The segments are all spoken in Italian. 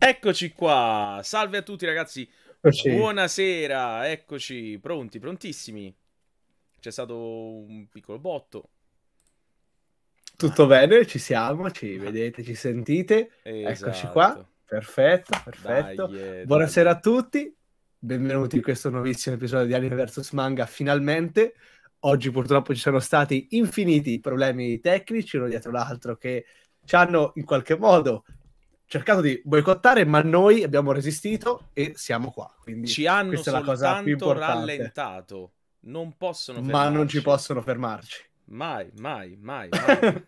Eccoci qua, salve a tutti ragazzi, eccoci. buonasera, eccoci, pronti, prontissimi. C'è stato un piccolo botto. Tutto ah. bene, ci siamo, ci ah. vedete, ci sentite, esatto. eccoci qua, esatto. perfetto, perfetto. Dai, yeah, buonasera dai. a tutti, benvenuti in questo nuovissimo episodio di Anime vs Manga, finalmente. Oggi purtroppo ci sono stati infiniti problemi tecnici, uno dietro l'altro, che ci hanno in qualche modo cercato di boicottare, ma noi abbiamo resistito e siamo qua. Quindi ci hanno soltanto è la cosa più rallentato. Non possono fermarci. Ma non ci possono fermarci. Mai, mai, mai. mai.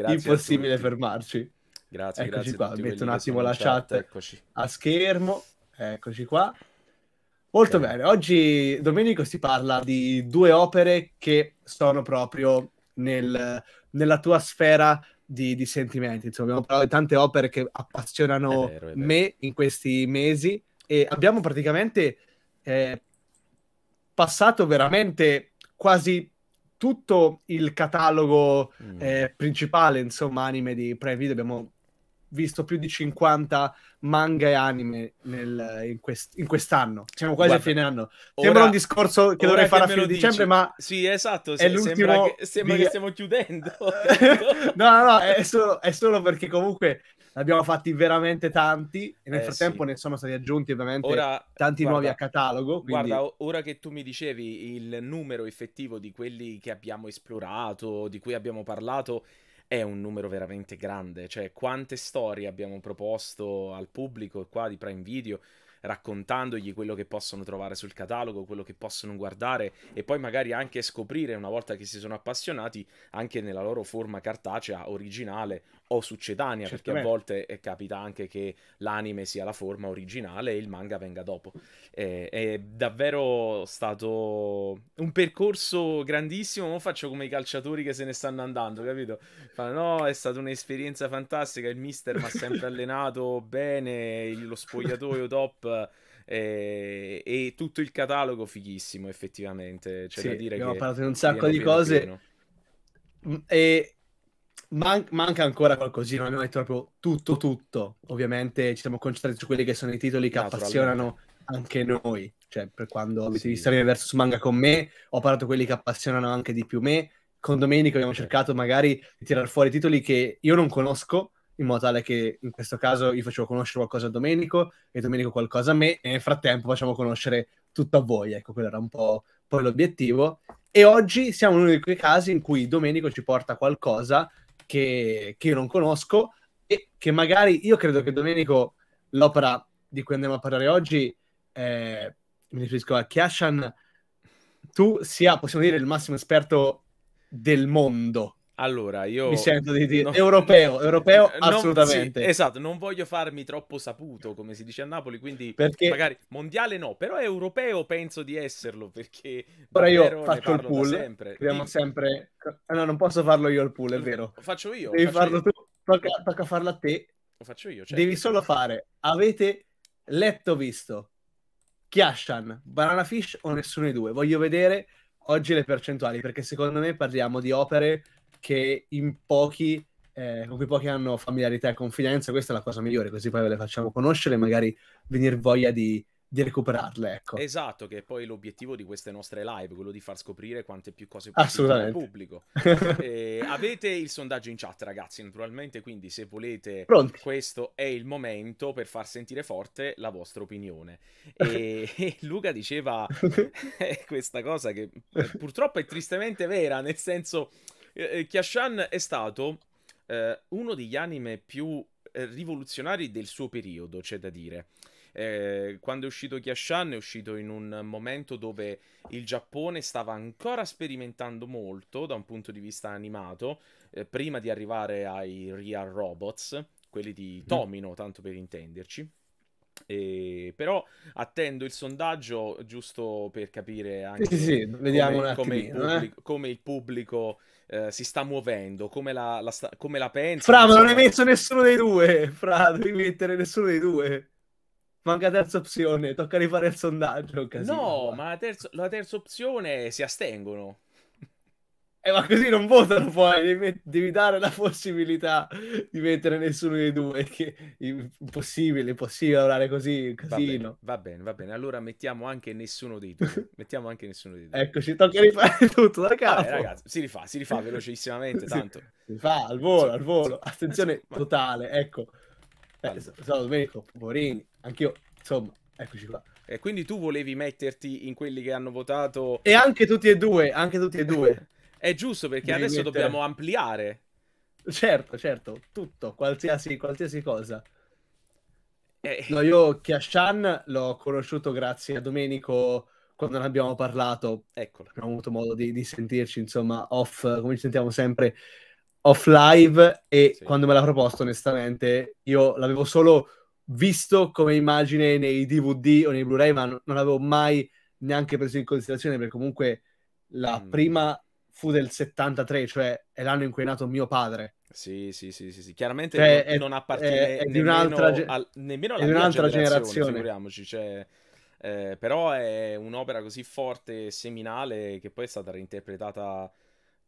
Impossibile fermarci. Grazie, Eccoci grazie. Qua. Metto un attimo la chat, Eccoci. a schermo. Eccoci qua. Molto okay. bene. Oggi, Domenico, si parla di due opere che sono proprio nel, nella tua sfera di, di sentimenti. Insomma, abbiamo parlato di tante opere che appassionano è vero, è vero. me in questi mesi e abbiamo praticamente eh, passato veramente quasi tutto il catalogo mm. eh, principale, insomma, anime di Prime Video. Abbiamo visto più di 50 manga e anime nel, in, quest, in, quest'anno. Siamo quasi Guarda, a fine anno. Sembra ora, un discorso che dovrei fare a fine dicembre, ma... Sì, esatto, sì, è l'ultimo sembra, che, sembra di... che stiamo chiudendo. no, no, no, è solo, è solo perché comunque ne abbiamo fatti veramente tanti e nel eh, frattempo sì. ne sono stati aggiunti ovviamente ora, tanti guarda, nuovi a catalogo. Quindi... Guarda, ora che tu mi dicevi il numero effettivo di quelli che abbiamo esplorato, di cui abbiamo parlato, è un numero veramente grande, cioè quante storie abbiamo proposto al pubblico qua di Prime Video raccontandogli quello che possono trovare sul catalogo, quello che possono guardare e poi magari anche scoprire una volta che si sono appassionati anche nella loro forma cartacea originale o succedanea, perché a volte eh, capita anche che l'anime sia la forma originale e il manga venga dopo. Eh, è davvero stato un percorso grandissimo, non faccio come i calciatori che se ne stanno andando, capito? Ma no, è stata un'esperienza fantastica, il mister mi ha sempre allenato bene, lo spogliatoio top... Eh, e tutto il catalogo fighissimo effettivamente c'è sì, da dire abbiamo che parlato di un sacco di cose pieno. Mm, e Man- manca ancora qualcosina, non abbiamo detto proprio tutto, tutto. Ovviamente ci siamo concentrati su quelli che sono i titoli che appassionano anche noi. Cioè, per quando avete visto Anime vs. Manga con me, ho parlato di quelli che appassionano anche di più me. Con Domenico abbiamo cercato magari di tirar fuori titoli che io non conosco, in modo tale che in questo caso io facevo conoscere qualcosa a Domenico e Domenico qualcosa a me, e nel frattempo facciamo conoscere tutto a voi. Ecco, quello era un po' poi l'obiettivo. E oggi siamo in uno di quei casi in cui Domenico ci porta qualcosa che, che io non conosco e che magari io credo che Domenico l'opera di cui andiamo a parlare oggi, eh, mi riferisco a Kiashan, tu sia, possiamo dire, il massimo esperto del mondo allora, io mi sento di dire no, europeo, europeo non, assolutamente. Sì, esatto, non voglio farmi troppo saputo, come si dice a Napoli, quindi perché... magari mondiale no, però europeo penso di esserlo perché Ora io faccio il pool, sempre. Creiamo Dico. sempre eh, No, non posso farlo io il pool, è vero. Faccio io. Devi faccio farlo io. tu, tocca, tocca farlo a te. Lo faccio io, certo. Devi solo fare avete letto visto Chiashan, Banana Fish o nessuno dei due. Voglio vedere oggi le percentuali perché secondo me parliamo di opere che in pochi, eh, con cui pochi hanno familiarità e confidenza, questa è la cosa migliore, così poi ve le facciamo conoscere e magari venir voglia di, di recuperarle. Ecco. Esatto, che è poi l'obiettivo di queste nostre live, quello di far scoprire quante più cose possibili al pubblico. eh, avete il sondaggio in chat, ragazzi, naturalmente, quindi se volete, Pronti. questo è il momento per far sentire forte la vostra opinione. E, e Luca diceva questa cosa che eh, purtroppo è tristemente vera, nel senso eh, eh Kiashan è stato eh, uno degli anime più eh, rivoluzionari del suo periodo, c'è da dire. Eh, quando è uscito Kyashan è uscito in un momento dove il Giappone stava ancora sperimentando molto da un punto di vista animato, eh, prima di arrivare ai Real Robots, quelli di mm. Tomino, tanto per intenderci. E, però attendo il sondaggio giusto per capire anche sì, sì, come, come, il pubblico, eh? come, il pubblico, eh, si sta muovendo, come la, la, sta, come la pensa. Fra, ma non hai messo nessuno dei due. Fra, devi mettere nessuno dei due. Manca terza opzione, tocca rifare il sondaggio. Casino, no, va. ma la terza, la terza opzione si astengono. Eh, ma così non votano poi, devi, devi, dare la possibilità di mettere nessuno dei due, che impossibile, impossibile lavorare così, casino. Va bene, va bene, va bene, allora mettiamo anche nessuno dei due, mettiamo anche nessuno dei due. Eccoci, tocca rifare tutto da capo. Vabbè, ragazzi, si rifà, si rifà velocissimamente, tanto. Si fa, al volo, al volo, attenzione totale, ecco. Eh, allora. Domenico, Porini, anch'io, insomma, eccoci qua. E quindi tu volevi metterti in quelli che hanno votato... E anche tutti e due, anche tutti e due. È giusto perché Devi adesso mettere... dobbiamo ampliare. Certo, certo, tutto, qualsiasi, qualsiasi cosa. Eh. No, io Kiashan l'ho conosciuto grazie a Domenico quando ne abbiamo parlato. Ecco, Abbiamo avuto modo di, di sentirci, insomma, off, come ci sentiamo sempre, off live e sì. quando me l'ha proposto, onestamente, io l'avevo solo visto come immagine nei DVD o nei Blu-ray, ma non, non avevo mai neanche preso in considerazione perché comunque la mm. prima fu del 73, cioè è l'anno in cui è nato mio padre. Sì, sì, sì, sì, sì. chiaramente cioè, non, è, non appartiene è, è nemmeno, ge- al, nemmeno alla generazione, generazione, cioè, eh, però è un'opera così forte e seminale che poi è stata reinterpretata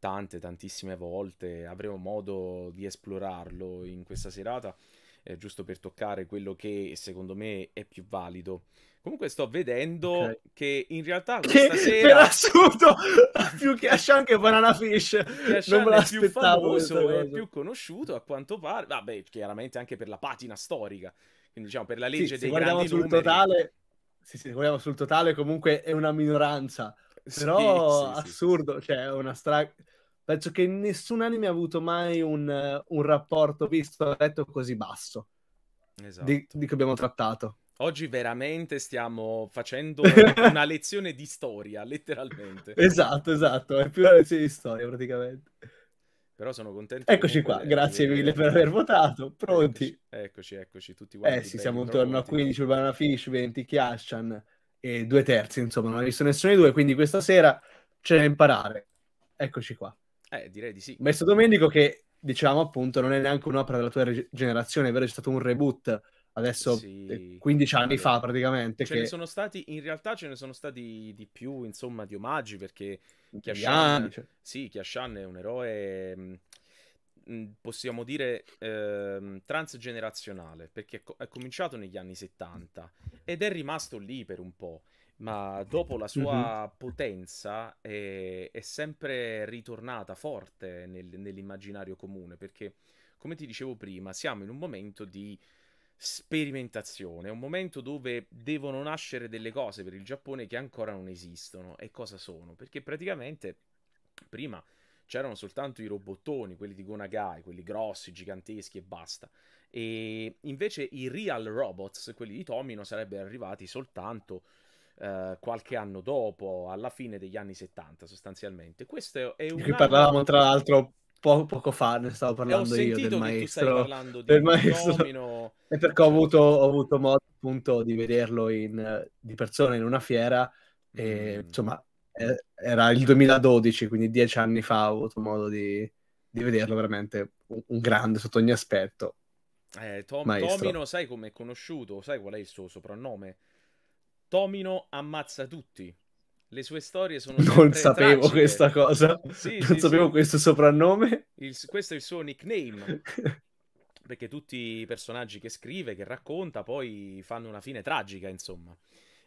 tante, tantissime volte, avremo modo di esplorarlo in questa serata, eh, giusto per toccare quello che secondo me è più valido Comunque sto vedendo okay. che in realtà questa che, sera... Per assurdo, più che Ashan che Banana Fish. Ashan non è più famoso e più conosciuto a quanto pare. Vabbè, chiaramente anche per la patina storica. Quindi diciamo per la legge sì, dei grandi sul numeri... Totale, sì, sì, guardiamo sul totale comunque è una minoranza. Però sì, sì, assurdo, cioè è una stra... Penso che nessun anime ha avuto mai un, un rapporto visto-letto così basso esatto. di, di cui abbiamo trattato. Oggi veramente stiamo facendo una lezione di storia, letteralmente. Esatto, esatto, è più una lezione di storia praticamente. Però sono contento. Eccoci qua, grazie vedere. mille per aver votato, pronti. Eccoci, eccoci, tutti eh quanti. Eh sì, siamo intorno a 15 Urbana Fish, 20 Chiascian e due terzi, insomma, non ha visto nessuno dei due, quindi questa sera c'è da imparare. Eccoci qua. Eh, direi di sì. Messo Domenico che, diciamo appunto, non è neanche un'opera della tua generazione, è vero, è stato un reboot adesso eh, sì. 15 anni fa praticamente. Ce che... ne sono stati, in realtà ce ne sono stati di più, insomma, di omaggi, perché Kiashan, cioè. sì, Kiashan è un eroe, mm, mm, possiamo dire, eh, transgenerazionale, perché è cominciato negli anni 70 ed è rimasto lì per un po'. Ma dopo la sua mm-hmm. potenza è, è, sempre ritornata forte nel, nell'immaginario comune, perché come ti dicevo prima, siamo in un momento di sperimentazione, è un momento dove devono nascere delle cose per il Giappone che ancora non esistono. E cosa sono? Perché praticamente prima c'erano soltanto i robottoni, quelli di Gonagai, quelli grossi, giganteschi e basta. E invece i real robots, quelli di Tomino, sarebbero arrivati soltanto eh, qualche anno dopo, alla fine degli anni 70 sostanzialmente. Questo è un... Di cui parlavamo tra l'altro po- poco fa ne stavo parlando io del maestro, del maestro. e perché ho avuto, ho avuto, modo appunto di vederlo in, di persona in una fiera e mm. insomma era il 2012 quindi dieci anni fa ho avuto modo di, di vederlo veramente un, un grande sotto ogni aspetto eh, Tom, maestro. Tomino sai come è conosciuto sai qual è il suo soprannome? Tomino ammazza tutti le sue storie sono Non sapevo tragiche. questa cosa. Sì, non sì, sapevo sì. questo soprannome. Il, questo è il suo nickname. perché tutti i personaggi che scrive, che racconta, poi fanno una fine tragica, insomma.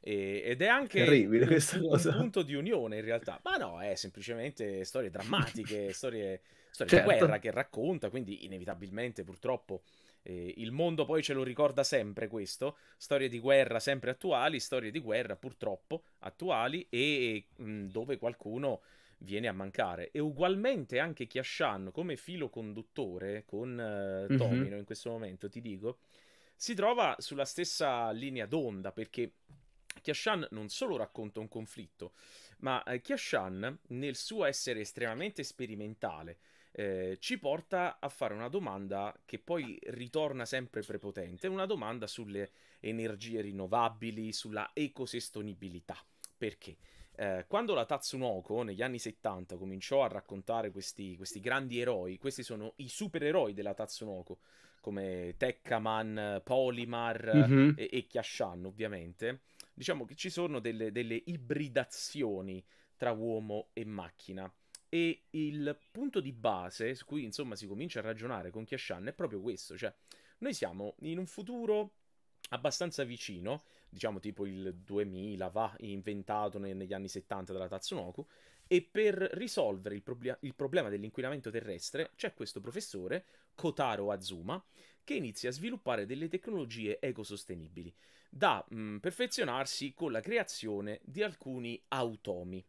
E, ed è anche Terribile, un, cosa. un punto di unione in realtà. Ma no, è semplicemente storie drammatiche, storie, storie certo. di guerra che racconta, quindi inevitabilmente purtroppo eh, il mondo poi ce lo ricorda sempre questo, storie di guerra sempre attuali, storie di guerra purtroppo attuali e mh, mm, dove qualcuno viene a mancare. E ugualmente anche Chiashan come filo conduttore con eh, mm-hmm. in questo momento, ti dico, si trova sulla stessa linea d'onda perché Kiashan non solo racconta un conflitto, ma Kiashan, eh, nel suo essere estremamente sperimentale, eh, ci porta a fare una domanda che poi ritorna sempre prepotente, una domanda sulle energie rinnovabili, sulla ecosostenibilità. Perché? Eh, quando la Tatsunoko negli anni 70 cominciò a raccontare questi, questi grandi eroi, questi sono i supereroi della Tatsunoko, come Tekkaman, Polimar mm-hmm. e, e Kyashan ovviamente, diciamo che ci sono delle, delle ibridazioni tra uomo e macchina. E il punto di base su cui insomma si comincia a ragionare con Kiashan è proprio questo, cioè noi siamo in un futuro abbastanza vicino, diciamo tipo il 2000, va inventato negli anni 70 dalla Tatsunoku, e per risolvere il, proble- il, problema dell'inquinamento terrestre c'è questo professore, Kotaro Azuma, che inizia a sviluppare delle tecnologie ecosostenibili, da mh, perfezionarsi con la creazione di alcuni automi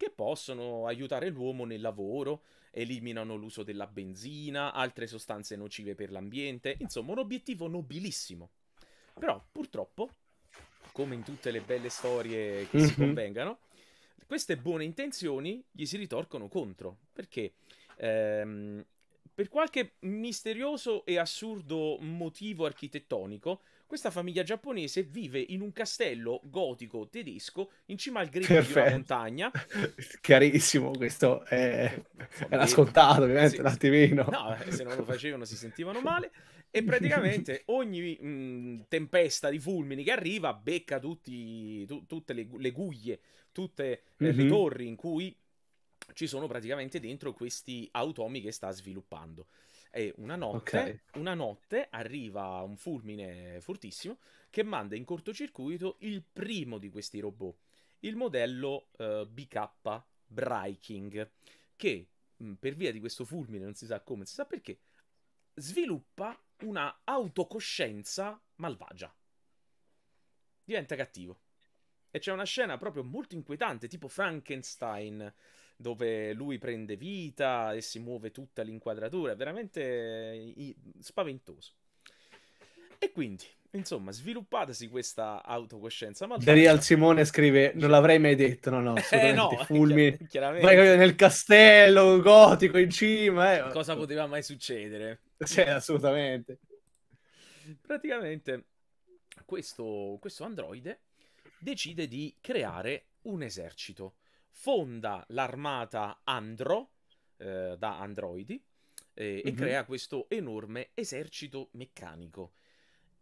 che possono aiutare l'uomo nel lavoro, eliminano l'uso della benzina, altre sostanze nocive per l'ambiente, insomma un obiettivo nobilissimo. Però purtroppo, come in tutte le belle storie che mm-hmm. si mhm. convengano, queste buone intenzioni gli si ritorcono contro, perché ehm, per qualche misterioso e assurdo motivo architettonico, questa famiglia giapponese vive in un castello gotico tedesco in cima al grido Perfetto. di una montagna. Chiarissimo, questo è... era scontato ovviamente sì, un attimino. No, eh, se non lo facevano si sentivano male. E praticamente ogni mh, tempesta di fulmini che arriva becca tutti, tu, tutte le, le, guglie, tutte mm-hmm. le mhm. torri in cui ci sono praticamente dentro questi automi che sta sviluppando. E una notte, okay. una notte arriva un fulmine fortissimo che manda in cortocircuito il primo di questi robot, il modello eh, BK Breaking, che mh, mm, per via di questo fulmine, non si sa come, non si sa perché, sviluppa una autocoscienza malvagia. Diventa cattivo. E c'è una scena proprio molto inquietante, tipo Frankenstein, dove lui prende vita e si muove tutta l'inquadratura, è veramente eh, spaventoso. E quindi, insomma, sviluppatasi questa autocoscienza. Ma Daniel Simone scrive: Non l'avrei mai detto. No, no, eh no fulmini. Vai nel castello gotico in cima. Eh. Cosa poteva mai succedere? Sì, assolutamente. Praticamente, questo, questo androide decide di creare un esercito fonda l'armata Andro eh, da androidi eh, mm-hmm. e mhm. crea questo enorme esercito meccanico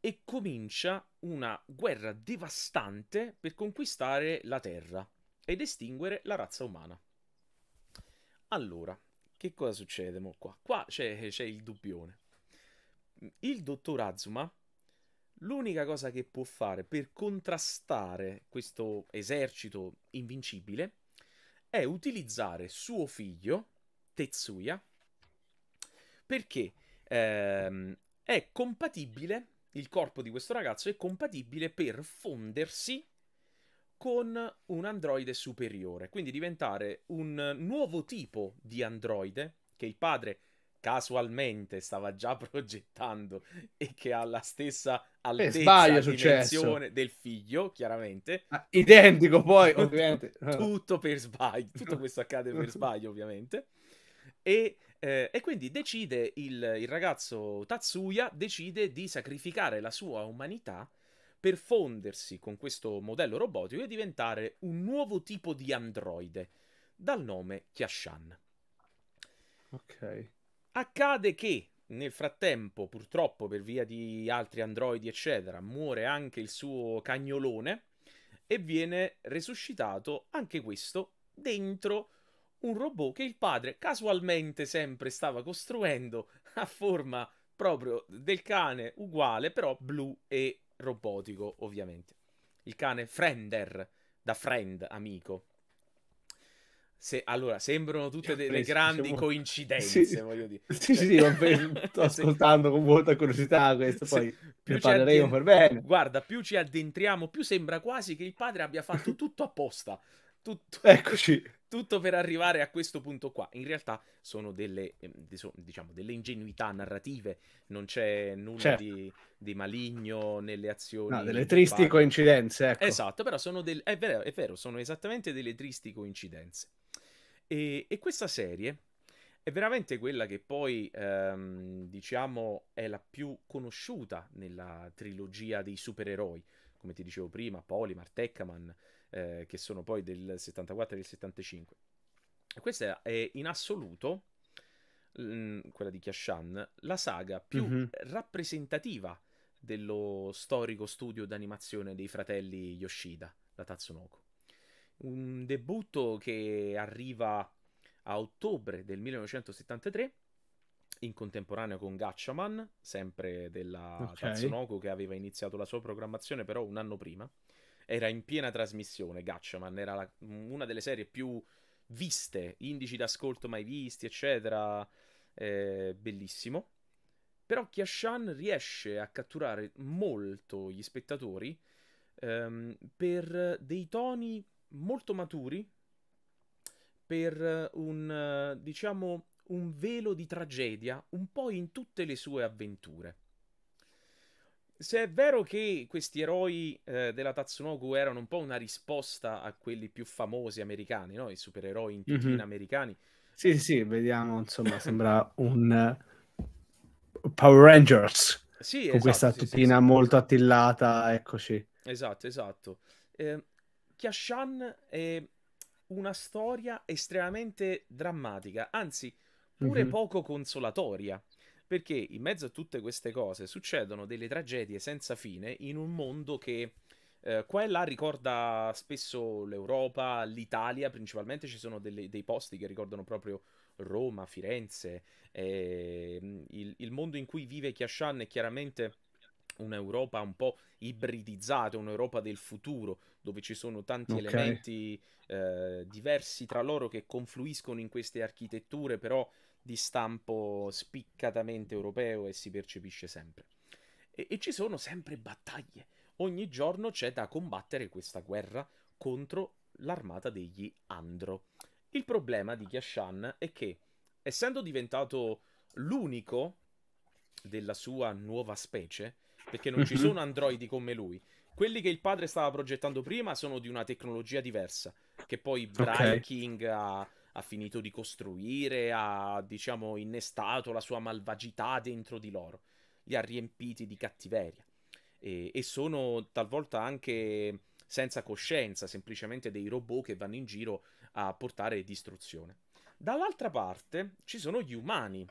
e comincia una guerra devastante per conquistare la Terra ed estinguere la razza umana. Allora, che cosa succede mo qua? Qua c'è, c'è il dubbione. Il dottor Azuma, l'unica cosa che può fare per contrastare questo esercito invincibile è utilizzare suo figlio, Tetsuya, perché ehm, è compatibile, il corpo di questo ragazzo è compatibile per fondersi con un androide superiore, quindi diventare un nuovo tipo di androide che il padre casualmente stava già progettando e che ha la stessa eh, altezza eh, dimensione del figlio, chiaramente. Ah, identico poi, ovviamente. tutto per sbaglio, tutto questo accade per sbaglio, ovviamente. E, eh, e quindi decide il, il, ragazzo Tatsuya, decide di sacrificare la sua umanità per fondersi con questo modello robotico e diventare un nuovo tipo di androide dal nome Kiashan. Ok. Accade che nel frattempo, purtroppo per via di altri androidi, eccetera, muore anche il suo cagnolone e viene resuscitato anche questo dentro un robot che il padre casualmente sempre stava costruendo a forma proprio del cane uguale, però blu e robotico, ovviamente. Il cane Friender, da friend, amico. Se, allora, sembrano tutte delle preso, grandi siamo... coincidenze, sì. voglio dire. Sì, sì, vabbè, sto ascoltando con molta curiosità questo, poi più ne parleremo addent... per bene. Guarda, più ci addentriamo, più sembra quasi che il padre abbia fatto tutto apposta. Tutto... Eccoci. Tutto per arrivare a questo punto qua. In realtà sono delle, ehm, diciamo, delle ingenuità narrative, non c'è nulla certo. di, di, maligno nelle azioni. No, delle tristi padre. coincidenze, ecco. Esatto, però sono del... è, vero, è vero, sono esattamente delle tristi coincidenze. E, e questa serie è veramente quella che poi, ehm, diciamo, è la più conosciuta nella trilogia dei supereroi, come ti dicevo prima, Polymer, Teccaman, eh, che sono poi del 74 e del 75. Questa è in assoluto, mh, mm, quella di Kiashan, la saga più mm-hmm. rappresentativa dello storico studio d'animazione dei fratelli Yoshida, la Tatsunoko un debutto che arriva a ottobre del 1973 in contemporanea con Gatchaman, sempre della okay. Tatsunoko che aveva iniziato la sua programmazione però un anno prima. Era in piena trasmissione Gatchaman, era la, una delle serie più viste, indici d'ascolto mai visti, eccetera. Eh, bellissimo. Però Kiashan riesce a catturare molto gli spettatori ehm, per dei toni molto maturi per eh, un, eh, diciamo, un velo di tragedia un po' in tutte le sue avventure. Se è vero che questi eroi eh, della Tatsunoku erano un po' una risposta a quelli più famosi americani, no? i supereroi in tutina mm-hmm. americani. Sì, sì, vediamo, insomma, sembra un uh, Power Rangers. Sì, con esatto, questa tutina sì, sì, molto attillata, eccoci. Esatto, esatto. Eh, Kiashan è una storia estremamente drammatica, anzi pure mm-hmm. poco consolatoria, perché in mezzo a tutte queste cose succedono delle tragedie senza fine in un mondo che eh, qua e là ricorda spesso l'Europa, l'Italia, principalmente ci sono delle, dei posti che ricordano proprio Roma, Firenze, eh, il, il, mondo in cui vive Kiashan è chiaramente un'Europa un po' ibridizzata, un'Europa del futuro, dove ci sono tanti okay. elementi eh, diversi tra loro che confluiscono in queste architetture, però di stampo spiccatamente europeo e si percepisce sempre. E, e ci sono sempre battaglie. Ogni giorno c'è da combattere questa guerra contro l'armata degli Andro. Il problema di Kiashan è che, essendo diventato l'unico della sua nuova specie, perché non ci sono mhm. androidi come lui. Quelli che il padre stava progettando prima sono di una tecnologia diversa, che poi Brian okay. King ha, ha, finito di costruire, ha diciamo innestato la sua malvagità dentro di loro, li ha riempiti di cattiveria. E, e sono talvolta anche senza coscienza, semplicemente dei robot che vanno in giro a portare distruzione. Dall'altra parte ci sono gli umani,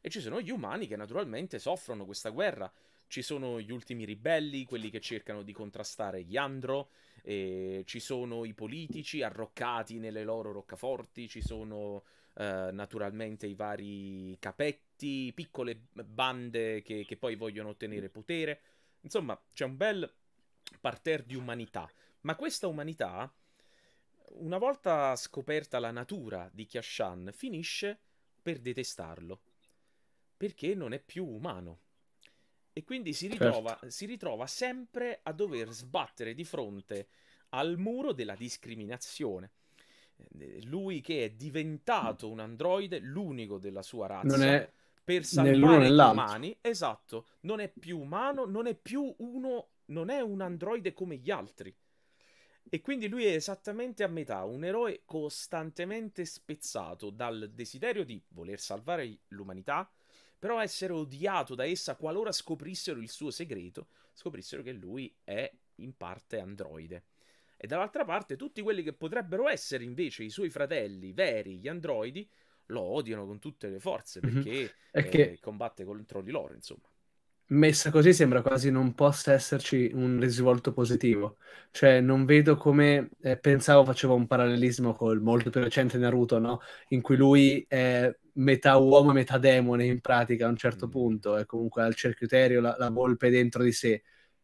e ci sono gli umani che naturalmente soffrono questa guerra ci sono gli ultimi ribelli, quelli che cercano di contrastare gli Andro, eh, ci sono i politici arroccati nelle loro roccaforti, ci sono eh, naturalmente i vari capetti, piccole bande che, che poi vogliono ottenere potere. Insomma, c'è un bel parterre di umanità, ma questa umanità, una volta scoperta la natura di Kyashan, finisce per detestarlo, perché non è più umano e quindi si certo. ritrova, certo. si ritrova sempre a dover sbattere di fronte al muro della discriminazione eh, lui che è diventato un androide, l'unico della sua razza, non è per salvare gli umani, esatto, non è più umano, non è più uno, non è un androide come gli altri. E quindi lui è esattamente a metà, un eroe costantemente spezzato dal desiderio di voler salvare l'umanità, però essere odiato da essa qualora scoprissero il suo segreto, scoprissero che lui è in parte androide. E dall'altra parte tutti quelli che potrebbero essere invece i suoi fratelli veri, gli androidi, lo odiano con tutte le forze mhm. perché mm-hmm. eh, che... combatte contro di loro, insomma. Messa così sembra quasi non possa esserci un risvolto positivo, cioè non vedo come eh, pensavo facevo un parallelismo col molto più recente Naruto, no? In cui lui è metà uomo e metà demone in pratica a un certo mm. punto, e comunque al cerchioterio la, la volpe dentro di sé.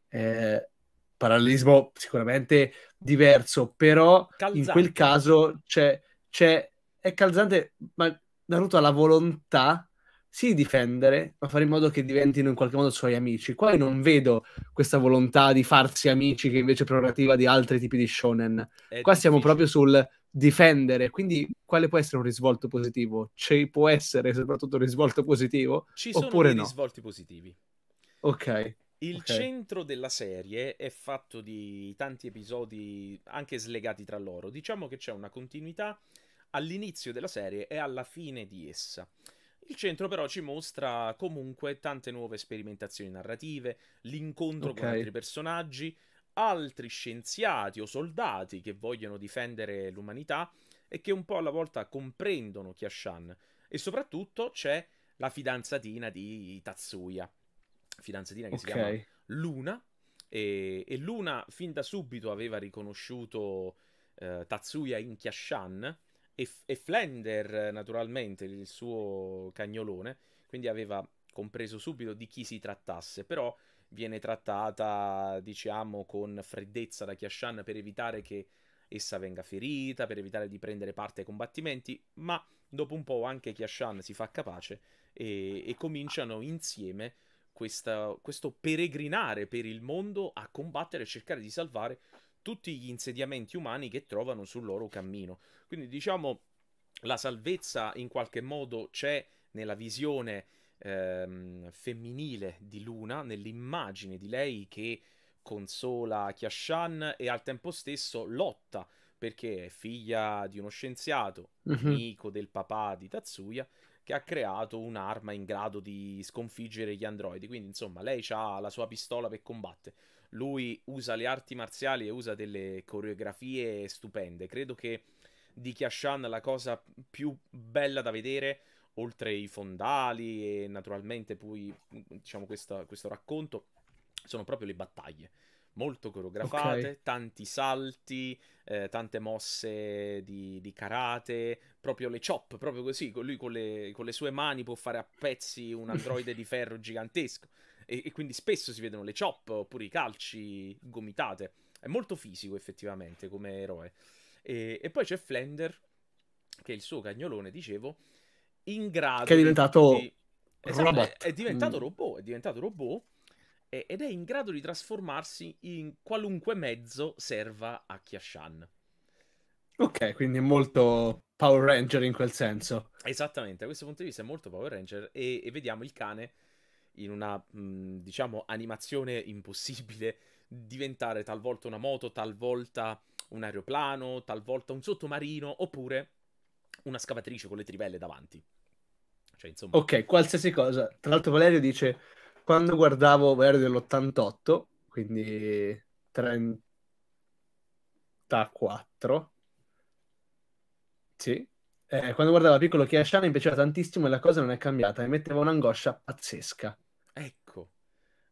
Eh, parallelismo sicuramente diverso, però calzante. in quel caso c'è, c'è, è calzante, ma Naruto ha la volontà sì difendere, ma fare in modo che diventino in qualche modo suoi amici. Qua io non vedo questa volontà di farsi amici che invece è prerogativa di altri tipi di shonen. È Qua difficile. siamo proprio sul difendere. Quindi, quale può essere un risvolto positivo? Ci può essere soprattutto un risvolto positivo? Ci sono dei no? risvolti positivi. Ok. Il okay. centro della serie è fatto di tanti episodi anche slegati tra loro. Diciamo che c'è una continuità all'inizio della serie e alla fine di essa. Il centro però ci mostra comunque tante nuove sperimentazioni narrative, l'incontro okay. con altri personaggi, altri scienziati o soldati che vogliono difendere l'umanità e che un po' alla volta comprendono Kyashan. E soprattutto c'è la fidanzatina di Tatsuya, fidanzatina che okay. si chiama Luna. E, e, Luna fin da subito aveva riconosciuto eh, Tatsuya in Kyashan e, e Flender, naturalmente, il suo cagnolone, quindi aveva compreso subito di chi si trattasse, però viene trattata, diciamo, con freddezza da Kiashan per evitare che essa venga ferita, per evitare di prendere parte ai combattimenti, ma dopo un po' anche Kiashan si fa capace e, e cominciano insieme questa, questo peregrinare per il mondo a combattere e cercare di salvare tutti gli insediamenti umani che trovano sul loro cammino. Quindi diciamo la salvezza in qualche modo c'è nella visione ehm, femminile di Luna, nell'immagine di lei che consola Kyashan e al tempo stesso lotta perché è figlia di uno scienziato, mm-hmm. amico del papà di Tatsuya, che ha creato un'arma in grado di sconfiggere gli androidi. Quindi, insomma, lei ha la sua pistola per combattere. Lui usa le arti marziali e usa delle coreografie stupende. Credo che di Kyashan la cosa più bella da vedere oltre i fondali e naturalmente poi diciamo, questa, questo racconto, sono proprio le battaglie. Molto coreografate, okay. tanti salti, eh, tante mosse di, di, karate, proprio le chop, proprio così. Lui con le, con le sue mani può fare a pezzi un androide di ferro gigantesco. E, e, quindi spesso si vedono le chop oppure i calci gomitate. È molto fisico effettivamente come eroe. E, e poi c'è Flender, che è il suo cagnolone, dicevo, in grado... Che è diventato... Di... Esatto, è, è, diventato mm. robot, è diventato robot è, ed è in grado di trasformarsi in qualunque mezzo serva a Kyashan Ok, quindi è molto Power Ranger in quel senso. Esattamente, da questo punto di vista è molto Power Ranger e, e vediamo il cane in una, mm, diciamo, animazione impossibile diventare talvolta una moto, talvolta un aeroplano, talvolta un sottomarino, oppure una scavatrice con le trivelle davanti. Cioè, insomma... Ok, qualsiasi cosa. Tra l'altro Valerio dice, quando guardavo Valerio dell'88, quindi 34, sì, eh, quando guardava piccolo Kiashana mi piaceva tantissimo e la cosa non è cambiata, mi metteva un'angoscia pazzesca. Ecco.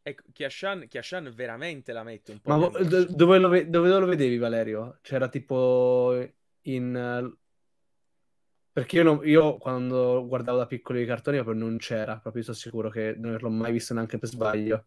Ecco, Kiashan, Kiashan veramente la mette un po'. Ma vo- dove, lo ve- dove, lo vedevi, Valerio? C'era tipo in perché io, non, io, quando guardavo da piccolo i cartoni proprio non c'era, proprio sono sicuro che non l'ho mai visto neanche per sbaglio.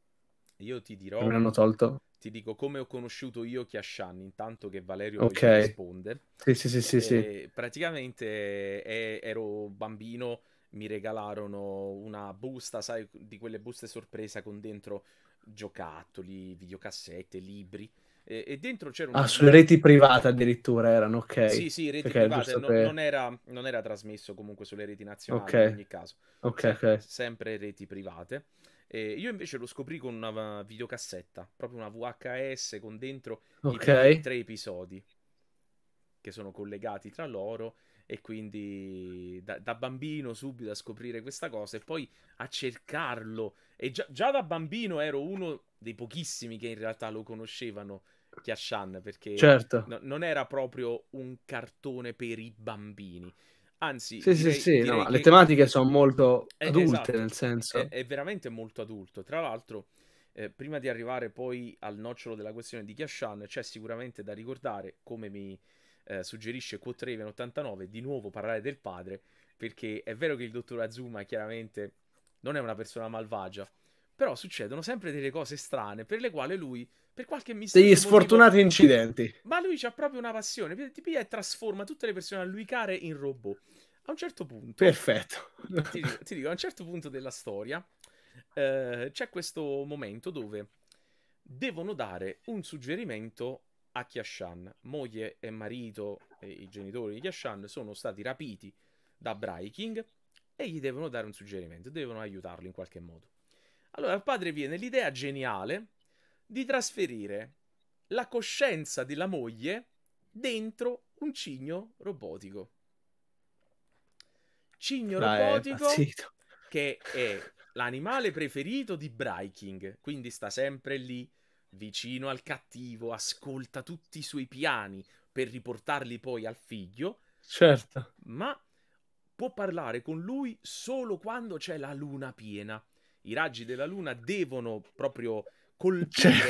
Io ti dirò... Me l'hanno tolto. Ti dico come ho conosciuto io Chiashan, intanto che Valerio okay. risponde. Sì, sì, sì, sì, sì. Praticamente eh, ero bambino, mi regalarono una busta, sai, di quelle buste sorpresa con dentro giocattoli, videocassette, libri. E, e dentro c'era un... Ah, sulle reti private addirittura erano, ok. Sì, sì, reti okay, private, non, non, era, non, era, trasmesso comunque sulle reti nazionali okay. in ogni caso. Ok, sempre, ok. Sempre reti private. E io invece lo scoprì con una videocassetta, proprio una VHS con dentro okay. i tre episodi che sono collegati tra loro e quindi da, da, bambino subito a scoprire questa cosa e poi a cercarlo e già, già, da bambino ero uno dei pochissimi che in realtà lo conoscevano Chiashan perché certo. no, non era proprio un cartone per i bambini. Anzi, sì, direi, sì, sì, no, che... le tematiche sono molto eh, adulte, esatto, nel senso. È, è, veramente molto adulto. Tra l'altro, eh, prima di arrivare poi al nocciolo della questione di Chiashan, c'è sicuramente da ricordare, come mi eh, suggerisce Quotraven 89, di nuovo parlare del padre, perché è vero che il dottor Azuma chiaramente non è una persona malvagia, però succedono sempre delle cose strane per le quali lui, per qualche mistero. Degli sfortunati motivo, incidenti. Ma lui ha proprio una passione. Ti piglia e trasforma tutte le persone a lui care in robot. A un certo punto. Perfetto. Ti dico, ti dico a un certo punto della storia eh, c'è questo momento dove devono dare un suggerimento a Kiashan. Moglie e marito e i genitori di Kiashan sono stati rapiti da Breaking e gli devono dare un suggerimento, devono aiutarlo in qualche modo. Allora al padre viene l'idea geniale di trasferire la coscienza della moglie dentro un cigno robotico. Cigno Ma robotico è che è l'animale preferito di Breaking, quindi sta sempre lì vicino al cattivo, ascolta tutti i suoi piani per riportarli poi al figlio. Certo. Ma può parlare con lui solo quando c'è la luna piena i raggi della luna devono proprio colpire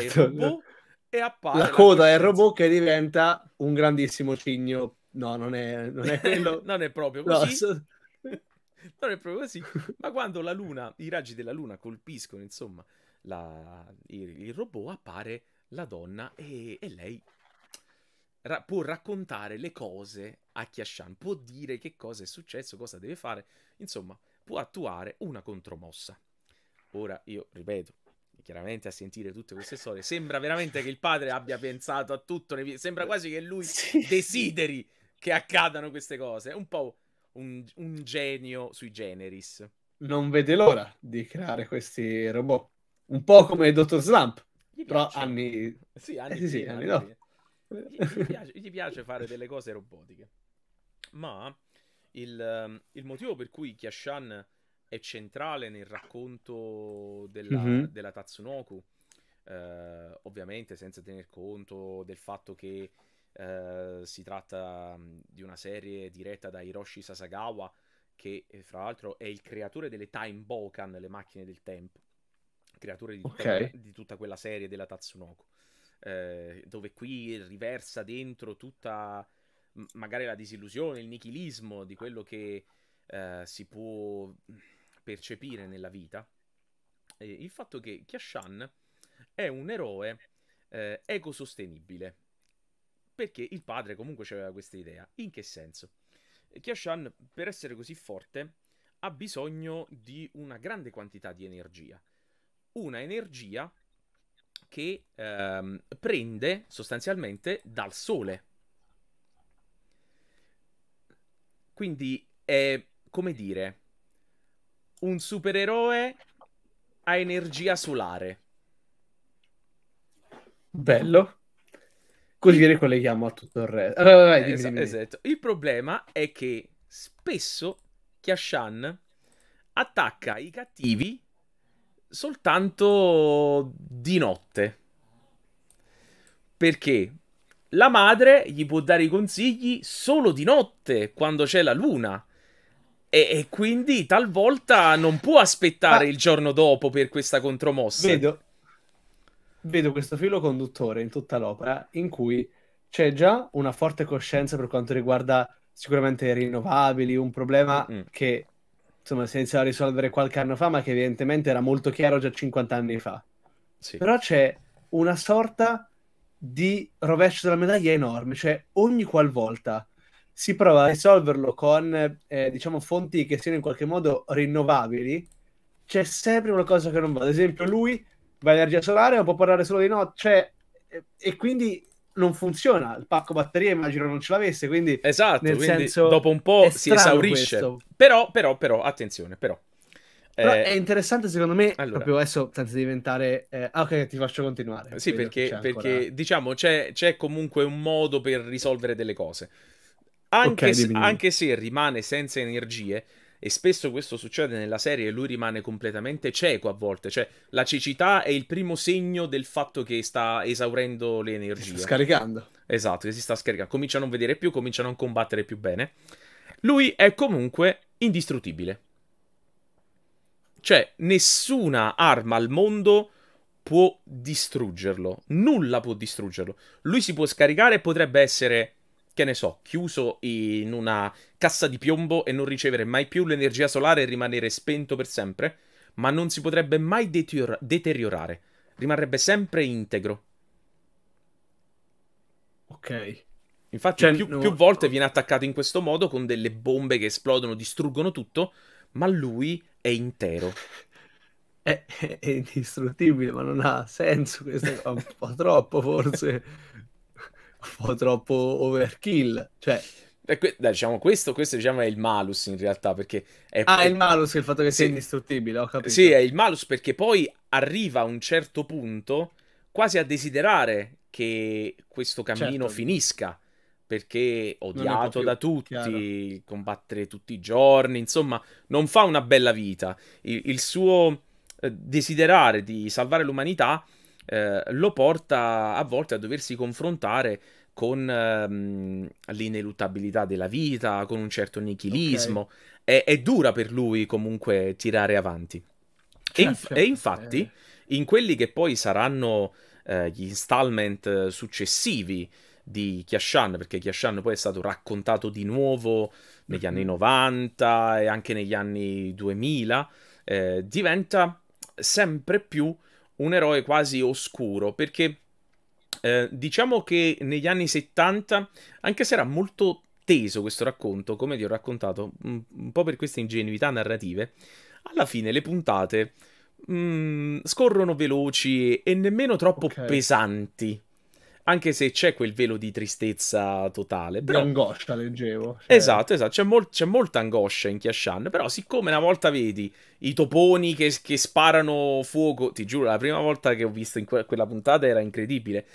certo. il robot e appare la, la coda del robot che diventa un grandissimo cigno. No, non è, non è quello. non è proprio così. No. non è proprio così. Ma quando la luna, i raggi della luna colpiscono, insomma, la, il, il, robot appare la donna e, e lei ra- può raccontare le cose a Kiashan, può dire che cosa è successo, cosa deve fare, insomma, può attuare una contromossa. Ora io ripeto, chiaramente a sentire tutte queste storie sembra veramente che il padre abbia pensato a tutto, sembra quasi che lui sì. desideri che accadano queste cose. È un po' un, un genio sui generis. Non vede l'ora di creare questi robot, un po' come Dr. Slump, però anni... Sì, anni, eh, sì, sì, prima, anni no. Gli, gli, piace, gli, piace, fare delle cose robotiche. Ma il, ehm, il motivo per cui Kiashan è centrale nel racconto della, mm-hmm. della Tatsunoko, eh, ovviamente senza tener conto del fatto che eh, si tratta mm, di una serie diretta da Hiroshi Sasagawa, che eh, fra l'altro è il creatore delle Time Bokan, le macchine del tempo, creatore di tutta, okay. di tutta quella serie della Tatsunoku, eh, dove qui riversa dentro tutta magari la disillusione, il nichilismo di quello che eh, si può mm, percepire nella vita, eh, il fatto che Kiashan è un eroe eh, ecosostenibile, perché il padre comunque aveva questa idea. In che senso? Kiashan, per essere così forte, ha bisogno di una grande quantità di energia. Una energia che ehm, prende sostanzialmente dal sole. Quindi è, come dire, un supereroe a energia solare. Bello. Così il... ricolleghiamo a tutto il resto. Allora, vai, dimmi, dimmi. esatto. Il problema è che spesso Kiashan attacca i cattivi soltanto di notte. Perché la madre gli può dare i consigli solo di notte, quando c'è la luna. E, e quindi talvolta non può aspettare Ma... il giorno dopo per questa contromossa. Vedo, vedo questo filo conduttore in tutta l'opera in cui c'è già una forte coscienza per quanto riguarda sicuramente rinnovabili, un problema mm. che insomma si iniziava a risolvere qualche anno fa, ma che evidentemente era molto chiaro già 50 anni fa. Sì. Però c'è una sorta di rovescio della medaglia enorme, cioè ogni qualvolta si prova a risolverlo con, eh, diciamo, fonti che siano in qualche modo rinnovabili, c'è sempre una cosa che non va. Ad esempio, lui va a energia solare, ma può parlare solo di notte, cioè, e quindi non funziona. Il pacco batteria immagino non ce l'avesse, quindi... Esatto, quindi senso, dopo un po' si esaurisce. Però, però, però, attenzione, però. Però eh, è interessante secondo me, allora, proprio adesso senza diventare... Eh, ah, ok, ti faccio continuare. Sì, perché, perché diciamo c'è, c'è comunque un modo per risolvere delle cose. Anche, okay, se, anche se rimane senza energie, e spesso questo succede nella serie lui rimane completamente cieco a volte, cioè la cecità è il primo segno del fatto che sta esaurendo le energie. Si sta scaricando. Esatto, che si sta scaricando, comincia a non vedere più, comincia a non combattere più bene. Lui è comunque indistruttibile. Cioè, nessuna arma al mondo può distruggerlo, nulla può distruggerlo. Lui si può scaricare e potrebbe essere che ne so, chiuso in una cassa di piombo e non ricevere mai più l'energia solare e rimanere spento per sempre, ma non si potrebbe mai deterior- deteriorare, rimarrebbe sempre integro. Ok. Infatti cioè, più, no. più volte viene attaccato in questo modo con delle bombe che esplodono, distruggono tutto, ma lui è intero. È, è, indistruttibile, ma non ha senso questo. un po' troppo forse. un po' troppo overkill. Cioè, Que- diciamo, questo, questo diciamo, è il malus in realtà perché è ah, poi... il malus il fatto che sì. sia indistruttibile ho capito sì è il malus perché poi arriva a un certo punto quasi a desiderare che questo cammino certo. finisca perché odiato più, da tutti chiaro. combattere tutti i giorni insomma non fa una bella vita il, il suo eh, desiderare di salvare l'umanità eh, lo porta a volte a doversi confrontare con um, ehm, l'ineluttabilità della vita, con un certo nichilismo. Okay. È, è, dura per lui comunque tirare avanti. Certo, e, inf- certo. e, certo, infatti, eh. in quelli che poi saranno eh, gli installment successivi di Kiashan, perché Kiashan poi è stato raccontato di nuovo negli anni 90 mhm. e anche negli anni 2000, eh, diventa sempre più un eroe quasi oscuro, perché eh, diciamo che negli anni 70, anche se era molto teso questo racconto, come ti ho raccontato, un po' per queste ingenuità narrative, alla fine le puntate mh, mm, scorrono veloci e nemmeno troppo okay. pesanti. Anche se c'è quel velo di tristezza totale. Però... Di angoscia, leggevo. Cioè... Esatto, esatto. C'è, mol- c'è, molta angoscia in Kiashan. Però, siccome una volta vedi i toponi che, che sparano fuoco, ti giuro, la prima volta che ho visto in que- quella puntata era incredibile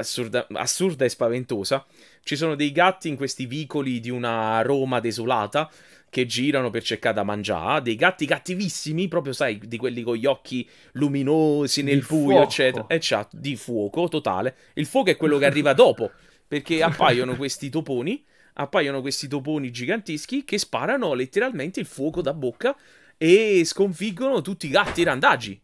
assurda, assurda e spaventosa. Ci sono dei gatti in questi vicoli di una Roma desolata che girano per cercare da mangiare, dei gatti cattivissimi, proprio sai, di quelli con gli occhi luminosi nel di buio, fuoco. eccetera, e eh, c'è di fuoco totale. Il fuoco è quello che arriva dopo, perché appaiono questi toponi, appaiono questi toponi giganteschi che sparano letteralmente il fuoco da bocca e sconfiggono tutti i gatti randagi.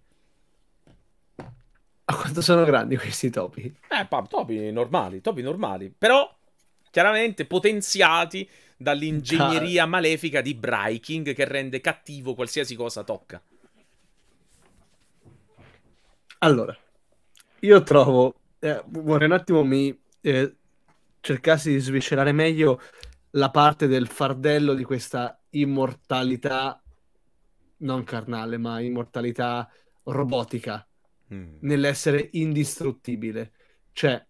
A quanto sono grandi questi topi? Eh, pa- topi normali, topi normali, però chiaramente potenziati dall'ingegneria Car- malefica di Breaking che rende cattivo qualsiasi cosa tocca. Allora, io trovo, eh, vorrei un attimo mi eh, cercassi di sviscerare meglio la parte del fardello di questa immortalità non carnale, ma immortalità robotica Mm. nell'essere indistruttibile. Cioè,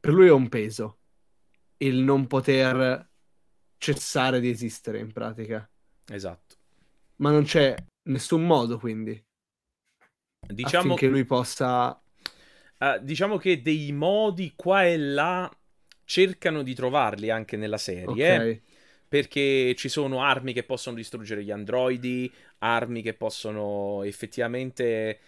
per lui è un peso il non poter cessare di esistere in pratica. Esatto. Ma non c'è nessun modo quindi. Diciamo che lui possa... Uh, diciamo che dei modi qua e là cercano di trovarli anche nella serie. Eh. Okay. Perché ci sono armi che possono distruggere gli androidi, armi che possono effettivamente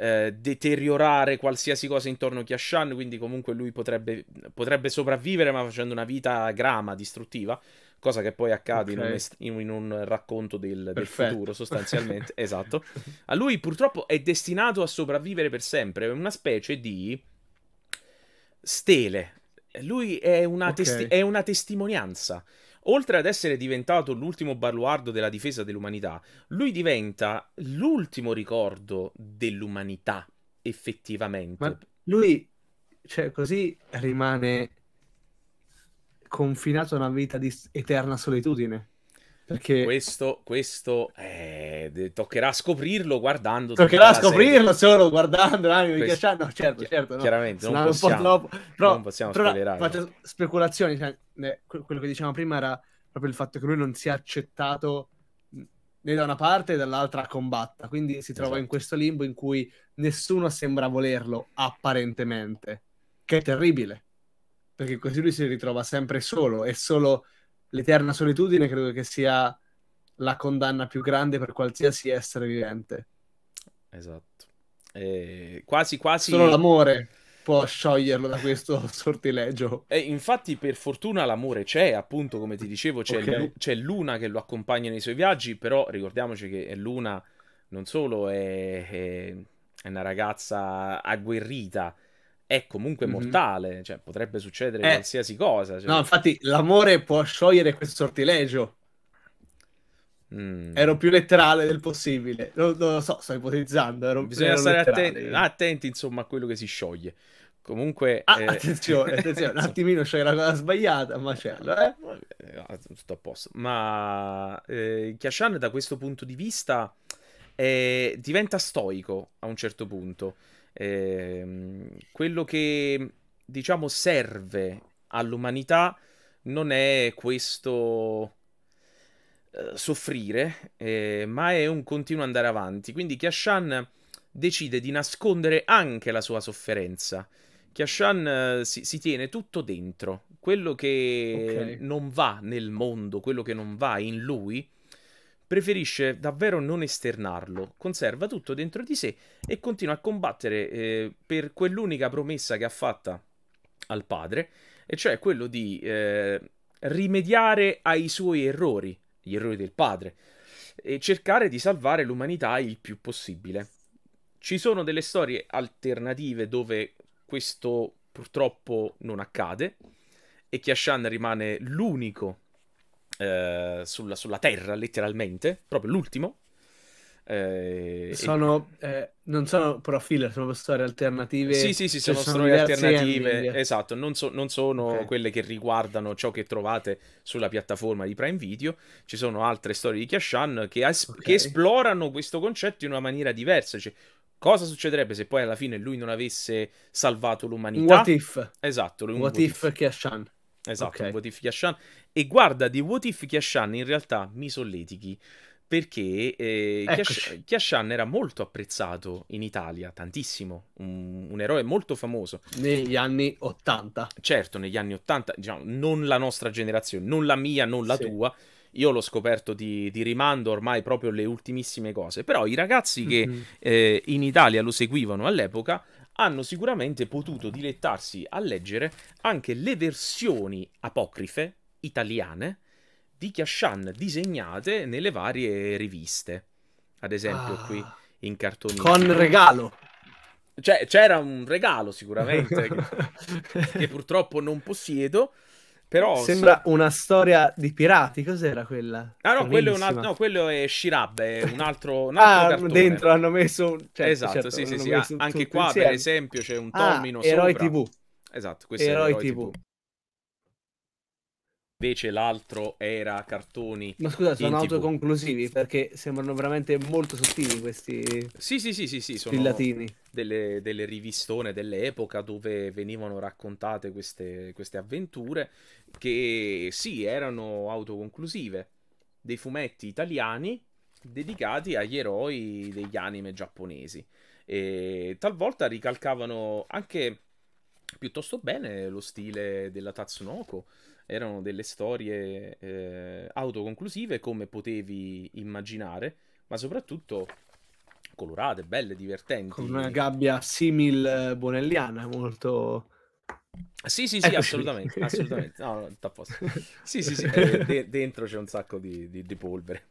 eh, deteriorare qualsiasi cosa intorno a Shan, quindi comunque lui potrebbe, potrebbe, sopravvivere ma facendo una vita grama, distruttiva, cosa che poi accade okay. in, un est- in, un racconto del, del futuro sostanzialmente, esatto. A lui purtroppo è destinato a sopravvivere per sempre, è una specie di stele, lui è una, okay. testi- è una testimonianza. Oltre ad essere diventato l'ultimo baluardo della difesa dell'umanità, lui diventa l'ultimo ricordo dell'umanità, effettivamente. Ma lui, cioè, così rimane confinato a una vita di eterna solitudine. Perché... Questo, questo eh, toccherà scoprirlo guardando. Toccherà scoprirlo solo guardando l'anime questo... di Casciano. No, certo, certo. No. Chiaramente, non, no, possiamo, troppo... però, non possiamo però, Faccio speculazioni. Cioè, quello che dicevamo prima era proprio il fatto che lui non si è accettato né da una parte né dall'altra a combatta. Quindi si trova esatto. in questo limbo in cui nessuno sembra volerlo, apparentemente. Che è terribile. Perché così lui si ritrova sempre solo e solo l'eterna solitudine credo che sia la condanna più grande per qualsiasi essere vivente. Esatto. E quasi quasi... Solo l'amore può scioglierlo da questo sortilegio. E infatti, per fortuna, l'amore c'è, appunto, come ti dicevo, c'è, okay. l- c'è, Luna che lo accompagna nei suoi viaggi, però ricordiamoci che Luna non solo è, è, è una ragazza agguerrita, è comunque mhm. mortale, mm-hmm. cioè potrebbe succedere eh. qualsiasi cosa. Cioè. No, infatti l'amore può sciogliere questo sortilegio. Mm. Ero più letterale del possibile. Non, non lo so, sto ipotizzando. Ero, Bisogna ero stare atten- attenti, insomma, a quello che si scioglie. Comunque, ah, eh... attenzione, attenzione un attimino c'è la cosa sbagliata, ma c'è, eh? eh ah, tutto a posto. Ma eh, Kiashan, da questo punto di vista, eh, diventa stoico a un certo punto. Eh, quello che diciamo serve all'umanità non è questo eh, soffrire, eh, ma è un continuo andare avanti. Quindi Kiashan decide di nascondere anche la sua sofferenza. Kiashan eh, si, si, tiene tutto dentro, quello che okay. non va nel mondo, quello che non va in lui, preferisce davvero non esternarlo, conserva tutto dentro di sé e continua a combattere eh, per quell'unica promessa che ha fatta al padre, e cioè quello di eh, rimediare ai suoi errori, gli errori del padre, e cercare di salvare l'umanità il più possibile. Ci sono delle storie alternative dove questo purtroppo non accade e Kyashan rimane l'unico eh, sulla, sulla, terra, letteralmente, proprio l'ultimo. Eh, sono, e... Eh, non sono profili, sono storie alternative. Sì, sì, sì, sono, storie alternative. Esatto, non, so, non sono okay. quelle che riguardano ciò che trovate sulla piattaforma di Prime Video. Ci sono altre storie di Kiashan che, as- okay. che esplorano questo concetto in una maniera diversa. Cioè, cosa succederebbe se poi alla fine lui non avesse salvato l'umanità? What if? Esatto, what, what if Kiashan. Esatto, okay. un What If Yashan. E guarda, di What If Yashan in realtà mi solletichi perché eh, Kiash- era molto apprezzato in Italia, tantissimo, un, un, eroe molto famoso. Negli anni 80. Certo, negli anni 80, diciamo, non la nostra generazione, non la mia, non la sì. tua. Io l'ho scoperto di, di, rimando ormai proprio le ultimissime cose, però i ragazzi che mm-hmm. eh, in Italia lo seguivano all'epoca hanno sicuramente potuto dilettarsi a leggere anche le versioni apocrife italiane di Kashan disegnate nelle varie riviste. Ad esempio ah, qui in cartonino. Con regalo. Cioè, c'era un regalo sicuramente che, che purtroppo non possiedo, però sembra so... una storia di pirati. Cos'era quella? Ah, no, quello è, una... no quello è, Shirab, è un altro, un ah, altro ah, cartone. dentro hanno messo. Cioè, esatto, certo, sì, sì, sì. Ah, anche qua, insieme. per esempio, c'è un ah, Tomino. Eroi sopra. TV. Esatto, questo eroi è Eroi TV. TV. Invece l'altro era cartoni. Ma scusa, sono autoconclusivi perché sembrano veramente molto sottili questi. Sì, sì, sì, sì, sì sono pillatini. delle, delle rivistone dell'epoca dove venivano raccontate queste, queste avventure che sì, erano autoconclusive. Dei fumetti italiani dedicati agli eroi degli anime giapponesi. E talvolta ricalcavano anche piuttosto bene lo stile della Tatsunoko erano delle storie eh, autoconclusive come potevi immaginare, ma soprattutto colorate, belle, divertenti. Con una gabbia simil eh, bonelliana molto... Sì, sì, eh, sì, assolutamente, assolutamente. No, no, a posto. Sì, sì, sì, eh, de- dentro c'è un sacco di, di, di polvere.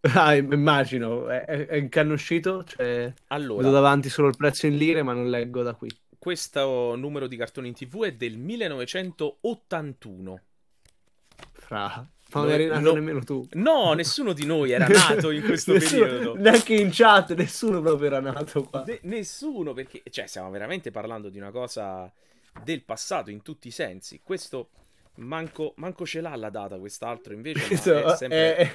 Ah, immagino, è, è incannoscito, cioè... Allora... Vedo davanti solo il prezzo in lire, ma non leggo da qui questo numero di cartoni in tv è del 1981. Fra, ma non eri nato no, nemmeno tu. No, nessuno di noi era nato in questo nessuno, periodo. Neanche in chat, nessuno proprio era nato qua. De- nessuno, perché cioè, stiamo veramente parlando di una cosa del passato in tutti i sensi. Questo manco, manco ce l'ha la data, quest'altro invece questo è sempre... È...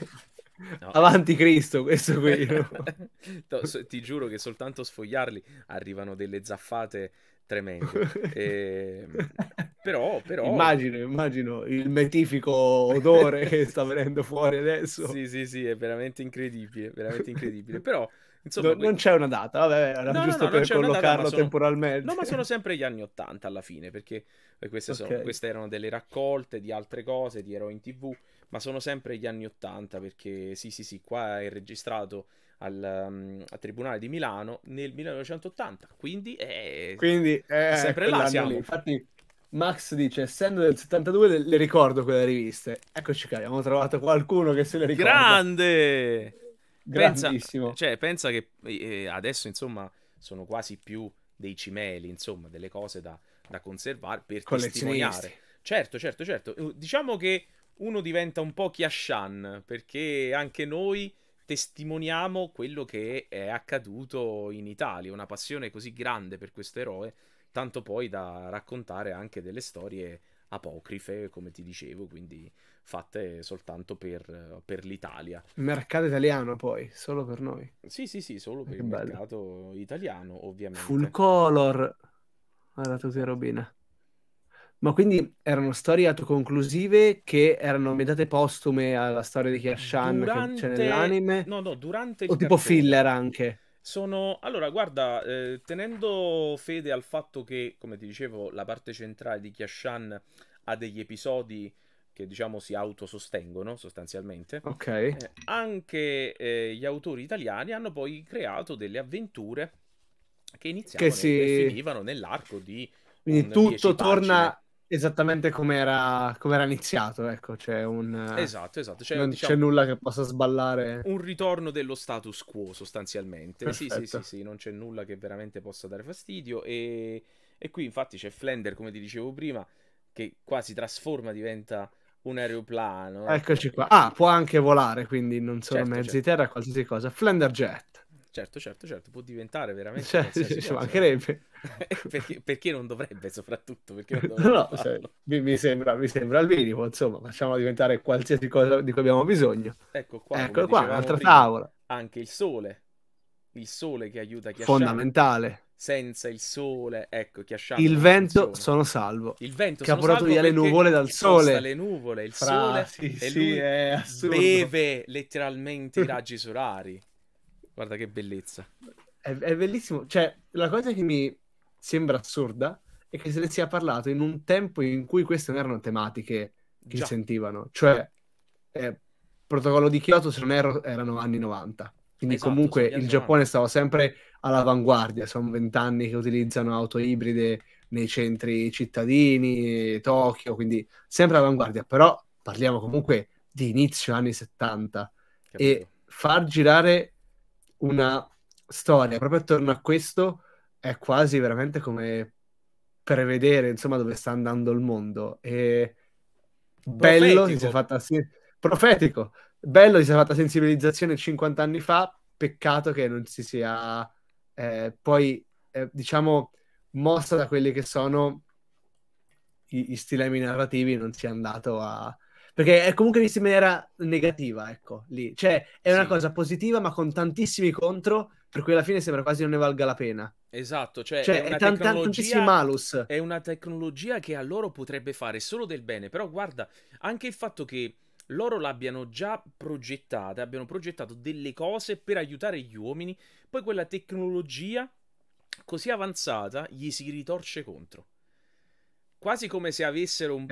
No. Avanti Cristo, questo qui. no, ti giuro che soltanto sfogliarli arrivano delle zaffate tremendo. E, ehm, però, però... Immagino, immagino il metifico odore che sta venendo fuori adesso. Sì, sì, sì, è veramente incredibile, veramente incredibile. Però, insomma... No, que... Non c'è una data, vabbè, era no, giusto no, per collocarlo data, sono... temporalmente. No, ma sono sempre gli anni Ottanta alla fine, perché queste, sono, okay. queste erano delle raccolte di altre cose, di eroi in tv, ma sono sempre gli anni Ottanta, perché sì, sì, sì, qua è registrato al, um, al Tribunale di Milano nel 1980. Quindi è, Quindi eh, è sempre là siamo. Lì. Infatti Max dice, essendo del 72 le, le ricordo quelle riviste. Eccoci qua, abbiamo trovato qualcuno che se le ricorda. Grande! Grandissimo. Pensa, cioè, pensa che eh, eh, adesso, insomma, sono quasi più dei cimeli, insomma, delle cose da, da conservare per testimoniare. Certo, certo, certo. Diciamo che uno diventa un po' Chiashan, perché anche noi testimoniamo quello che è accaduto in Italia, una passione così grande per questo eroe, tanto poi da raccontare anche delle storie apocrife, come ti dicevo, quindi fatte soltanto per, per l'Italia. Mercato italiano poi, solo per noi. Sì, sì, sì, solo eh, per che il bello. mercato italiano, ovviamente. Full color, guarda tutte Robina. Ma quindi erano storie autoconclusive che erano ambientate postume alla storia di Kiashan durante... che c'è nell'anime? No, no, durante il O tipo cartone. filler anche? Sono... Allora, guarda, eh, tenendo fede al fatto che, come ti dicevo, la parte centrale di Kiashan ha degli episodi che diciamo si autosostengono sostanzialmente. Ok. Eh, anche eh, gli autori italiani hanno poi creato delle avventure che iniziavano che si... e finivano nell'arco di quindi tutto torna, esattamente come era, come era iniziato, ecco, c'è un... Eh, esatto, esatto. Cioè, non diciamo, c'è nulla che possa sballare. Un ritorno dello status quo, sostanzialmente. Sì, sì, sì, sì, non c'è nulla che veramente possa dare fastidio e, e qui infatti c'è Flender, come ti dicevo prima, che quasi trasforma, diventa un aeroplano. Ecco. Eccoci qua. Ah, può anche volare, quindi non sono certo, mezzi certo. terra, qualsiasi cosa. Flender Jet. Certo, certo, certo, può diventare veramente... Cioè, sì, ci mancherebbe. perché, perché, non dovrebbe, soprattutto? Perché non dovrebbe no, cioè, mi, mi, sembra, mi sembra il minimo, insomma, facciamo diventare qualsiasi cosa di cui abbiamo bisogno. Ecco qua, ecco qua un'altra prima, tavola. Anche il sole, il sole che aiuta chi Fondamentale. Senza il sole, ecco, chi Il vento funziona. sono salvo. Il vento che ha portato via le nuvole dal sole. Le nuvole, il Fra, sole sì, e lui sì, beve letteralmente i raggi solari. Guarda che bellezza. È, è bellissimo. Cioè, la cosa che mi sembra assurda è che se ne sia parlato in un tempo in cui queste non erano tematiche che Già. sentivano. Cioè, eh, protocollo di Kyoto, se non erro, erano anni 90. Quindi esatto, comunque il Giappone stava sempre all'avanguardia, sono vent'anni che utilizzano auto ibride nei centri cittadini, Tokyo, quindi sempre all'avanguardia, però parliamo comunque di inizio anni 70 Capito. e far girare una storia proprio attorno a questo è quasi veramente come prevedere insomma dove sta andando il mondo e profetico. bello si è fatta sì, profetico bello si è fatta sensibilizzazione 50 anni fa peccato che non si sia eh, poi eh, diciamo mossa da quelli che sono i, i stilemi narrativi non si è andato a, perché è comunque vista in maniera negativa, ecco, lì. Cioè, è una sì. cosa positiva, ma con tantissimi contro, per cui alla fine sembra quasi non ne valga la pena. Esatto, cioè, cioè è, una è tan- tantissimi malus. È una tecnologia che a loro potrebbe fare solo del bene, però guarda, anche il fatto che loro l'abbiano già progettata, abbiano progettato delle cose per aiutare gli uomini, poi quella tecnologia così avanzata gli si ritorce contro quasi come se avessero un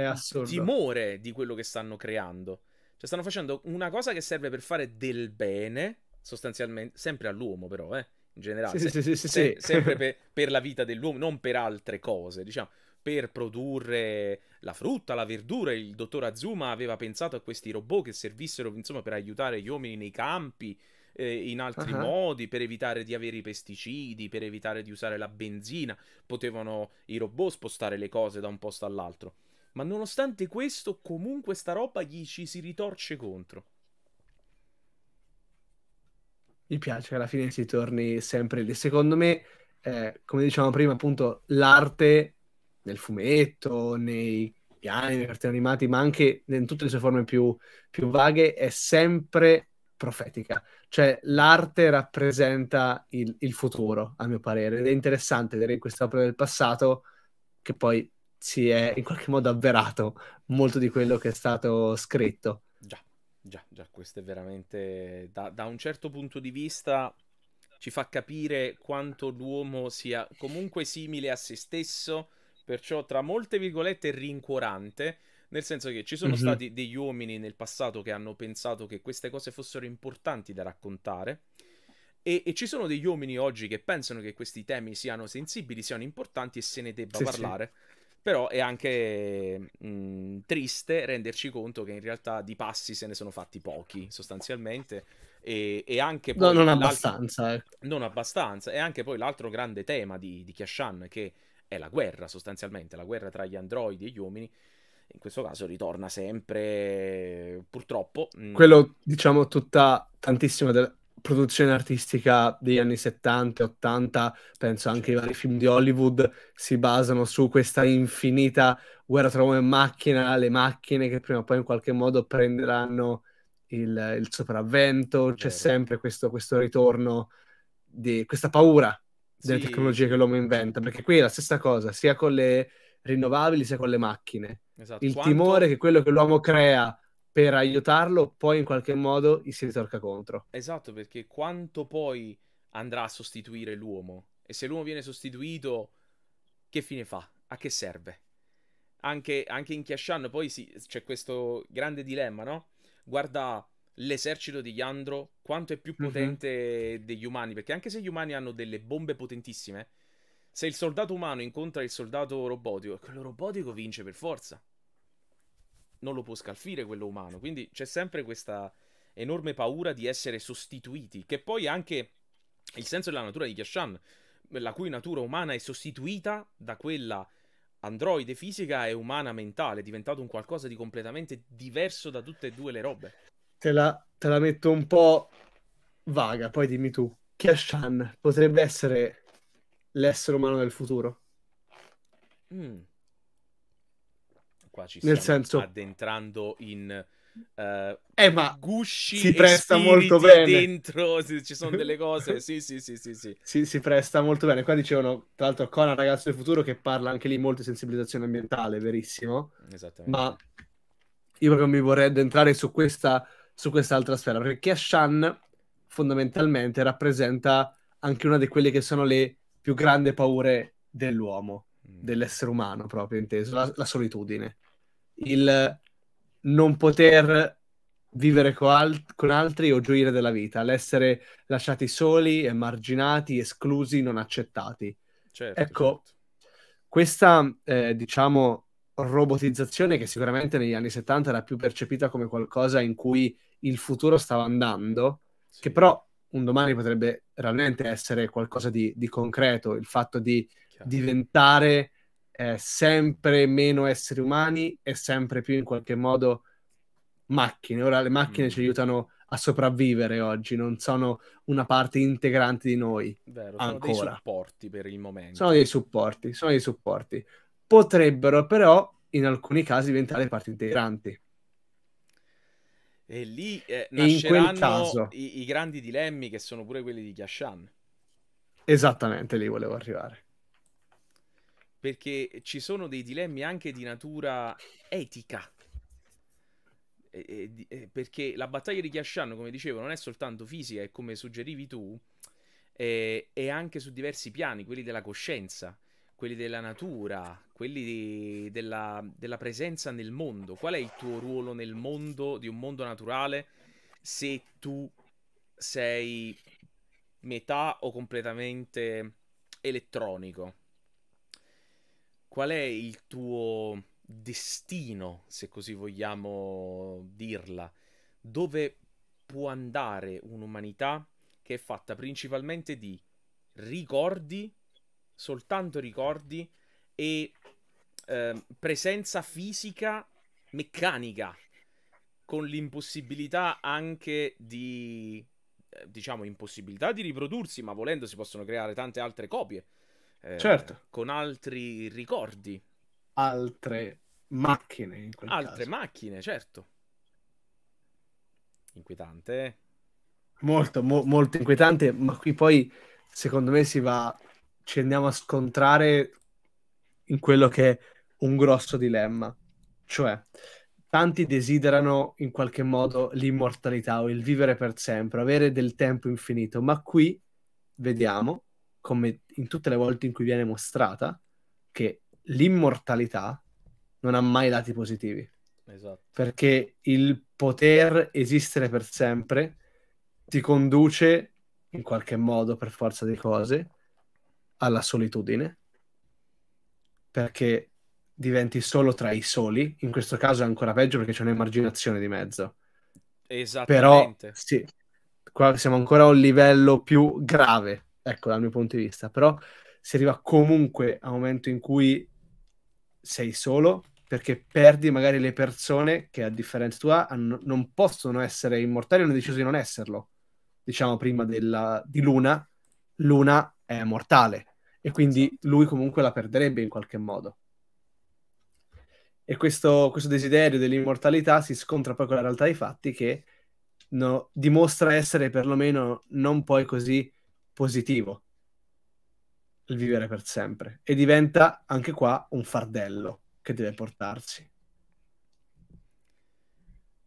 timore di quello che stanno creando. Cioè, stanno facendo una cosa che serve per fare del bene, sostanzialmente, sempre all'uomo, però, eh, in generale. Sì, se- sì, sì, se- sempre per-, per, la vita dell'uomo, non per altre cose, diciamo. Per produrre la frutta, la verdura, il dottor Azuma aveva pensato a questi robot che servissero, insomma, per aiutare gli uomini nei campi eh, in altri uh-huh. modi per evitare di avere i pesticidi, per evitare di usare la benzina, potevano i robot spostare le cose da un posto all'altro. Ma nonostante questo, comunque sta roba gli ci si ritorce contro. Mi piace che alla fine si torni sempre lì. Secondo me, eh, come dicevamo prima, appunto, l'arte nel fumetto, nei piani, nei cartoni animati, ma anche in tutte le sue forme più, più vaghe, è sempre profetica. Cioè, l'arte rappresenta il, il futuro, a mio parere, ed è interessante vedere in opera del passato che poi si è in qualche modo avverato molto di quello che è stato scritto. Già, già, già, questo è veramente, da, da un certo punto di vista, ci fa capire quanto l'uomo sia comunque simile a se stesso, perciò tra molte virgolette rincuorante, nel senso che ci sono mm-hmm. stati degli uomini nel passato che hanno pensato che queste cose fossero importanti da raccontare. E, e, ci sono degli uomini oggi che pensano che questi temi siano sensibili, siano importanti e se ne debba sì, parlare. Sì. Però è anche mh, mhmm, triste renderci conto che in realtà di passi se ne sono fatti pochi, sostanzialmente. E, e anche poi. No, non abbastanza. Ecco. Non abbastanza. E anche poi l'altro grande tema di, di Kashan, che è la guerra, sostanzialmente, la guerra tra gli androidi e gli uomini, in questo caso ritorna sempre, purtroppo. Mm. Quello, diciamo, tutta tantissima della produzione artistica degli anni 70 e 80, penso anche ai vari film di Hollywood, si basano su questa infinita guerra tra uomo e macchina, le macchine che prima o poi in qualche modo prenderanno il, il sopravvento, c'è sempre questo, questo ritorno di questa paura delle sì. tecnologie che l'uomo inventa, perché qui è la stessa cosa, sia con le rinnovabili sia con le macchine. Esatto. Il Quanto... timore che quello che l'uomo crea per aiutarlo poi in qualche modo gli si ritorca contro. Esatto, perché quanto poi andrà a sostituire l'uomo? E se l'uomo viene sostituito, che fine fa? A che serve? Anche, anche in Chiashan poi sì, c'è questo grande dilemma, no? Guarda l'esercito di Yandro, quanto è più mhm. potente mm-hmm. degli umani, perché anche se gli umani hanno delle bombe potentissime, se il soldato umano incontra il soldato robotico, quello robotico vince per forza. Non lo può scalfire quello umano. Quindi c'è sempre questa enorme paura di essere sostituiti, che poi è anche il senso della natura di Kashan, la cui natura umana è sostituita da quella androide fisica e umana mentale, è diventato un qualcosa di completamente diverso da tutte e due le robe. Te la, te la metto un po' vaga, poi dimmi tu. Kashan potrebbe essere l'essere umano del futuro. Mm. Qua ci Nel stiamo senso... addentrando in... Uh, eh, ma gusci si presta molto bene dentro ci sono delle cose sì sì sì sì, sì. Si, si, presta molto bene qua dicevano tra l'altro Conan ragazzo del futuro che parla anche lì molto di sensibilizzazione ambientale verissimo esattamente ma io proprio mi vorrei addentrare su questa su quest'altra sfera perché Shan fondamentalmente rappresenta anche una di quelle che sono le più grande paure dell'uomo, mm. dell'essere umano proprio inteso, la, la solitudine, il non poter vivere con, alt- con, altri o gioire della vita, l'essere lasciati soli, emarginati, esclusi, non accettati. Certo, ecco, certo. questa, eh, diciamo, robotizzazione che sicuramente negli anni 70 era più percepita come qualcosa in cui il futuro stava andando, sì. che però un domani potrebbe realmente essere qualcosa di, di concreto, il fatto di Chiaro. diventare eh, sempre meno esseri umani e sempre più in qualche modo macchine. Ora le macchine mm. ci aiutano a sopravvivere oggi, non sono una parte integrante di noi. Vero, sono ancora. dei supporti per il momento. Sono dei supporti, sono dei supporti. Potrebbero però in alcuni casi diventare parti integranti. E lì eh, nasceranno caso... i, i, grandi dilemmi che sono pure quelli di Kashan. Esattamente lì volevo arrivare. Perché ci sono dei dilemmi anche di natura etica. E, e, e, eh, perché la battaglia di Kashan, come dicevo, non è soltanto fisica, e come suggerivi tu, eh, è anche su diversi piani, quelli della coscienza quelli della natura, quelli di, della, della, presenza nel mondo. Qual è il tuo ruolo nel mondo, di un mondo naturale, se tu sei metà o completamente elettronico? Qual è il tuo destino, se così vogliamo dirla? Dove può andare un'umanità che è fatta principalmente di ricordi soltanto ricordi e eh, presenza fisica meccanica, con l'impossibilità anche di, eh, diciamo, impossibilità di riprodursi, ma volendo si possono creare tante altre copie. Eh, certo. Con altri ricordi. Altre macchine, in quel Altre caso. macchine, certo. Inquietante. Eh. Molto, mo- molto inquietante, ma qui poi secondo me si va ci andiamo a scontrare in quello che è un grosso dilemma, cioè tanti desiderano in qualche modo l'immortalità o il vivere per sempre, avere del tempo infinito, ma qui vediamo, come in tutte le volte in cui viene mostrata, che l'immortalità non ha mai lati positivi. Esatto. Perché il poter esistere per sempre ti conduce in qualche modo, per forza di cose, alla solitudine, perché diventi solo tra i soli, in questo caso è ancora peggio perché c'è un'emarginazione di mezzo. Esattamente. Però sì, qua siamo ancora a un livello più grave, ecco, dal mio punto di vista, però si arriva comunque a un momento in cui sei solo perché perdi magari le persone che a differenza tua hanno, non possono essere immortali, hanno deciso di non esserlo. Diciamo prima della, di Luna, Luna è mortale, e quindi esatto. lui comunque la perderebbe in qualche modo. E questo, questo desiderio dell'immortalità si scontra poi con la realtà dei fatti che no, dimostra essere perlomeno non poi così positivo il vivere per sempre e diventa anche qua un fardello che deve portarsi.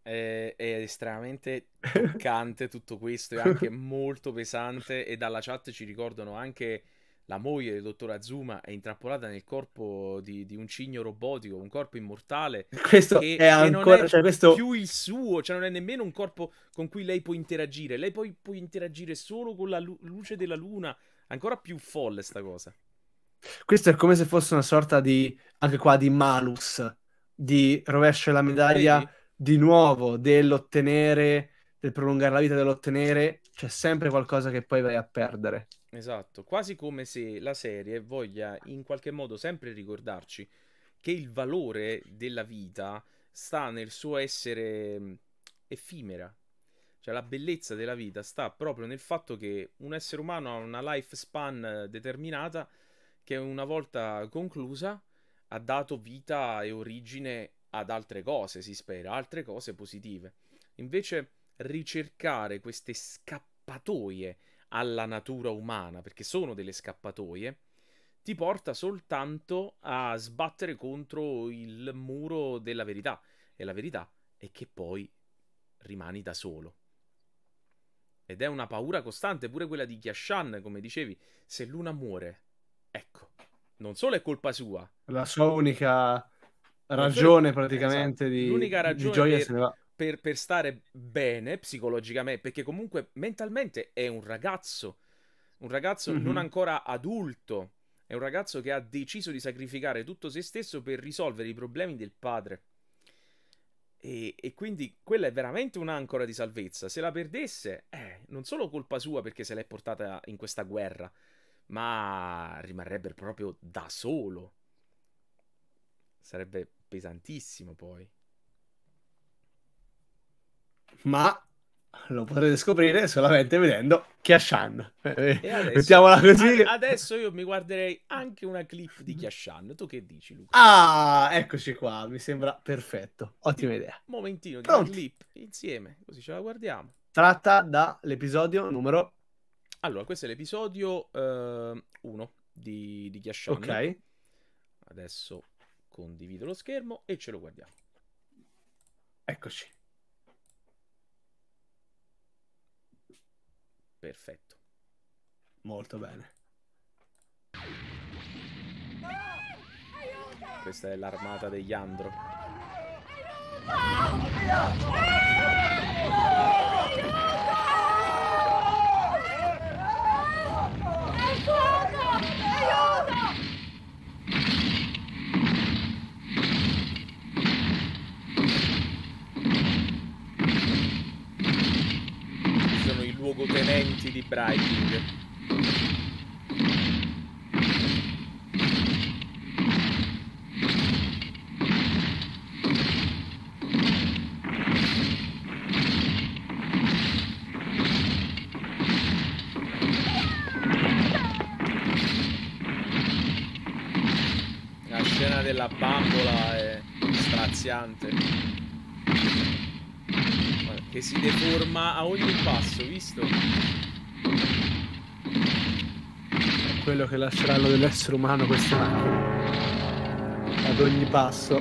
È, estremamente toccante tutto questo, e anche molto pesante e dalla chat ci ricordano anche la moglie del dottor Azuma è intrappolata nel corpo di, di un cigno robotico, un corpo immortale. Questo che, è ancora che è cioè, questo... più il suo, cioè non è nemmeno un corpo con cui lei può interagire. Lei poi può interagire solo con la lu- luce della luna. Ancora più folle sta cosa. Questo è come se fosse una sorta di anche qua di malus di rovescio la medaglia Vedi? di nuovo dell'ottenere, del prolungare la vita dell'ottenere. C'è sempre qualcosa che poi vai a perdere. Esatto, quasi come se la serie voglia in qualche modo sempre ricordarci che il valore della vita sta nel suo essere effimera. Cioè la bellezza della vita sta proprio nel fatto che un essere umano ha una lifespan determinata che una volta conclusa ha dato vita e origine ad altre cose, si spera, altre cose positive. Invece ricercare queste scappatoie alla natura umana, perché sono delle scappatoie, ti porta soltanto a sbattere contro il muro della verità. E la verità è che poi rimani da solo. Ed è una paura costante, pure quella di Kiashan, come dicevi, se Luna muore, ecco, non solo è colpa sua. La sua unica ragione esatto. praticamente esatto. di, di gioia per... se ne va per, per stare bene psicologicamente, perché comunque mentalmente è un ragazzo, un ragazzo mm-hmm. non ancora adulto, è un ragazzo che ha deciso di sacrificare tutto se stesso per risolvere i problemi del padre. E, e, quindi quella è veramente un'ancora di salvezza. Se la perdesse, eh, non solo colpa sua perché se l'è portata in questa guerra, ma rimarrebbe proprio da solo. Sarebbe pesantissimo poi ma lo potrete scoprire solamente vedendo Kiashan. Eh, eh adesso, mettiamola così. Ad, adesso io mi guarderei anche una clip di Kiashan. Tu che dici, Luca? Ah, eccoci qua. Mi sembra perfetto. Ottima idea. Un momentino di Pronti. clip insieme, così ce la guardiamo. Tratta dall'episodio numero. Allora, questo è l'episodio 1 eh, uh, di, di Kiashan. Ok. Adesso condivido lo schermo e ce lo guardiamo. Eccoci. Perfetto. Molto bene. Questa è l'armata degli Andro. Aiuto! Aiuto! Aiuto! luogotenenti di Brighting. La scena della bambola è straziante che si deforma a ogni passo, visto? Quello che lasceranno dell'essere umano questa macchine. Ad ogni passo.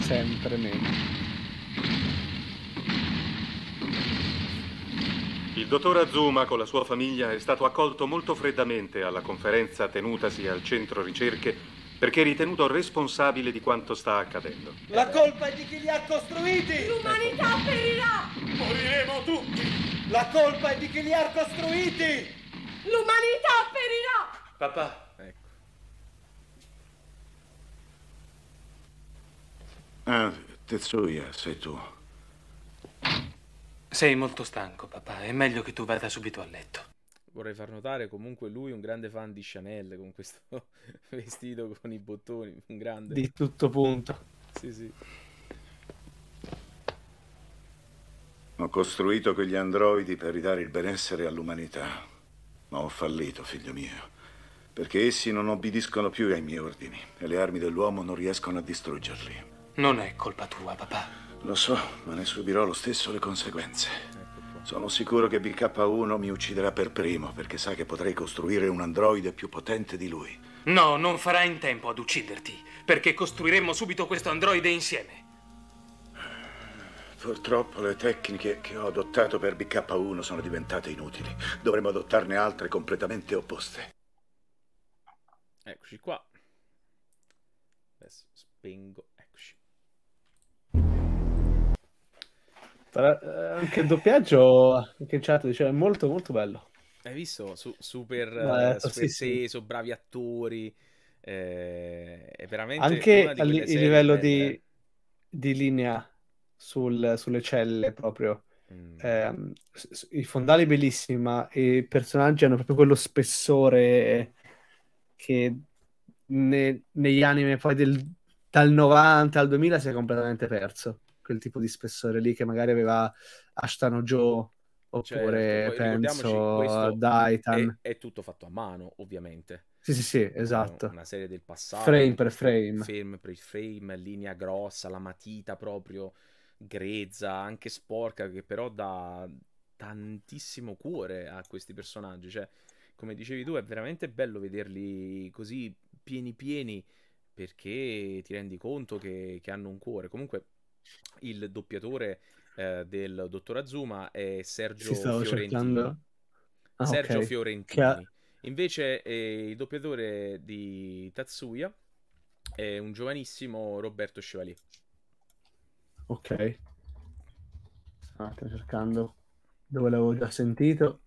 Sempre meno. Il dottor Azuma con la sua famiglia è stato accolto molto freddamente alla conferenza tenutasi al centro ricerche perché è ritenuto responsabile di quanto sta accadendo. La colpa è di chi li ha costruiti! L'umanità perirà! Moriremo tutti! La colpa è di chi li ha costruiti! L'umanità perirà! Papà, ecco. Ah, Tetsuya, sei tu. Sei molto stanco, papà. È meglio che tu vada subito a letto vorrei far notare comunque lui un grande fan di Chanel con questo vestito con i bottoni, un grande... Di tutto punto. Sì, sì. Ho costruito quegli androidi per ridare il benessere all'umanità, ma ho fallito, figlio mio, perché essi non obbediscono più ai miei ordini e le armi dell'uomo non riescono a distruggerli. Non è colpa tua, papà. Lo so, ma ne subirò lo stesso le conseguenze. Sono sicuro che BK1 mi ucciderà per primo perché sa che potrei costruire un androide più potente di lui. No, non farà in tempo ad ucciderti perché costruiremmo subito questo androide insieme. Purtroppo le tecniche che ho adottato per BK1 sono diventate inutili. Dovremmo adottarne altre completamente opposte. Eccoci qua. Adesso spengo Però, eh, anche il doppiaggio, anche in chat diceva, è molto molto bello. Hai visto? Su, super, Beh, eh, super sì, seso, sì. bravi attori. Eh, è veramente anche di il livello di, eh. di, linea sul, sulle celle proprio. Mm. Eh, I fondali bellissimi, ma i personaggi hanno proprio quello spessore che ne, negli anime poi del, dal 90 al 2000 si è completamente perso quel tipo di spessore lì che magari aveva Ashton Joe oppure cioè, penso Daitan. È, è tutto fatto a mano, ovviamente. Sì, sì, sì, esatto. Una, una serie del passato. Frame per frame. Frame per frame, linea grossa, la matita proprio grezza, anche sporca, che però dà tantissimo cuore a questi personaggi. Cioè, come dicevi tu, è veramente bello vederli così pieni pieni perché ti rendi conto che, che hanno un cuore. Comunque, il doppiatore eh, del dottor Azuma è Sergio Fiorentino. Ah, Sergio okay. Fiorentini. Ha... Invece eh, il doppiatore di Tatsuya è un giovanissimo Roberto Chevalier. Ok. Ah, sto cercando dove l'avevo già sentito.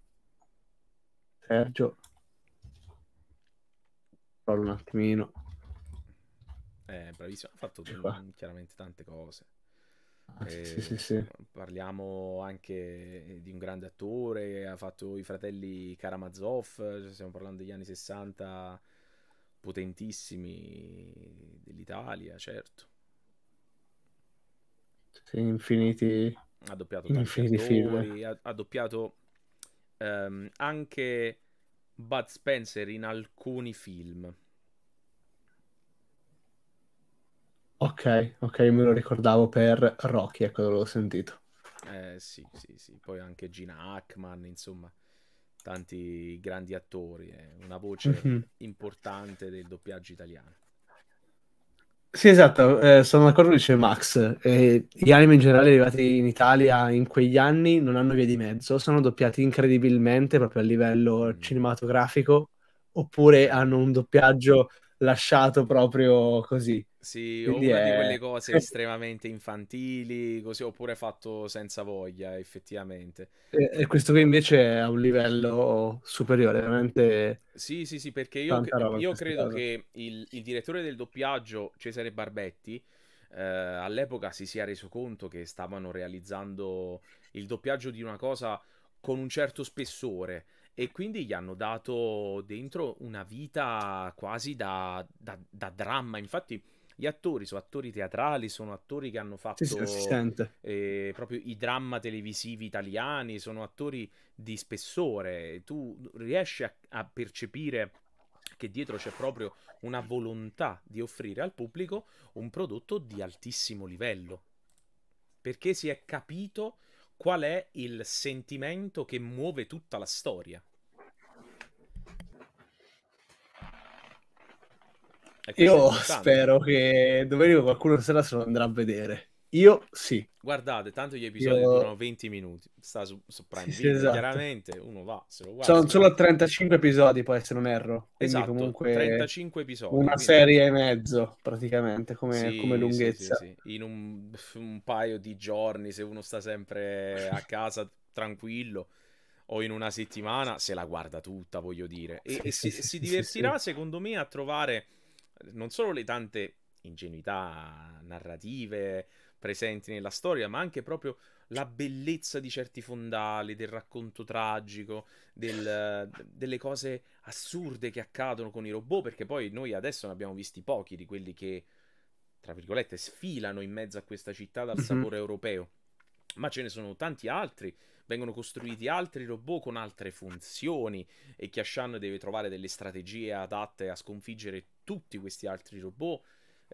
Sergio. Parlo un attimino. Eh, bravissimo. Ha fatto chiaramente tante cose. Ah, sì, eh, sì, sì. Parliamo anche di un grande attore, ha fatto i fratelli Karamazov, cioè, stiamo parlando degli anni 60 potentissimi dell'Italia, certo. infiniti. Ha doppiato infiniti film. Ha, ha doppiato um, anche Bud Spencer in alcuni film. Ok, ok, me lo ricordavo per Rocky, ecco, l'ho sentito. Eh, sì, sì, sì. Poi anche Gina Hackman, insomma, tanti grandi attori, eh. una voce mm-hmm. importante del doppiaggio italiano. Sì, esatto, eh, sono d'accordo, dice Max. Eh, gli anime in generale arrivati in Italia in quegli anni non hanno via di mezzo, sono doppiati incredibilmente proprio a livello mm. cinematografico, oppure hanno un doppiaggio lasciato proprio così. Sì, Quindi o una è... di quelle cose estremamente infantili, così, oppure fatto senza voglia, effettivamente. E, e questo qui invece è a un livello superiore, veramente. Sì, sì, sì, perché io, io credo che il, il, direttore del doppiaggio, Cesare Barbetti, eh, all'epoca si sia reso conto che stavano realizzando il doppiaggio di una cosa con un certo spessore e quindi gli hanno dato dentro una vita quasi da, da, da dramma. Infatti gli attori sono attori teatrali, sono attori che hanno fatto sì, sì, eh, proprio i dramma televisivi italiani, sono attori di spessore. Tu riesci a, a percepire che dietro c'è proprio una volontà di offrire al pubblico un prodotto di altissimo livello. Perché si è capito qual è il sentimento che muove tutta la storia? Io spero che domenica qualcuno stasera se lo andrà a vedere. Io sì. Guardate, tanto gli episodi Io... durano 20 minuti. Sta su, su Prime sì, Video, esatto. chiaramente uno va, se lo guarda. Sono solo 35 episodi, poi se non erro. esatto, comunque 35 episodi. Una quindi... serie e mezzo, praticamente, come, sì, come lunghezza. Sì, sì, In un, un paio di giorni, se uno sta sempre a casa tranquillo o in una settimana, se la guarda tutta, voglio dire. E, e si, si, divertirà, secondo me, a trovare non solo le tante ingenuità narrative presenti nella storia, ma anche proprio la bellezza di certi fondali, del racconto tragico, del, delle cose assurde che accadono con i robot, perché poi noi adesso ne abbiamo visti pochi di quelli che, tra virgolette, sfilano in mezzo a questa città dal mhm. sapore mm-hmm. europeo. Ma ce ne sono tanti altri, vengono costruiti altri robot con altre funzioni e Kiashan deve trovare delle strategie adatte a sconfiggere tutti questi altri robot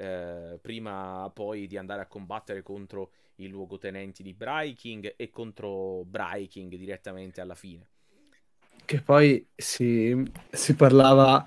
eh, prima poi di andare a combattere contro i luogotenenti di Breiking e contro Breiking direttamente alla fine. Che poi si, si parlava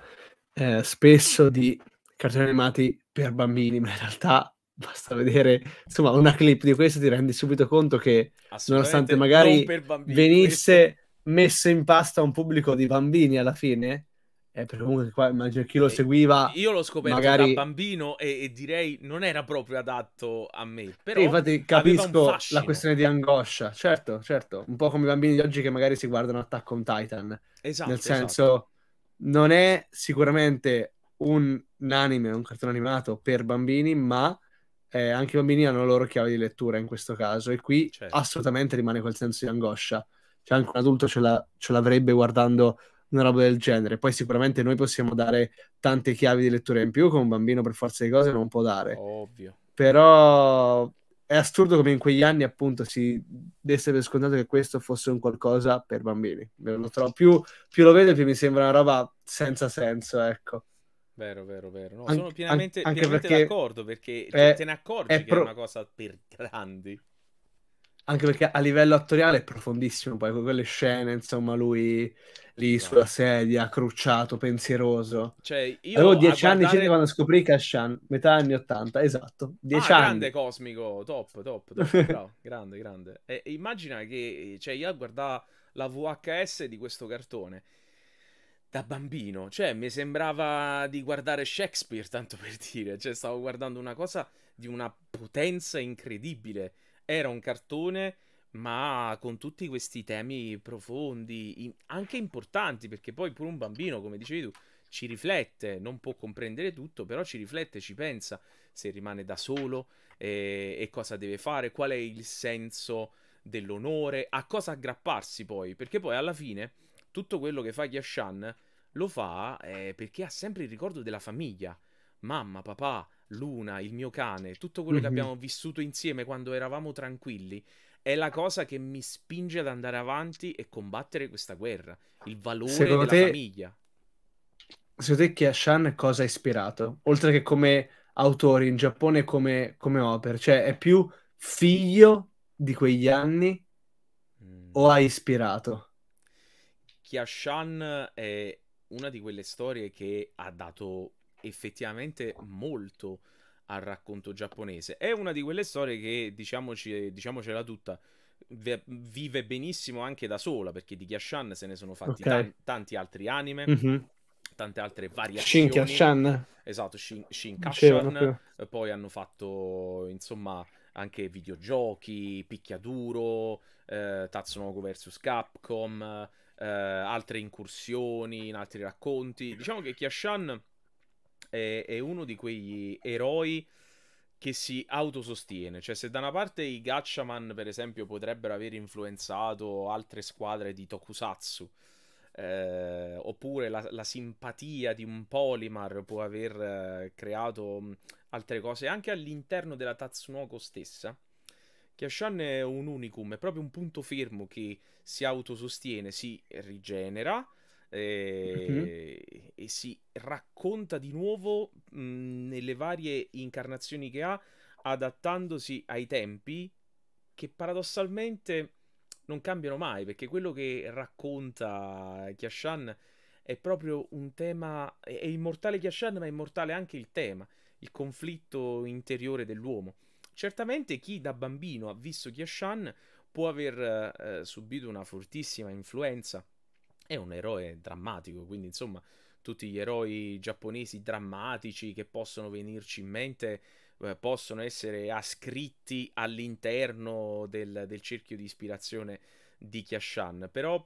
eh, spesso di cartoni animati per bambini, ma in realtà basta vedere insomma una clip di questo ti rendi subito conto che nonostante magari bambini, venisse questo... messo in pasta un pubblico di bambini alla fine eh, perché comunque qua immagino chi lo eh, seguiva. Io l'ho scoperto magari... da bambino e, e, direi non era proprio adatto a me. Però sì, infatti capisco la questione di angoscia, certo, certo. Un po' come i bambini di oggi che magari si guardano Attack on Titan. Esatto. Nel esatto. senso, esatto. non è sicuramente un, anime, un cartone animato per bambini, ma eh, anche i bambini hanno la loro chiave di lettura in questo caso. E qui certo. assolutamente rimane quel senso di angoscia. Cioè, anche un adulto ce, la, ce l'avrebbe guardando una roba del genere. Poi sicuramente noi possiamo dare tante chiavi di lettura in più che un bambino per forza di cose non può dare. Ovvio. Però è assurdo come in quegli anni appunto si desse per scontato che questo fosse un qualcosa per bambini. Lo più, più, lo vedo più mi sembra una roba senza senso, ecco. Vero, vero, vero. No, An- sono pienamente, an- pienamente perché d'accordo perché cioè, è, te ne accorgi pro- che è una cosa per grandi anche perché a livello attoriale è profondissimo, poi con quelle scene, insomma, lui lì sulla sedia, crucciato, pensieroso. Cioè, io Avevo dieci guardare... anni quando scoprì Cashan, metà anni 80, esatto, dieci ah, anni. grande Cosmico, top, top, top bravo, grande, grande. E, immagina che, cioè, io guardavo la VHS di questo cartone da bambino, cioè, mi sembrava di guardare Shakespeare, tanto per dire, cioè, stavo guardando una cosa di una potenza incredibile, era un cartone ma con tutti questi temi profondi, in, anche importanti, perché poi pure un bambino, come dicevi tu, ci riflette, non può comprendere tutto, però ci riflette, ci pensa se rimane da solo eh, e cosa deve fare, qual è il senso dell'onore, a cosa aggrapparsi poi, perché poi alla fine tutto quello che fa Yashan lo fa eh, perché ha sempre il ricordo della famiglia, mamma, papà, Luna, il mio cane, tutto quello mm-hmm. che mhm. abbiamo vissuto insieme quando eravamo tranquilli, è la cosa che mi spinge ad andare avanti e combattere questa guerra. Il valore secondo della te, famiglia. Secondo te Kiashan cosa ha ispirato? Oltre che come autore in Giappone come, come opera, cioè è più figlio di quegli anni mm. o ha ispirato? Kiashan è una di quelle storie che ha dato effettivamente molto al racconto giapponese. È una di quelle storie che, diciamoci, diciamocela tutta, vive benissimo anche da sola, perché di Kyashan se ne sono fatti okay. t- tanti altri anime. Mm-hmm tante altre variazioni. Shin Esatto, Shin, Kashan. Eh, poi hanno fatto, insomma, anche videogiochi, picchiaduro, eh, Tatsunoko vs Capcom, eh, altre incursioni in altri racconti. Diciamo che Kiashan è, è uno di quegli eroi che si autosostiene. Cioè, se da una parte i Gatchaman, per esempio, potrebbero aver influenzato altre squadre di Tokusatsu, eh, oppure la, la, simpatia di un Polimar può aver eh, creato mm, altre cose, anche all'interno della Tatsunoko stessa. Kyashan è un unicum, è proprio un punto fermo che si autosostiene, si rigenera e, mm-hmm. Ehm, e si racconta di nuovo mh, mhmm, nelle varie incarnazioni che ha, adattandosi ai tempi che paradossalmente non cambiano mai, perché quello che racconta Kiashan è proprio un tema, è, immortale Kiashan, ma è immortale anche il tema, il conflitto interiore dell'uomo. Certamente chi da bambino ha visto Kiashan può aver eh, subito una fortissima influenza è un eroe drammatico, quindi insomma tutti gli eroi giapponesi drammatici che possono venirci in mente eh, possono essere ascritti all'interno del, del cerchio di ispirazione di Kyashan, però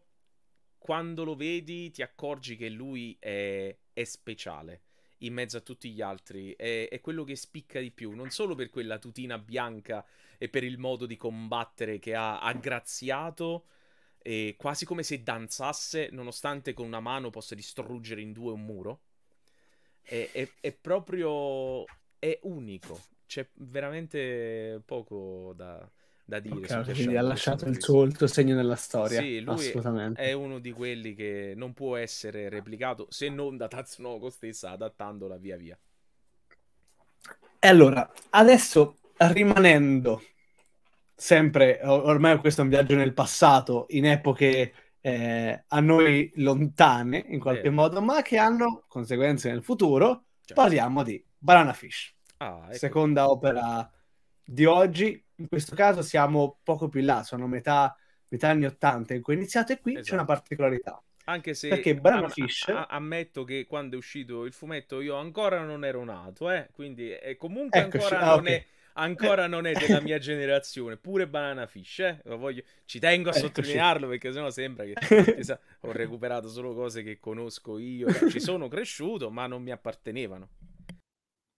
quando lo vedi ti accorgi che lui è, è speciale in mezzo a tutti gli altri. È, è, quello che spicca di più, non solo per quella tutina bianca e per il modo di combattere che ha aggraziato e quasi come se danzasse, nonostante con una mano possa distruggere in due un muro. È, è, è proprio... è unico. C'è veramente poco da, da dire. Okay, quindi Shang ha lasciato il suo oltre segno nella storia. Sì, lui è uno di quelli che non può essere replicato se non da Tatsunoko stessa, adattandola via via. E allora, adesso rimanendo sempre, ormai questo è un viaggio nel passato, in epoche eh, a noi lontane in qualche eh. modo, ma che hanno conseguenze nel futuro, certo. parliamo di Banana Fish, ah, ecco. seconda opera di oggi. In questo caso siamo poco più là, sono metà, metà anni 80 in cui è iniziato e qui esatto. c'è una esatto. particolarità. Anche se Perché Banana am- Fish... A- ammetto che quando è uscito il fumetto io ancora non ero nato, eh? quindi comunque Eccoci, ancora ah, non okay. è ancora eh. non è della mia generazione, pure Banana Fish, eh? voglio... ci tengo a Eccoci. Eh, sottolinearlo perché sennò sembra che ho recuperato solo cose che conosco io, ci sono cresciuto ma non mi appartenevano.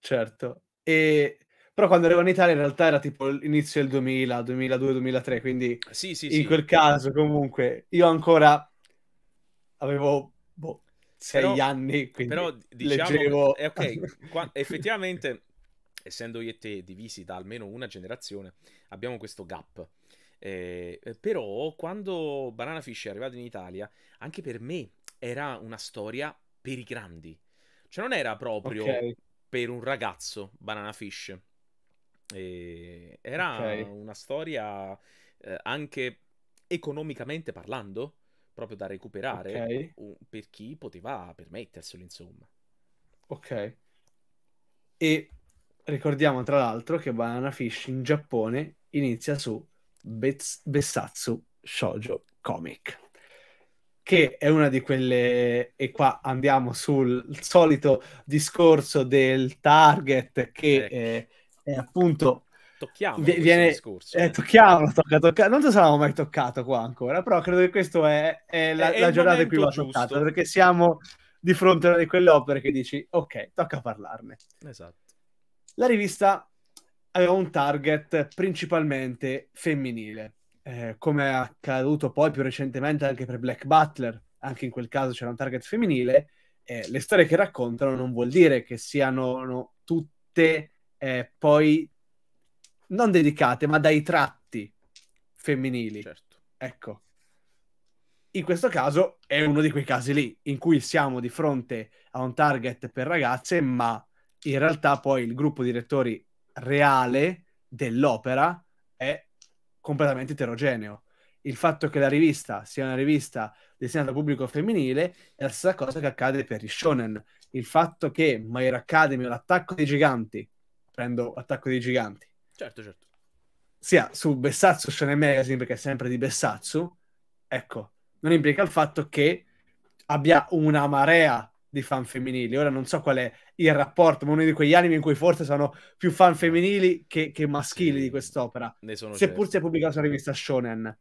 Certo, e... però quando ero in Italia in realtà era tipo l'inizio del 2000, 2002, 2003, quindi sì, sì, in sì. quel caso comunque io ancora avevo... Boh, sei però, anni, quindi però, diciamo, leggevo... Eh, okay, qua, effettivamente essendo io e te divisi da almeno una generazione, abbiamo questo gap. Eh, eh, però quando Banana Fish è arrivato in Italia, anche per me era una storia per i grandi. Cioè non era proprio okay. per un ragazzo Banana Fish. Eh, era okay. una storia eh, anche economicamente parlando, proprio da recuperare okay. per chi poteva permetterselo, insomma. Ok. E Ricordiamo tra l'altro che Banana Fish in Giappone inizia su Bets- Bessatsu Shoujo Comic, che è una di quelle, e qua andiamo sul solito discorso del target che eh. è, è appunto tocchiamo viene, discorso. Eh, tocchiamolo, tocca, tocca. Non ci saremmo mai toccato qua ancora, però credo che questa è, è, la, è la giornata in cui va toccato perché siamo di fronte a una di quelle opere che dici, ok, tocca parlarne. Esatto. La rivista aveva un target principalmente femminile, eh, come è accaduto poi più recentemente anche per Black Butler, anche in quel caso c'era un target femminile, eh, le storie che raccontano non vuol dire che siano no, tutte eh, poi non dedicate, ma dai tratti femminili. Certo. Ecco. In questo caso è uno di quei casi lì in cui siamo di fronte a un target per ragazze, ma in realtà poi il gruppo direttori reale dell'opera è completamente eterogeneo. Il fatto che la rivista sia una rivista destinata al pubblico femminile è la stessa cosa che accade per i shonen. Il fatto che My Academy o l'attacco dei giganti, prendo attacco dei giganti, certo, certo. sia su Bessazzo Shonen Magazine perché è sempre di Bessazzo, ecco, non implica il fatto che abbia una marea di fan femminili. Ora non so qual è il rapporto, ma uno di quegli anime in cui forse sono più fan femminili che, che maschili sì, di quest'opera, seppur certo. sia pubblicato sulla rivista Shonen.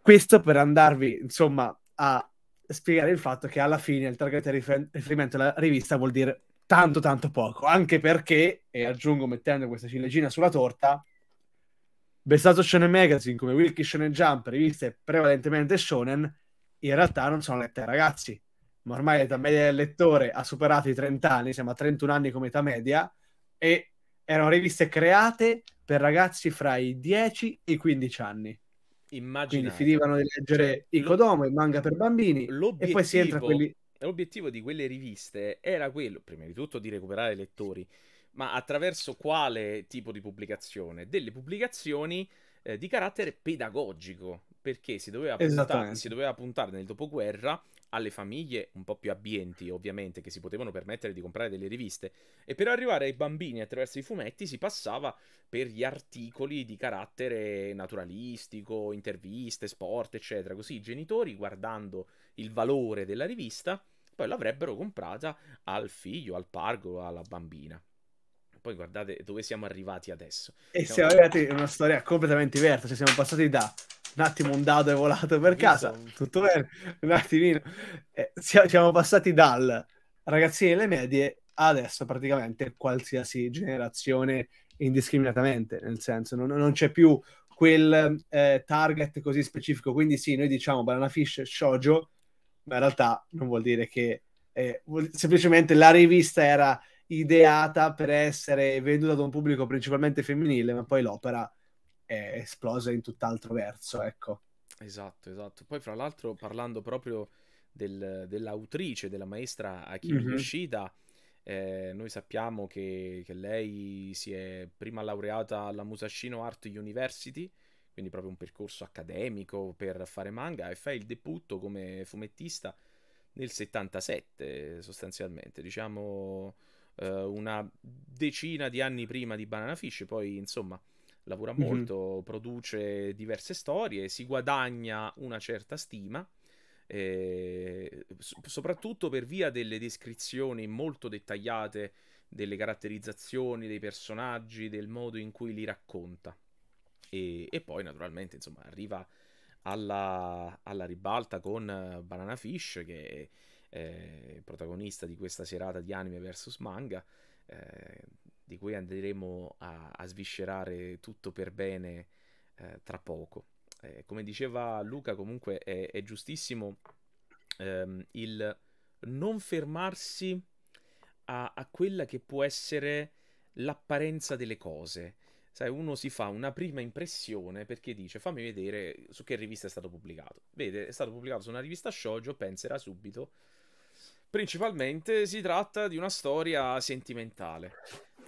Questo per andarvi, insomma, a spiegare il fatto che alla fine il target rifer- riferimento alla rivista vuol dire tanto tanto poco, anche perché, e aggiungo mettendo questa ciliegina sulla torta, Bestato Shonen Magazine come Wilkie Shonen Jump, riviste prevalentemente shonen, in realtà non sono lette ai ragazzi, ma ormai l'età media del lettore ha superato i 30 anni, siamo a 31 anni come età media, e erano riviste create per ragazzi fra i 10 e i 15 anni. Immaginate. Quindi finivano di leggere cioè, Icodomo, il manga per bambini, e poi si entra quelli... L'obiettivo di quelle riviste era quello, prima di tutto, di recuperare lettori, ma attraverso quale tipo di pubblicazione? Delle pubblicazioni eh, di carattere pedagogico, perché si doveva, puntare, si doveva puntare nel dopoguerra alle famiglie un po' più abbienti, ovviamente, che si potevano permettere di comprare delle riviste, e per arrivare ai bambini attraverso i fumetti si passava per gli articoli di carattere naturalistico, interviste, sport, eccetera. Così i genitori, guardando il valore della rivista, poi l'avrebbero comprata al figlio, al pargo, alla bambina poi guardate dove siamo arrivati adesso. E siamo, siamo arrivati a una storia completamente diversa, cioè siamo passati da un attimo un dado è volato per casa, tutto bene, un attimino. Eh, siamo passati dal ragazzini delle medie adesso praticamente qualsiasi generazione indiscriminatamente, nel senso non, non c'è più quel eh, target così specifico, quindi sì, noi diciamo banana fish shoujo, ma in realtà non vuol dire che eh, semplicemente la rivista era ideata per essere venduta ad un pubblico principalmente femminile, ma poi l'opera è esplosa in tutt'altro verso, ecco. Esatto, esatto. Poi fra l'altro parlando proprio del, dell'autrice, della maestra Akimi mm-hmm. Yoshida, eh, noi sappiamo che, che, lei si è prima laureata alla Musashino Art University, quindi proprio un percorso accademico per fare manga, e fa il debutto come fumettista nel 77 sostanzialmente, diciamo eh, una decina di anni prima di Banana Fish, poi insomma lavora molto, mm-hmm. produce diverse storie, si guadagna una certa stima. Eh, so- soprattutto per via delle descrizioni molto dettagliate delle caratterizzazioni dei personaggi, del modo in cui li racconta. E, e poi, naturalmente, insomma, arriva alla, alla ribalta con Banana Fish, che è eh, protagonista di questa serata di anime versus manga. Eh, di cui andremo a, a sviscerare tutto per bene eh, tra poco. Eh, come diceva Luca, comunque è, è giustissimo ehm, il non fermarsi a, a, quella che può essere l'apparenza delle cose. Sai, uno si fa una prima impressione perché dice fammi vedere su che rivista è stato pubblicato. Vede, è stato pubblicato su una rivista shoujo, penserà subito. Principalmente si tratta di una storia sentimentale.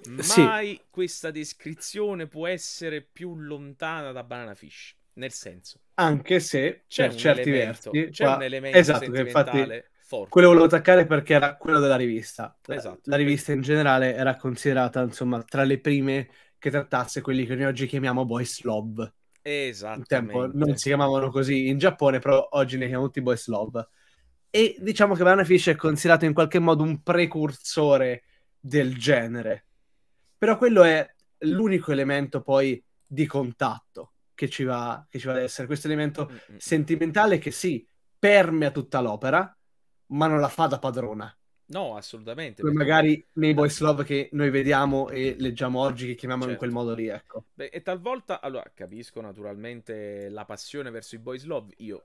Mai sì. questa descrizione può essere più lontana da Banana Fish. Nel senso, anche se c'è per certi elemento, versi c'è qua... un elemento esatto, infatti, forte. Quello volevo attaccare perché era quello della rivista. Eh, esatto. La rivista in generale era considerata, insomma, tra le prime che trattasse quelli che noi oggi chiamiamo boys love. Esatto. Un tempo non si chiamavano così in Giappone, però oggi ne chiamano tutti boys love. E diciamo che Banana Fish è considerato in qualche modo un precursore del genere però quello è mm. l'unico elemento poi di contatto che ci va, che ci va ad essere, questo elemento mm-hmm. sentimentale che sì, permea tutta l'opera, ma non la fa da padrona. No, assolutamente. Come perché... magari nei eh. boys love che noi vediamo e leggiamo oggi, che chiamiamo certo. in quel certo. modo lì, ecco. Beh, e talvolta, allora, capisco naturalmente la passione verso i boys love, io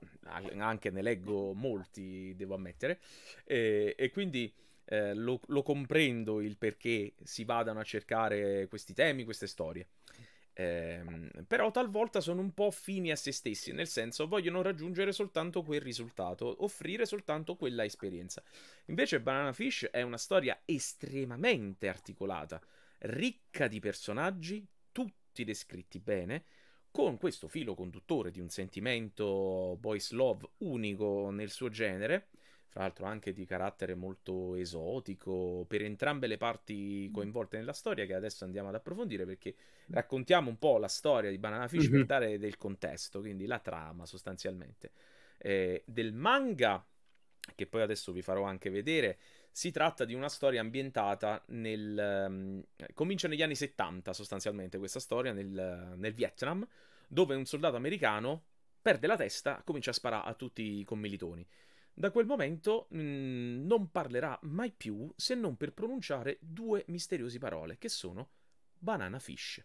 anche ne leggo molti, devo ammettere, e, e quindi eh, lo, lo, comprendo il perché si vadano a cercare questi temi, queste storie. Eh, però talvolta sono un po' fini a se stessi, nel senso vogliono raggiungere soltanto quel risultato, offrire soltanto quella esperienza. Invece Banana Fish è una storia estremamente articolata, ricca di personaggi, tutti descritti bene, con questo filo conduttore di un sentimento boys love unico nel suo genere tra l'altro anche di carattere molto esotico, per entrambe le parti coinvolte nella storia che adesso andiamo ad approfondire perché raccontiamo un po' la storia di Banana Fish mm-hmm. per dare del contesto, quindi la trama sostanzialmente. Eh, del manga, che poi adesso vi farò anche vedere, si tratta di una storia ambientata nel... Um, comincia negli anni 70 sostanzialmente questa storia nel, nel Vietnam, dove un soldato americano perde la testa, e comincia a sparare a tutti i commilitoni. Da quel momento mh, mm, non parlerà mai più se non per pronunciare due misteriose parole che sono banana fish.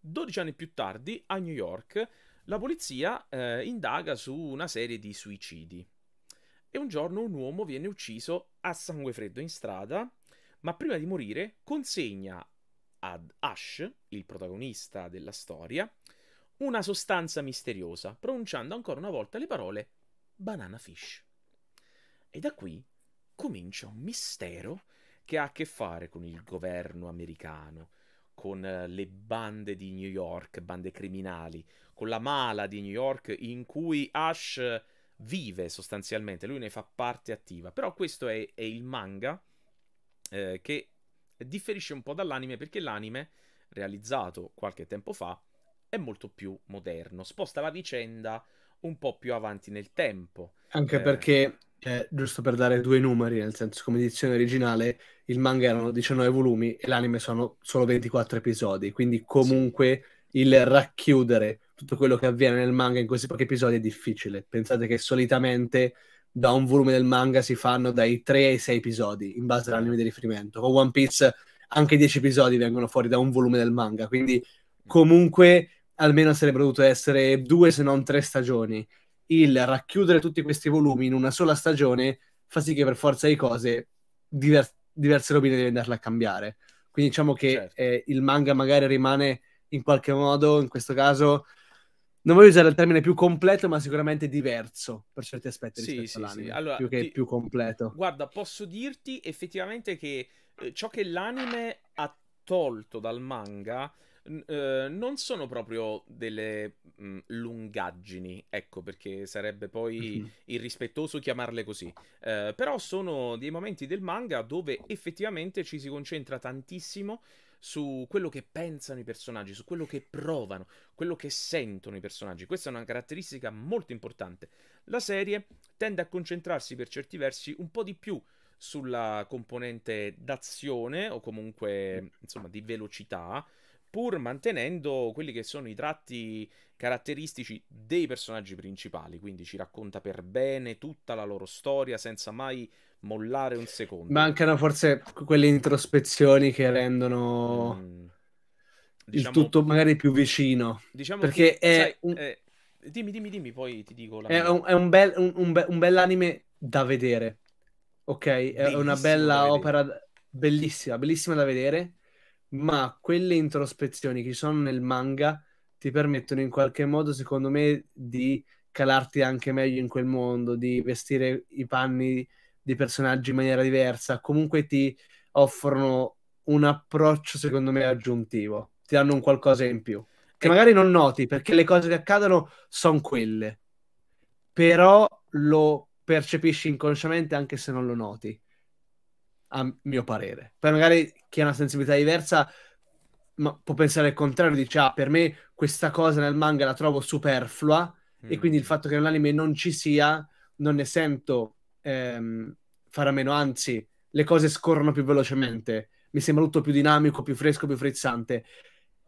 12 anni più tardi, a New York, la polizia eh, indaga su una serie di suicidi. E un giorno un uomo viene ucciso a sangue freddo in strada, ma prima di morire consegna ad Ash, il protagonista della storia, una sostanza misteriosa, pronunciando ancora una volta le parole Banana Fish. E da qui comincia un mistero che ha a che fare con il governo americano, con eh, le bande di New York, bande criminali, con la mala di New York in cui Ash vive sostanzialmente, lui ne fa parte attiva. Però questo è, è il manga eh, che differisce un po' dall'anime perché l'anime, realizzato qualche tempo fa, è molto più moderno, sposta la vicenda un po' più avanti nel tempo. Anche eh... perché, eh, giusto per dare due numeri, nel senso come edizione originale, il manga erano 19 volumi e l'anime sono solo 24 episodi, quindi comunque sì. il racchiudere tutto quello che avviene nel manga in così pochi episodi è difficile. Pensate che solitamente da un volume del manga si fanno dai 3 ai 6 episodi in base all'anime di riferimento. Con One Piece anche 10 episodi vengono fuori da un volume del manga, quindi mm. comunque almeno sarebbe dovuto essere due se non tre stagioni. Il racchiudere tutti questi volumi in una sola stagione fa sì che per forza di cose diver- diverse robine devi andarle a cambiare. Quindi diciamo che certo. eh, il manga magari rimane in qualche modo, in questo caso, non voglio usare il termine più completo, ma sicuramente diverso per certi aspetti sì, rispetto sì, all'anime, sì. Allora, più che ti... più completo. Guarda, posso dirti effettivamente che eh, ciò che l'anime ha tolto dal manga eh, non sono proprio delle mh, mm, lungaggini, ecco perché sarebbe poi mm-hmm. irrispettoso chiamarle così, eh, però sono dei momenti del manga dove effettivamente ci si concentra tantissimo su quello che pensano i personaggi, su quello che provano, quello che sentono i personaggi. Questa è una caratteristica molto importante. La serie tende a concentrarsi per certi versi un po' di più sulla componente d'azione o comunque insomma di velocità pur mantenendo quelli che sono i tratti caratteristici dei personaggi principali, quindi ci racconta per bene tutta la loro storia senza mai mollare un secondo. Mancano forse quelle introspezioni che rendono mm. diciamo, il tutto magari più vicino, diciamo perché che, è, sai, un... è... Eh, dimmi, dimmi, dimmi, poi ti dico la È, un, è un, bel, un, un bell'anime da vedere, ok? È bellissimo una bella opera bellissima, bellissima da vedere ma quelle introspezioni che ci sono nel manga ti permettono in qualche modo, secondo me, di calarti anche meglio in quel mondo, di vestire i panni di personaggi in maniera diversa. Comunque ti offrono un approccio, secondo me, aggiuntivo. Ti danno un qualcosa in più. Che magari non noti, perché le cose che accadono sono quelle. Però lo percepisci inconsciamente anche se non lo noti a mio parere. Poi magari chi ha una sensibilità diversa ma può pensare al contrario, dice ah per me questa cosa nel manga la trovo superflua mm. e quindi il fatto che nell'anime non ci sia non ne sento ehm, fare a meno, anzi le cose scorrono più velocemente, mi sembra tutto più dinamico, più fresco, più frizzante.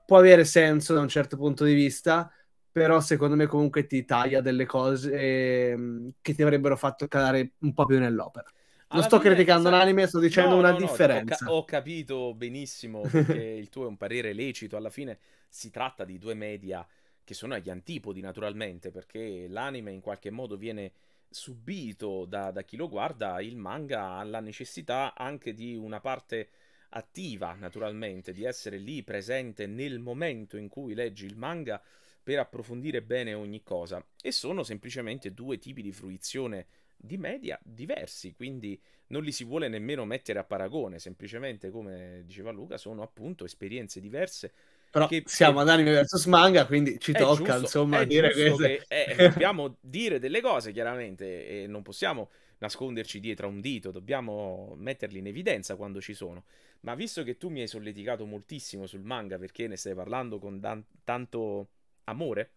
Può avere senso da un certo punto di vista, però secondo me comunque ti taglia delle cose ehm, che ti avrebbero fatto calare un po' più nell'opera non sto criticando sai... l'anime, sto dicendo no, una no, no, differenza. Ho, ho, capito benissimo che il tuo è un parere lecito. Alla fine si tratta di due media che sono agli antipodi, naturalmente, perché l'anime in qualche modo viene subito da, da chi lo guarda. Il manga ha la necessità anche di una parte attiva, naturalmente, di essere lì presente nel momento in cui leggi il manga per approfondire bene ogni cosa. E sono semplicemente due tipi di fruizione di media diversi, quindi non li si vuole nemmeno mettere a paragone, semplicemente come diceva Luca sono appunto esperienze diverse. Però che, siamo ad anime versus manga, quindi ci tocca giusto, insomma dire queste... che è, eh, dobbiamo dire delle cose chiaramente e non possiamo nasconderci dietro a un dito, dobbiamo metterli in evidenza quando ci sono. Ma visto che tu mi hai solleticato moltissimo sul manga perché ne stai parlando con dan- tanto amore,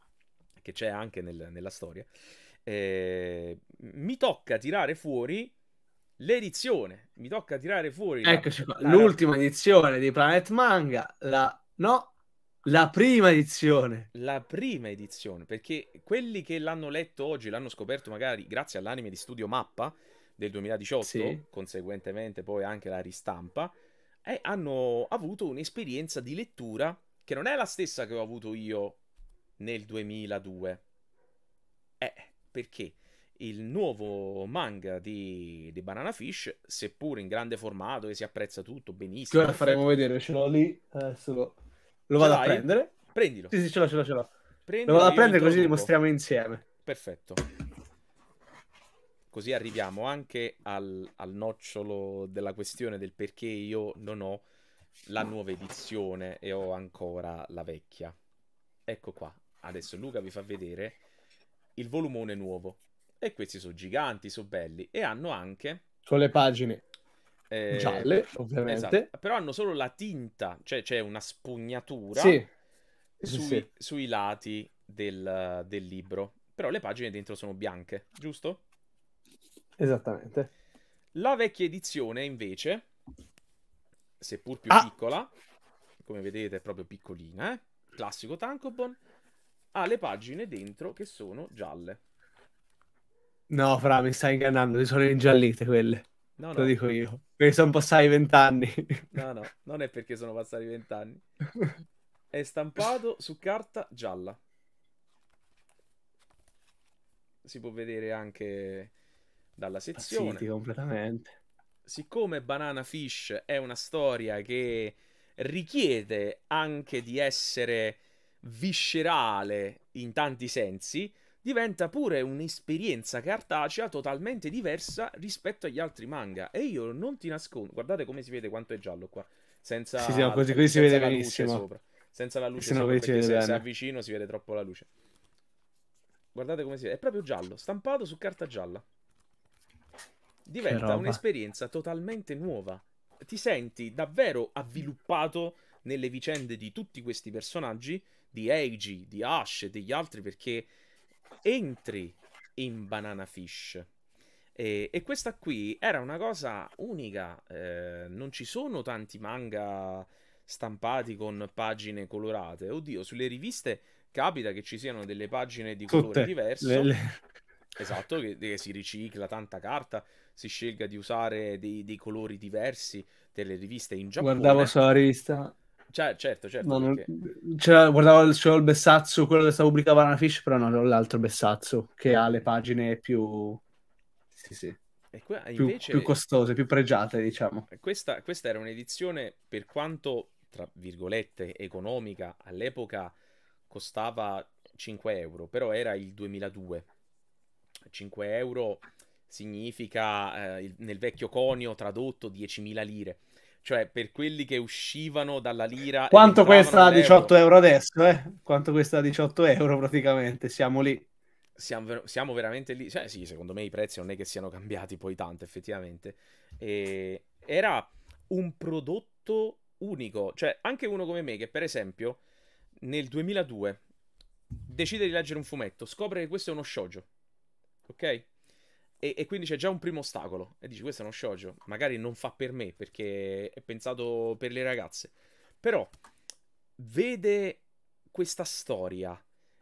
che c'è anche nel, nella storia, eh, mi tocca tirare fuori l'edizione. Mi tocca tirare fuori. Eccoci la... qua, l'ultima la... edizione di Planet Manga, la no, la prima edizione. La prima edizione, perché quelli che l'hanno letto oggi l'hanno scoperto magari grazie all'anime di Studio Mappa del 2018, sì. conseguentemente poi anche la ristampa, e hanno avuto un'esperienza di lettura che non è la stessa che ho avuto io nel 2002. Eh, perché il nuovo manga di, di, Banana Fish, seppur in grande formato e si apprezza tutto benissimo. Che ora faremo vedere, ce l'ho lì, adesso lo, lo vado a prendere. Prendilo. Sì, sì, ce l'ho, ce l'ho, ce l'ho. Prendilo, lo vado a prendere così li mostriamo insieme. Perfetto. Così arriviamo anche al, al nocciolo della questione del perché io non ho la nuova edizione e ho ancora la vecchia. Ecco qua. Adesso Luca vi fa vedere il volumone nuovo. E questi sono giganti, sono belli e hanno anche... Con le pagine eh, gialle, ovviamente. Esatto. Però hanno solo la tinta, cioè c'è una spugnatura sì. Sui, sì. sui, lati del, del libro. Però le pagine dentro sono bianche, giusto? Esattamente. La vecchia edizione, invece, seppur più ah. piccola, come vedete è proprio piccolina, eh? classico Tankobon, ha le pagine dentro che sono gialle. No, fra, mi stai ingannando, sono ingiallite quelle. No, no. Lo dico io. Perché sono passati vent'anni. No, no, non è perché sono passati vent'anni. È stampato su carta gialla. Si può vedere anche dalla sezione. Pazziti completamente. Siccome Banana Fish è una storia che richiede anche di essere viscerale in tanti sensi, diventa pure un'esperienza cartacea totalmente diversa rispetto agli altri manga. E io non ti nascondo, guardate come si vede quanto è giallo qua, senza, sì, sì, no, così, cioè, così si vede benissimo. sopra. Senza la luce, se, sopra, se, se, se avvicino si vede troppo la luce. Guardate come si vede, è proprio giallo, stampato su carta gialla. Diventa un'esperienza totalmente nuova. Ti senti davvero avviluppato nelle vicende di tutti questi personaggi di Eiji, di Ash e degli altri perché entri in Banana Fish. E, e questa qui era una cosa unica, eh, non ci sono tanti manga stampati con pagine colorate. Oddio, sulle riviste capita che ci siano delle pagine di Tutte colore diverso. Le, le... Esatto, che, che, si ricicla tanta carta, si scelga di usare dei, dei colori diversi delle riviste in Giappone. Guardavo sulla rivista cioè, certo, certo. No, perché... c'era, guardavo c'era il Bessazzo, quello che sta pubblicando Banana Fish, però no, l'altro Bessazzo, che ha le pagine più... Sì, sì. E qua, invece... più, più, costose, più pregiate, diciamo. Eh, questa, questa era un'edizione, per quanto, tra virgolette, economica, all'epoca costava 5 euro, però era il 2002. 5 euro significa eh, il, nel vecchio conio tradotto 10.000 lire. Cioè, per quelli che uscivano dalla lira. Quanto questa 18 euro. adesso, eh? Quanto questa 18 euro praticamente? Siamo lì. Siamo, ver- siamo, veramente lì. Cioè, sì, secondo me i prezzi non è che siano cambiati poi tanto, effettivamente. E... Era un prodotto unico. Cioè, anche uno come me, che per esempio nel 2002 decide di leggere un fumetto, scopre che questo è uno shoujo. Ok? E, e, quindi c'è già un primo ostacolo. E dici, questo è uno shoujo. Magari non fa per me perché è pensato per le ragazze. Però vede questa storia.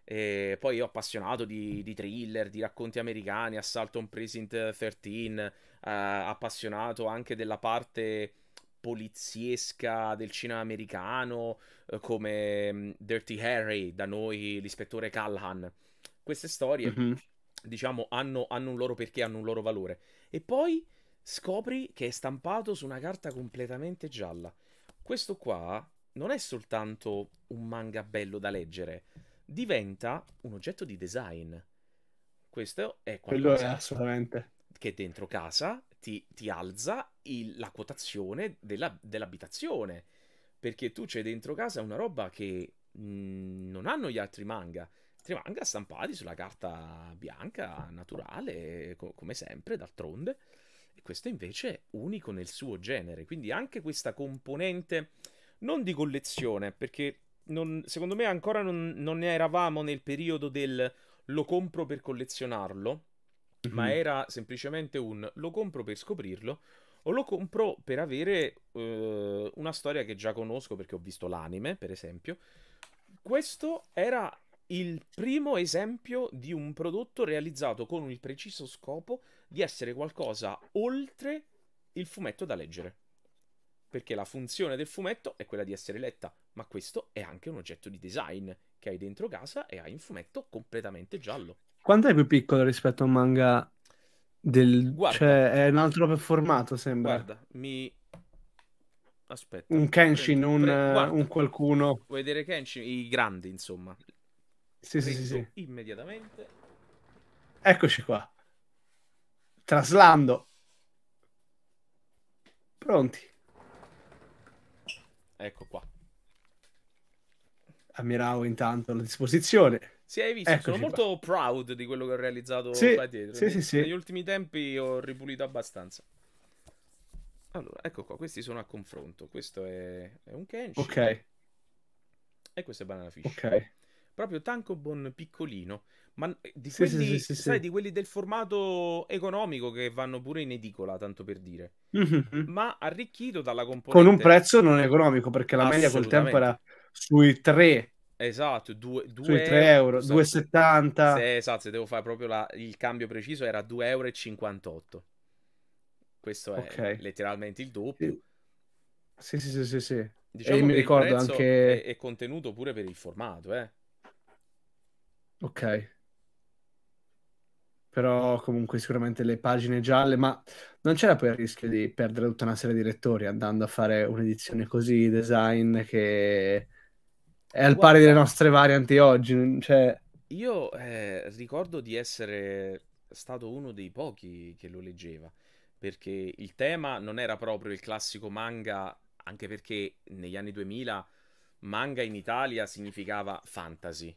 E poi ho appassionato di, di, thriller, di racconti americani, Assault on Precinct 13, eh, appassionato anche della parte poliziesca del cinema americano, eh, come mm, Dirty Harry, da noi l'ispettore Callahan. Queste storie... Mm-hmm diciamo, hanno, hanno un loro perché, hanno un loro valore. E poi scopri che è stampato su una carta completamente gialla. Questo qua non è soltanto un manga bello da leggere, diventa un oggetto di design. Questo è quello è assolutamente che dentro casa ti, ti alza il, la quotazione della, dell'abitazione perché tu c'è dentro casa una roba che mh, mm, non hanno gli altri manga altri stampati sulla carta bianca, naturale, co- come sempre, d'altronde. E questo invece è unico nel suo genere, quindi anche questa componente non di collezione, perché non, secondo me ancora non, non, ne eravamo nel periodo del lo compro per collezionarlo, mm-hmm. ma mhm. era semplicemente un lo compro per scoprirlo o lo compro per avere eh, una storia che già conosco perché ho visto l'anime, per esempio. Questo era il primo esempio di un prodotto realizzato con il preciso scopo di essere qualcosa oltre il fumetto da leggere. Perché la funzione del fumetto è quella di essere letta, ma questo è anche un oggetto di design che hai dentro casa e hai un fumetto completamente giallo. Quanto è più piccolo rispetto a un manga del... Guarda, cioè, è un altro formato, sembra. Guarda, mi... Aspetta. Un Kenshin, prendo, un, prendo, un, qualcuno. Vuoi vedere Kenshin? I grandi, insomma. Sì, sì, sì, sì. Immediatamente. Eccoci qua. Traslando. Pronti. Ecco qua. Ammiravo intanto la disposizione. Sì, hai visto, Eccoci sono qua. molto proud di quello che ho realizzato sì, qua dietro. Sì, sì, sì. Negli ultimi tempi ho ripulito abbastanza. Allora, ecco qua, questi sono a confronto. Questo è, è un Kenshi. Ok. E questo è Banana Fish. Ok proprio Tankobon piccolino, ma eh, di quelli, sì, sì, sì, sai, di quelli del formato economico che vanno pure in edicola, tanto per dire, mm-hmm. ma arricchito dalla componente... Con un prezzo non economico, perché la media col tempo era sui 3 Esatto, 2, 2 sui 3 euro, esatto. 2,70. Se, esatto, se devo fare proprio la, il cambio preciso era 2,58 euro. Questo è okay. letteralmente il doppio. Sì, sì, sì, sì. sì. Diciamo e mi ricordo anche... È, è, contenuto pure per il formato, eh. Ok. Però comunque sicuramente le pagine gialle, ma non c'era poi il rischio di perdere tutta una serie di lettori andando a fare un'edizione così, design, che è al pari delle nostre varianti oggi. Cioè... Io eh, ricordo di essere stato uno dei pochi che lo leggeva, perché il tema non era proprio il classico manga, anche perché negli anni 2000 manga in Italia significava fantasy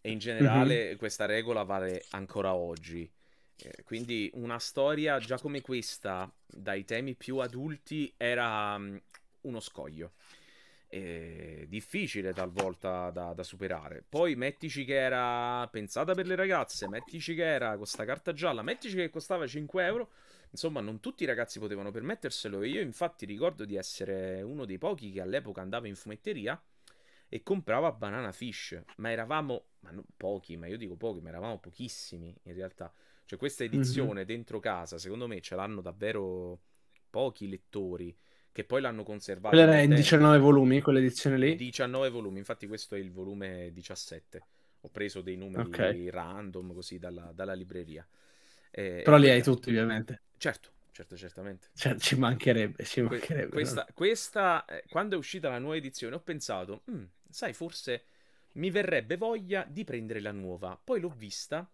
e in generale mm-hmm. questa regola vale ancora oggi. Eh, quindi una storia già come questa, dai temi più adulti, era um, uno scoglio. Eh, difficile talvolta da, da, superare. Poi mettici che era pensata per le ragazze, mettici che era questa carta gialla, mettici che costava 5 euro. Insomma, non tutti i ragazzi potevano permetterselo. E io, infatti, ricordo di essere uno dei pochi che all'epoca andava in fumetteria e comprava Banana Fish, ma eravamo ma non, pochi, ma io dico pochi, ma eravamo pochissimi in realtà. Cioè questa mhm. edizione mm-hmm. dentro casa, secondo me ce l'hanno davvero pochi lettori che poi l'hanno conservata. Quella era in 19 volumi, quell'edizione lì? 19 volumi, infatti questo è il volume 17. Ho preso dei numeri okay. random così dalla, dalla libreria. Eh, eh Però li eh, hai tutti ovviamente. Certo, certo, certamente. Cioè, ci mancherebbe, ci mancherebbe. Questa, no? questa, eh, quando è uscita la nuova edizione, ho pensato, mm, sai, forse mi verrebbe voglia di prendere la nuova. Poi l'ho vista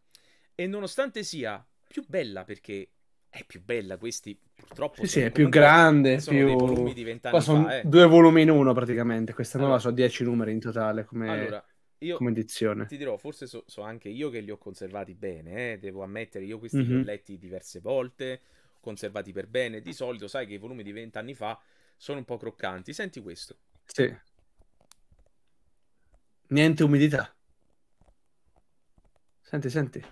e nonostante sia più bella perché è più bella questi purtroppo sì, sì è più grande sono più... volumi di vent'anni sono fa, eh. due volumi in uno praticamente questa nuova allora, sono dieci numeri in totale come, allora, io come edizione ti dirò forse so, so, anche io che li ho conservati bene eh, devo ammettere io questi mm-hmm. li ho mhm. letti diverse volte conservati per bene di solito sai che i volumi di vent'anni fa sono un po' croccanti senti questo sì Niente umidità. Senti, senti.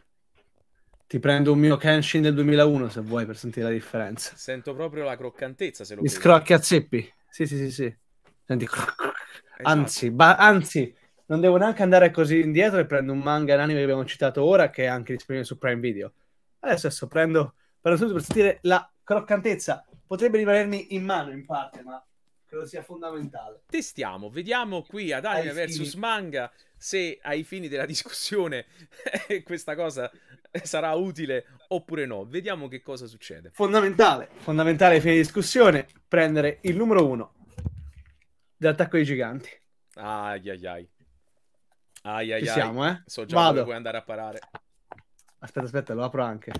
Ti prendo un mio Kenshin del 2001 se vuoi per sentire la differenza. Sento proprio la croccantezza se lo Mi credi. scrocchi a zeppi. Sì, sì, sì, sì. Senti. Esatto. Anzi, ba- anzi, non devo neanche andare così indietro e prendo un manga un anime che abbiamo citato ora che è anche disponibile su Prime Video. Adesso prendo, prendo subito per sentire la croccantezza. Potrebbe rimanermi in mano in parte, ma credo sia fondamentale. Testiamo, vediamo qui ad Anime vs Manga se ai fini della discussione questa cosa sarà utile oppure no. Vediamo che cosa succede. Fondamentale, fondamentale ai fini di discussione, prendere il numero uno dell'attacco ai giganti. Ai ai ai. Ai ai Ci ai. siamo, eh? So già Vado. dove puoi andare a parare. Aspetta, aspetta, lo apro anche.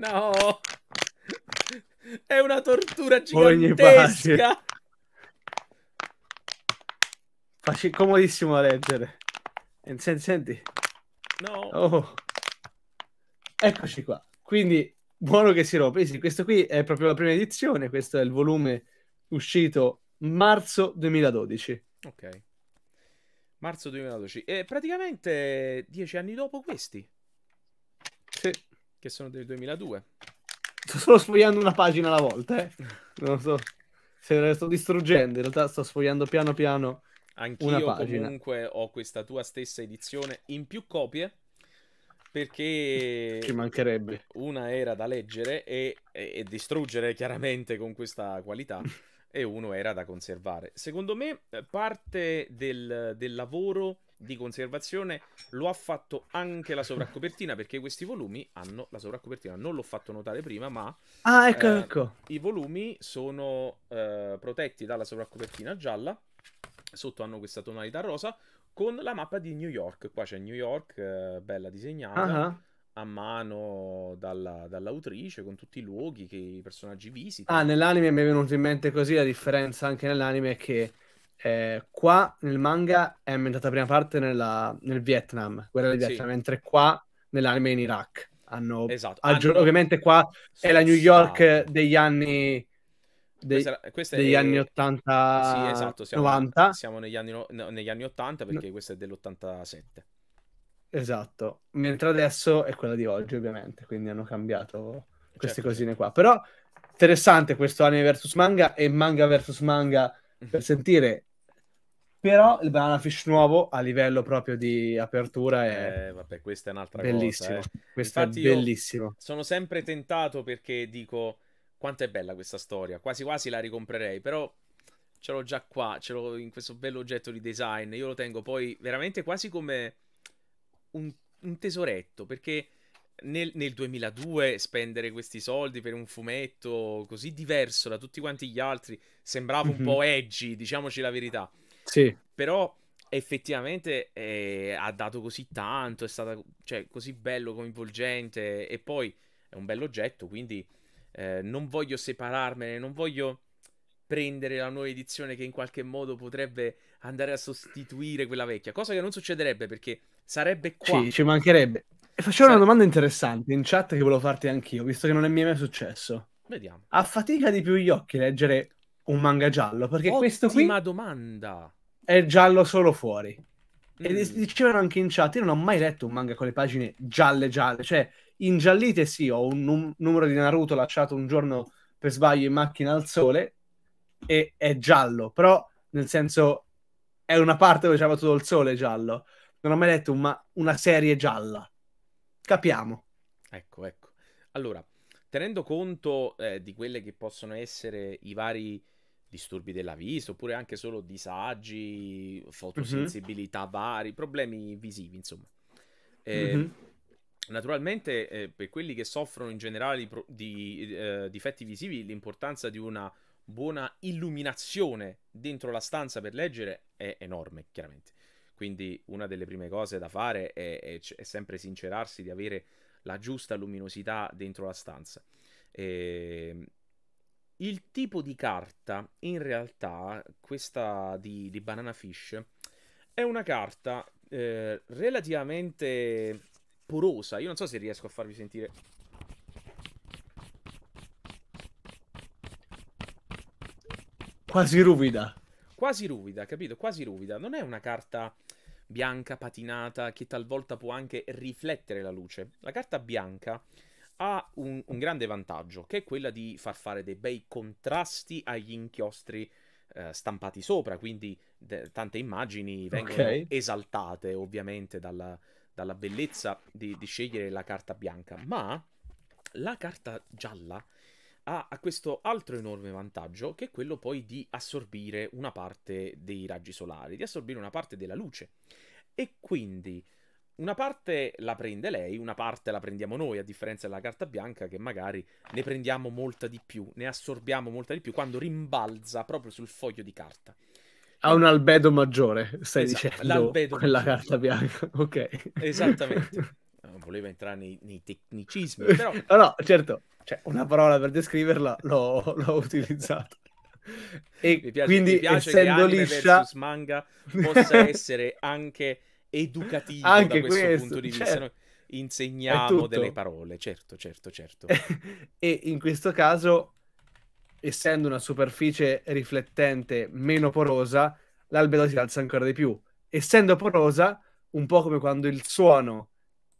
No. È una tortura gigantesca. Facci comodissimo a leggere. Eh, senti, senti. No. Oh. Eccoci qua. Quindi, buono che si rompe. Sì, questo qui è proprio la prima edizione. Questo è il volume uscito marzo 2012. Ok. Marzo 2012. E praticamente dieci anni dopo questi. Sì che sono del 2002. Sto solo sfogliando una pagina alla volta, eh. Non so se la sto distruggendo, in realtà sto sfogliando piano piano Anch'io una pagina. Anch'io comunque ho questa tua stessa edizione in più copie perché ci mancherebbe. Una era da leggere e, e, e distruggere chiaramente con questa qualità e uno era da conservare. Secondo me eh, parte del, del lavoro di conservazione, lo ha fatto anche la sovraccopertina perché questi volumi hanno la sovraccopertina non l'ho fatto notare prima, ma ah, ecco, eh, ecco. i volumi sono eh, protetti dalla sovraccopertina gialla, sotto hanno questa tonalità rosa, con la mappa di New York, qua c'è New York, eh, bella disegnata. Uh-huh a mano dalla, dall'autrice con tutti i luoghi che i personaggi visitano. Ah, nell'anime mi è venuto in mente così la differenza anche nell'anime è che eh, qua nel manga è ambientata la prima parte nella, nel Vietnam, guerra del Vietnam, sì. mentre qua nell'anime in Iraq. Hanno, esatto. Aggior- hanno... Ovviamente qua sì, è la New York degli anni... Dei, questa, questa degli è... anni 80 sì, esatto, siamo, 90 siamo negli anni, no, negli anni 80 perché no. questa è dell'87 esatto mentre adesso è quella di oggi ovviamente quindi hanno cambiato queste certo. cosine qua però interessante questo anime versus manga e manga versus manga per sentire però il Banana Fish nuovo a livello proprio di apertura è. Eh, vabbè, questa è un'altra bellissimo. cosa. Eh. Questo Infatti è bellissimo. Sono sempre tentato perché dico quanto è bella questa storia. Quasi quasi la ricomprerei, però ce l'ho già qua, ce l'ho in questo bello oggetto di design. Io lo tengo poi veramente quasi come un, un tesoretto perché. Nel, nel, 2002 spendere questi soldi per un fumetto così diverso da tutti quanti gli altri sembrava un mm-hmm. po' mhm. edgy, diciamoci la verità. Sì. Però effettivamente eh, ha dato così tanto, è stato cioè, così bello, coinvolgente e poi è un bell'oggetto, quindi eh, non voglio separarmene, non voglio prendere la nuova edizione che in qualche modo potrebbe andare a sostituire quella vecchia, cosa che non succederebbe perché sarebbe qua. Sì, ci mancherebbe. E facevo Sare... una domanda interessante in chat che volevo farti anch'io, visto che non è mai successo. Vediamo. fatica di più gli occhi leggere un manga giallo, perché Ottima questo qui... Ottima domanda! È giallo solo fuori. Mm. E dicevano anche in chat, io non ho mai letto un manga con le pagine gialle gialle, cioè ingiallite sì, ho un num- numero di Naruto lasciato un giorno per sbaglio in macchina al sole e è giallo, però nel senso è una parte dove c'è tutto il sole giallo. Non ho mai letto una, una serie gialla. Capiamo. Ecco, ecco. Allora, tenendo conto eh, di quelle che possono essere i vari disturbi della vista, oppure anche solo disagi, fotosensibilità mm-hmm. vari, problemi visivi, insomma. Eh, mm-hmm. Naturalmente, eh, per quelli che soffrono in generale di, pro- di eh, difetti visivi, l'importanza di una buona illuminazione dentro la stanza per leggere è enorme, chiaramente. Quindi una delle prime cose da fare è, è, è sempre sincerarsi di avere la giusta luminosità dentro la stanza. E... Ehm, il tipo di carta, in realtà, questa di, di Banana Fish, è una carta eh, relativamente porosa. Io non so se riesco a farvi sentire quasi ruvida. Quasi ruvida, capito? Quasi ruvida. Non è una carta bianca, patinata, che talvolta può anche riflettere la luce. La carta bianca ha un, un grande vantaggio, che è quella di far fare dei bei contrasti agli inchiostri eh, stampati sopra, quindi de- tante immagini vengono okay. esaltate ovviamente dalla, dalla bellezza di, di scegliere la carta bianca, ma la carta gialla ha, questo altro enorme vantaggio che è quello poi di assorbire una parte dei raggi solari, di assorbire una parte della luce. E quindi una parte la prende lei, una parte la prendiamo noi, a differenza della carta bianca che magari ne prendiamo molta di più, ne assorbiamo molta di più quando rimbalza proprio sul foglio di carta. Ha un albedo maggiore, stai esatto, dicendo, l'albedo quella maggiore. carta bianca, ok. Esattamente non volevo entrare nei, nei tecnicismi, però... no, no, certo, cioè, una parola per descriverla l'ho, l'ho utilizzata. E mi piace, quindi, mi piace essendo che liscia... manga possa essere anche educativo anche da questo, questo punto di certo. vista. Noi insegniamo delle parole, certo, certo, certo. e in questo caso, essendo una superficie riflettente meno porosa, l'albedo si alza ancora di più. Essendo porosa, un po' come quando il suono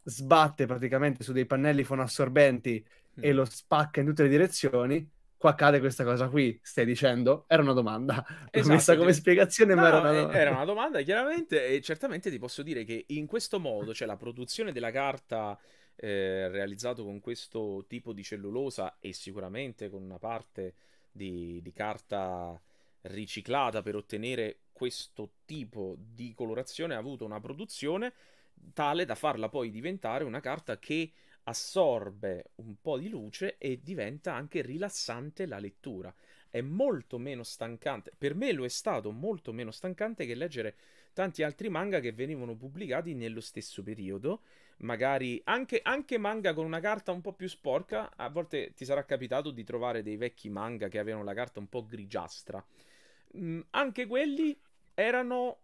sbatte praticamente su dei pannelli fonoassorbenti mm. e lo spacca in tutte le direzioni. Qua cade questa cosa qui, stai dicendo? Era una domanda. Esatto, messa come cioè, spiegazione, no, ma era una eh, domanda. Era una domanda, chiaramente, e certamente ti posso dire che in questo modo, cioè la produzione della carta eh, realizzato con questo tipo di cellulosa e sicuramente con una parte di, di carta riciclata per ottenere questo tipo di colorazione, ha avuto una produzione tale da farla poi diventare una carta che assorbe un po' di luce e diventa anche rilassante la lettura. È molto meno stancante, per me lo è stato molto meno stancante che leggere tanti altri manga che venivano pubblicati nello stesso periodo, magari anche, anche manga con una carta un po' più sporca, a volte ti sarà capitato di trovare dei vecchi manga che avevano la carta un po' grigiastra. Mm, anche quelli erano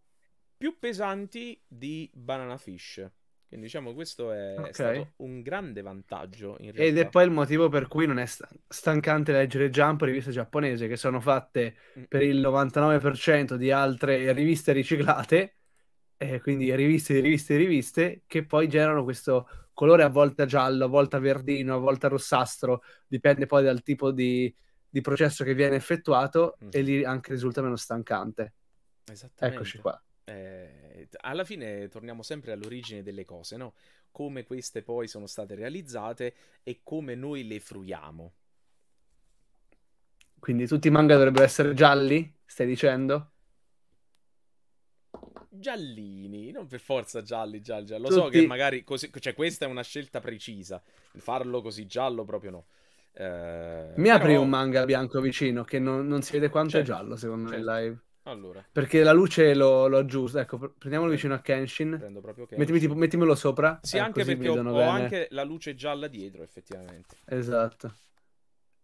più pesanti di Banana Fish. Quindi diciamo questo è okay. stato un grande vantaggio in realtà. Ed è poi il motivo per cui non è stancante leggere Jump, riviste giapponese, che sono fatte per il 99% di altre riviste riciclate, eh, quindi riviste, riviste, riviste, che poi generano questo colore a volte giallo, a volte verdino, a volte rossastro, dipende poi dal tipo di, di processo che viene effettuato mm. e lì anche risulta meno stancante. Esattamente. Eccoci qua eh, alla fine torniamo sempre all'origine delle cose, no? Come queste poi sono state realizzate e come noi le fruiamo. Quindi tutti i manga dovrebbero essere gialli, stai dicendo? Giallini, non per forza gialli, gialli, gialli. Lo tutti... so che magari così, cioè questa è una scelta precisa, farlo così giallo proprio no. Eh, Mi però... apri un manga bianco vicino che non, non si vede quanto certo. è giallo secondo certo. me live. Allora. Perché la luce l'ho, lo aggiusta. Ecco, prendiamolo vicino a Kenshin. Prendo proprio Kenshin. Mettimi, tipo, mettimelo sopra. Sì, eh, anche perché ho, ho anche la luce gialla dietro, effettivamente. Esatto.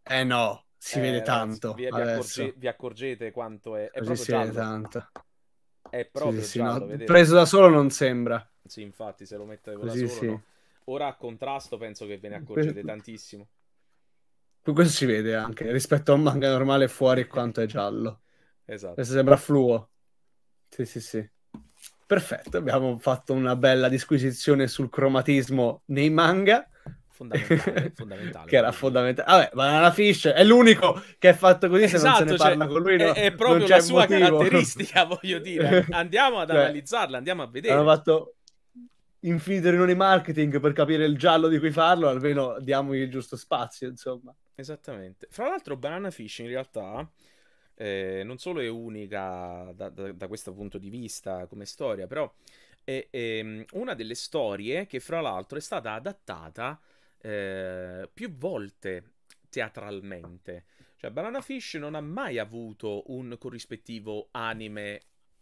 Eh no, si eh, vede tanto. Vi, vi, accorge, vi, accorgete quanto è... è Così si giallo. vede tanto. È proprio sì, sì, giallo, no. Preso da solo non sembra. Sì, infatti, se lo metto da solo sì. no. Ora a contrasto penso che ve ne accorgete Questo... tantissimo. Questo si vede anche rispetto a un manga normale fuori quanto è giallo. Esatto. Adesso sembra fluo. Sì, sì, sì. Perfetto, abbiamo fatto una bella disquisizione sul cromatismo nei manga. Fondamentale, fondamentale. che era fondamentale. Vabbè, Banana Fish è l'unico che è fatto così esatto, se non se ne esatto, cioè, parla con lui. È, no, è proprio la sua motivo. caratteristica, voglio dire. Andiamo ad cioè, analizzarla, andiamo a vedere. Hanno fatto infinito riunione marketing per capire il giallo di cui farlo, almeno diamogli il giusto spazio, insomma. Esattamente. Fra l'altro Banana Fish in realtà eh, non solo è unica da, da, da, questo punto di vista come storia, però è, è, ehm, una delle storie che fra l'altro è stata adattata eh, più volte teatralmente. Cioè Banana Fish non ha mai avuto un corrispettivo anime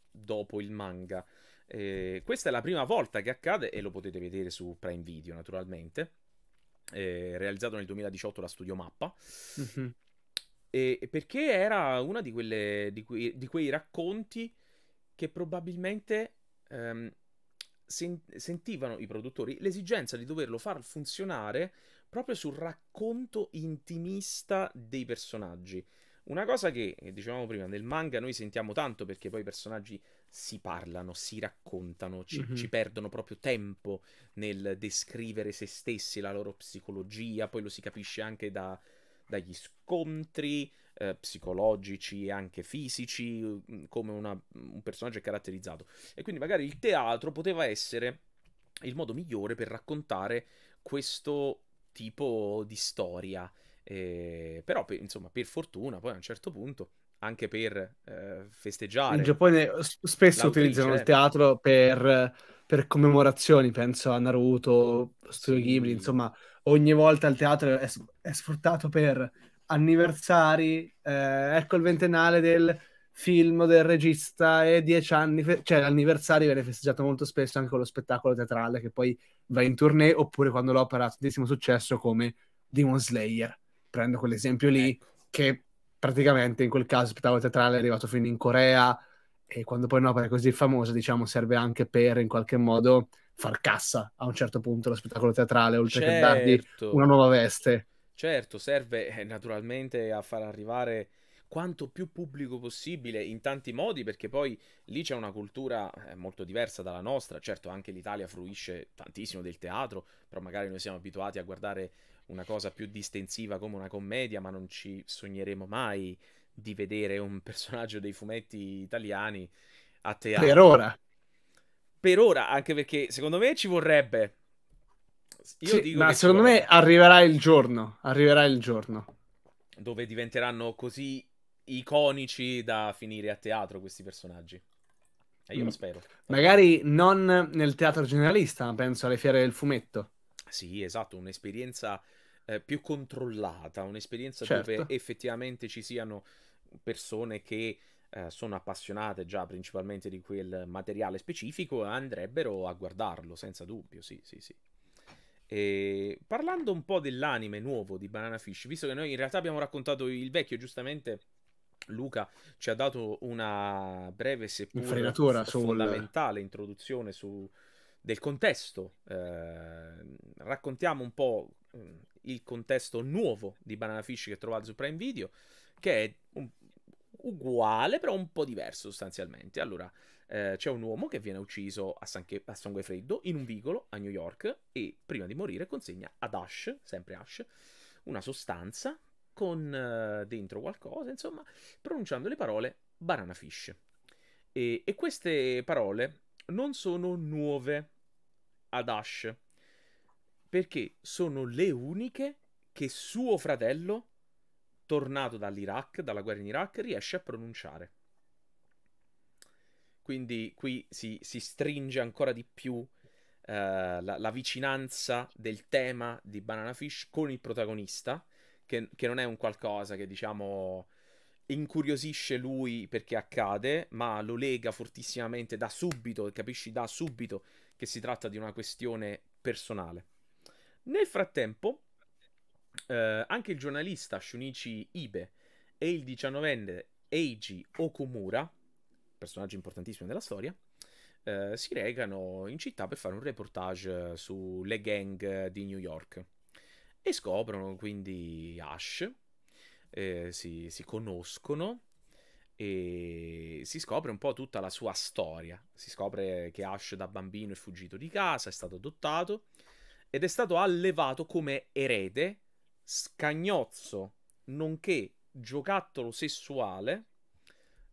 dopo il manga. Eh, questa è la prima volta che accade e lo potete vedere su Prime Video naturalmente. Eh, realizzato nel 2018 da Studio Mappa. Mm-hmm. E, perché era uno di, di, di, quei racconti che probabilmente ehm, sen- sentivano i produttori l'esigenza di doverlo far funzionare proprio sul racconto intimista dei personaggi. Una cosa che, eh, dicevamo prima, nel manga noi sentiamo tanto perché poi i personaggi si parlano, si raccontano, ci, mm-hmm. ci perdono proprio tempo nel descrivere se stessi, la loro psicologia, poi lo si capisce anche da, dagli scontri eh, psicologici e anche fisici, mm, come una, mm, un personaggio è caratterizzato. E quindi magari il teatro poteva essere il modo migliore per raccontare questo tipo di storia. Eh, però, per, insomma, per fortuna, poi a un certo punto anche per eh, festeggiare. In Giappone spesso utilizzano il teatro per, per commemorazioni, penso a Naruto, Studio Ghibli, insomma, ogni volta il teatro è, è sfruttato per anniversari, eh, ecco il ventennale del film del regista e dieci anni, fe- cioè l'anniversario viene festeggiato molto spesso anche con lo spettacolo teatrale che poi va in tournée oppure quando l'opera ha tantissimo successo come Demon Slayer, prendo quell'esempio lì ecco. che praticamente in quel caso il spettacolo teatrale è arrivato fino in Corea e quando poi un'opera è così famosa diciamo serve anche per in qualche modo far cassa a un certo punto lo spettacolo teatrale, oltre certo. che dargli certo. una nuova veste. Certo, serve eh, naturalmente a far arrivare quanto più pubblico possibile in tanti modi, perché poi lì c'è una cultura eh, molto diversa dalla nostra. Certo, anche l'Italia fruisce tantissimo del teatro, però magari noi siamo abituati a guardare una cosa più distensiva come una commedia, ma non ci sogneremo mai di vedere un personaggio dei fumetti italiani a teatro. Per ora per ora, anche perché secondo me ci vorrebbe. Sì, ma secondo me arriverà il giorno, arriverà il giorno. Dove diventeranno così iconici da finire a teatro questi personaggi. E io mm. lo spero. Magari non nel teatro generalista, ma penso alle fiere del fumetto. Sì, esatto, un'esperienza eh, più controllata, un'esperienza certo. dove effettivamente ci siano persone che eh, sono appassionate già principalmente di quel materiale specifico andrebbero a guardarlo, senza dubbio, sì, sì, sì. E parlando un po' dell'anime nuovo di Banana Fish, visto che noi in realtà abbiamo raccontato il vecchio, giustamente Luca ci ha dato una breve seppur fondamentale sul... introduzione su, del contesto. Eh, raccontiamo un po' mm, il contesto nuovo di Banana Fish che trovate su Prime Video, che è un uguale, però un po' diverso sostanzialmente. Allora, eh, c'è un uomo che viene ucciso a, sangue, a sangue freddo in un vicolo a New York e prima di morire consegna ad Ash, sempre Ash, una sostanza con eh, dentro qualcosa, insomma, pronunciando le parole banana fish. E, e queste parole non sono nuove ad Ash, perché sono le uniche che suo fratello tornato dall'Iraq, dalla guerra in Iraq, riesce a pronunciare. Quindi qui si, si stringe ancora di più uh, la, la, vicinanza del tema di Banana Fish con il protagonista, che, che non è un qualcosa che diciamo incuriosisce lui perché accade, ma lo lega fortissimamente da subito, capisci da subito che si tratta di una questione personale. Nel frattempo, eh, anche il giornalista Shunichi Ibe e il diciannovenne Eiji Okumura, personaggio importantissimo della storia, eh, si recano in città per fare un reportage sulle gang di New York e scoprono quindi Ash, eh, si, si, conoscono e si scopre un po' tutta la sua storia. Si scopre che Ash da bambino è fuggito di casa, è stato adottato ed è stato allevato come erede scagnozzo, nonché giocattolo sessuale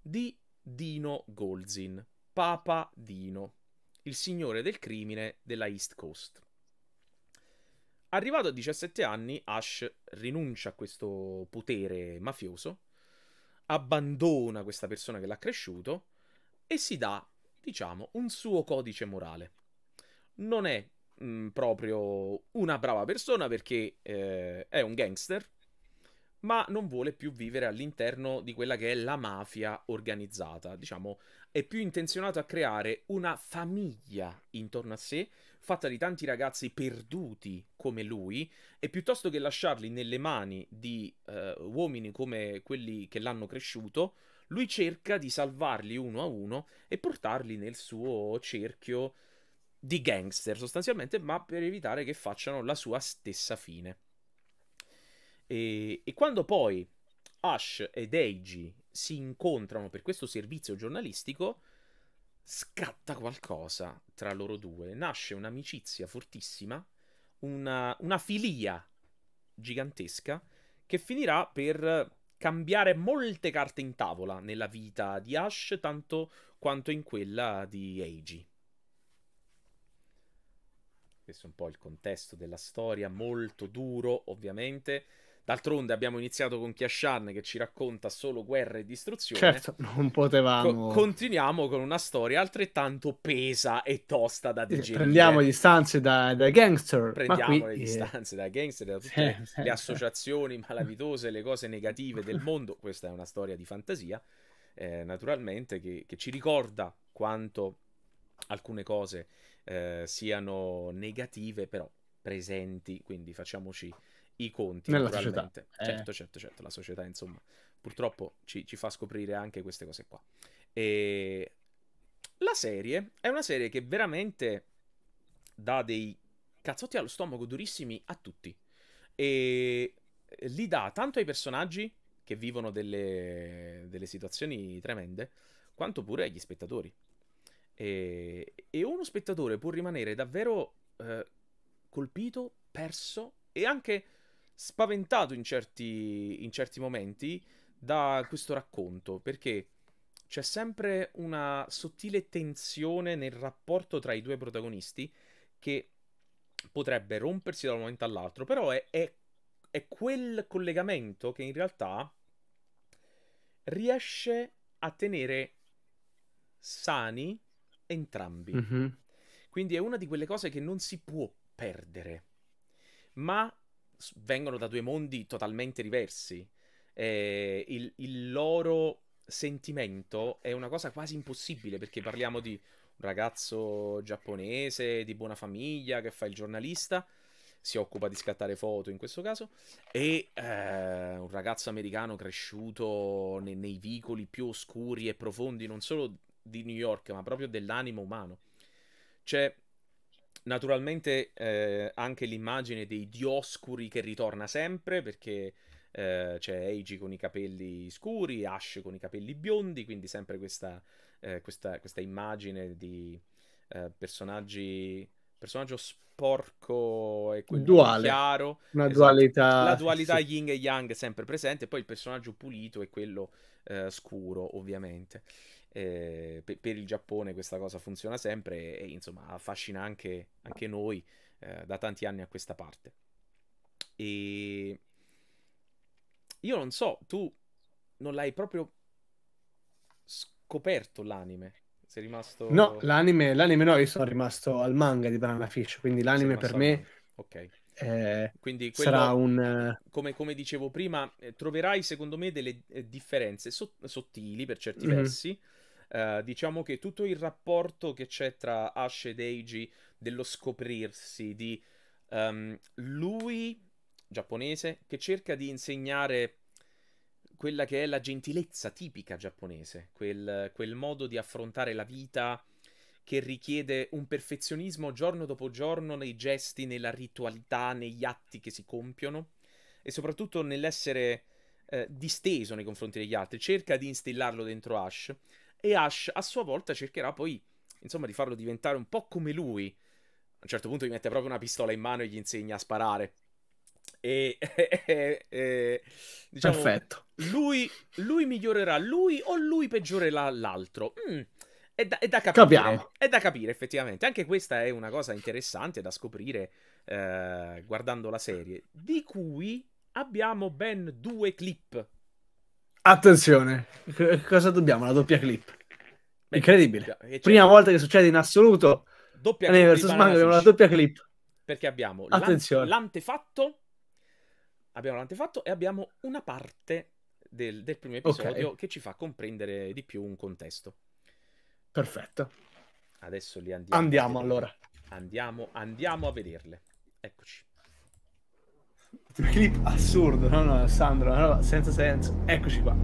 di Dino Golzin, Papa Dino, il signore del crimine della East Coast. Arrivato a 17 anni, Ash rinuncia a questo potere mafioso, abbandona questa persona che l'ha cresciuto e si dà, diciamo, un suo codice morale. Non è mh, mm, proprio una brava persona perché eh, è un gangster, ma non vuole più vivere all'interno di quella che è la mafia organizzata. Diciamo, è più intenzionato a creare una famiglia intorno a sé, fatta di tanti ragazzi perduti come lui, e piuttosto che lasciarli nelle mani di eh, uomini come quelli che l'hanno cresciuto, lui cerca di salvarli uno a uno e portarli nel suo cerchio di gangster sostanzialmente, ma per evitare che facciano la sua stessa fine. E, e quando poi Ash ed Eiji si incontrano per questo servizio giornalistico, scatta qualcosa tra loro due, nasce un'amicizia fortissima, una, una filia gigantesca che finirà per cambiare molte carte in tavola nella vita di Ash tanto quanto in quella di Eiji questo è un po' il contesto della storia, molto duro ovviamente. D'altronde abbiamo iniziato con Kiashan che ci racconta solo guerra e distruzione. Certo, non potevamo. Co- continuiamo con una storia altrettanto pesa e tosta da eh, digerire. Prendiamo distanze dai da gangster. Prendiamo qui... le eh, distanze dai gangster, da tutte eh, le, le certo. associazioni malavitose, le cose negative del mondo. Questa è una storia di fantasia, eh, naturalmente, che, che ci ricorda quanto alcune cose eh, siano negative, però presenti, quindi facciamoci i conti. Nella società. Eh. Certo, certo, certo, la società insomma purtroppo ci, ci fa scoprire anche queste cose qua. E la serie è una serie che veramente dà dei cazzotti allo stomaco durissimi a tutti. E eh, li dà tanto ai personaggi che vivono delle, delle situazioni tremende, quanto pure agli spettatori. E, e uno spettatore può rimanere davvero eh, colpito, perso e anche spaventato in certi, in certi momenti da questo racconto, perché c'è sempre una sottile tensione nel rapporto tra i due protagonisti che potrebbe rompersi da un momento all'altro, però è, è, è quel collegamento che in realtà riesce a tenere sani entrambi. Mm-hmm. Quindi è una di quelle cose che non si può perdere, ma vengono da due mondi totalmente diversi. Eh, il, il loro sentimento è una cosa quasi impossibile perché parliamo di un ragazzo giapponese di buona famiglia che fa il giornalista si occupa di scattare foto in questo caso, e eh, un ragazzo americano cresciuto ne- nei vicoli più oscuri e profondi, non solo di New York, ma proprio dell'animo umano. C'è naturalmente eh, anche l'immagine dei dioscuri che ritorna sempre, perché eh, c'è Eiji con i capelli scuri, Ash con i capelli biondi, quindi sempre questa, eh, questa, questa immagine di eh, personaggi personaggio sporco e quindi chiaro. Una esatto. dualità. La dualità sì. yin e yang sempre presente, poi il personaggio pulito e quello eh, scuro, ovviamente eh, per, per, il Giappone questa cosa funziona sempre e insomma affascina anche, anche noi eh, da tanti anni a questa parte. E io non so, tu non l'hai proprio scoperto l'anime? Sei rimasto... No, l'anime, l'anime no, io sono rimasto al manga di Banana Fish, quindi l'anime per me... Ok. Eh, Quindi quello, sarà un... Eh, come, come, dicevo prima, eh, troverai secondo me delle eh, differenze sottili per certi mm-hmm. versi eh, diciamo che tutto il rapporto che c'è tra Ash ed Eiji, dello scoprirsi, di um, lui, giapponese, che cerca di insegnare quella che è la gentilezza tipica giapponese, quel, quel modo di affrontare la vita che richiede un perfezionismo giorno dopo giorno nei gesti, nella ritualità, negli atti che si compiono e soprattutto nell'essere eh, disteso nei confronti degli altri. Cerca di instillarlo dentro Ash, e Ash a sua volta cercherà poi, insomma, di farlo diventare un po' come lui. A un certo punto gli mette proprio una pistola in mano e gli insegna a sparare. E, e, e diciamo, Perfetto. Lui, lui, migliorerà lui o lui peggiorerà l'altro. Mm, è, da, è, da, capire. Capiamo. È da capire, effettivamente. Anche questa è una cosa interessante da scoprire eh, guardando la serie, di cui abbiamo ben due clip Attenzione, C- cosa dobbiamo? La doppia clip. Incredibile. Beh, Prima volta che succede in assoluto. Doppia clip versus manga abbiamo la doppia clip. Perché abbiamo Attenzione. l'antefatto, abbiamo l'antefatto e abbiamo una parte del, del primo episodio okay. che ci fa comprendere di più un contesto. Perfetto. Adesso li andiamo. Andiamo allora. Andiamo, andiamo a vederle. Eccoci clip assurdo, no, Alessandro, una roba senza senso. Eccoci qua.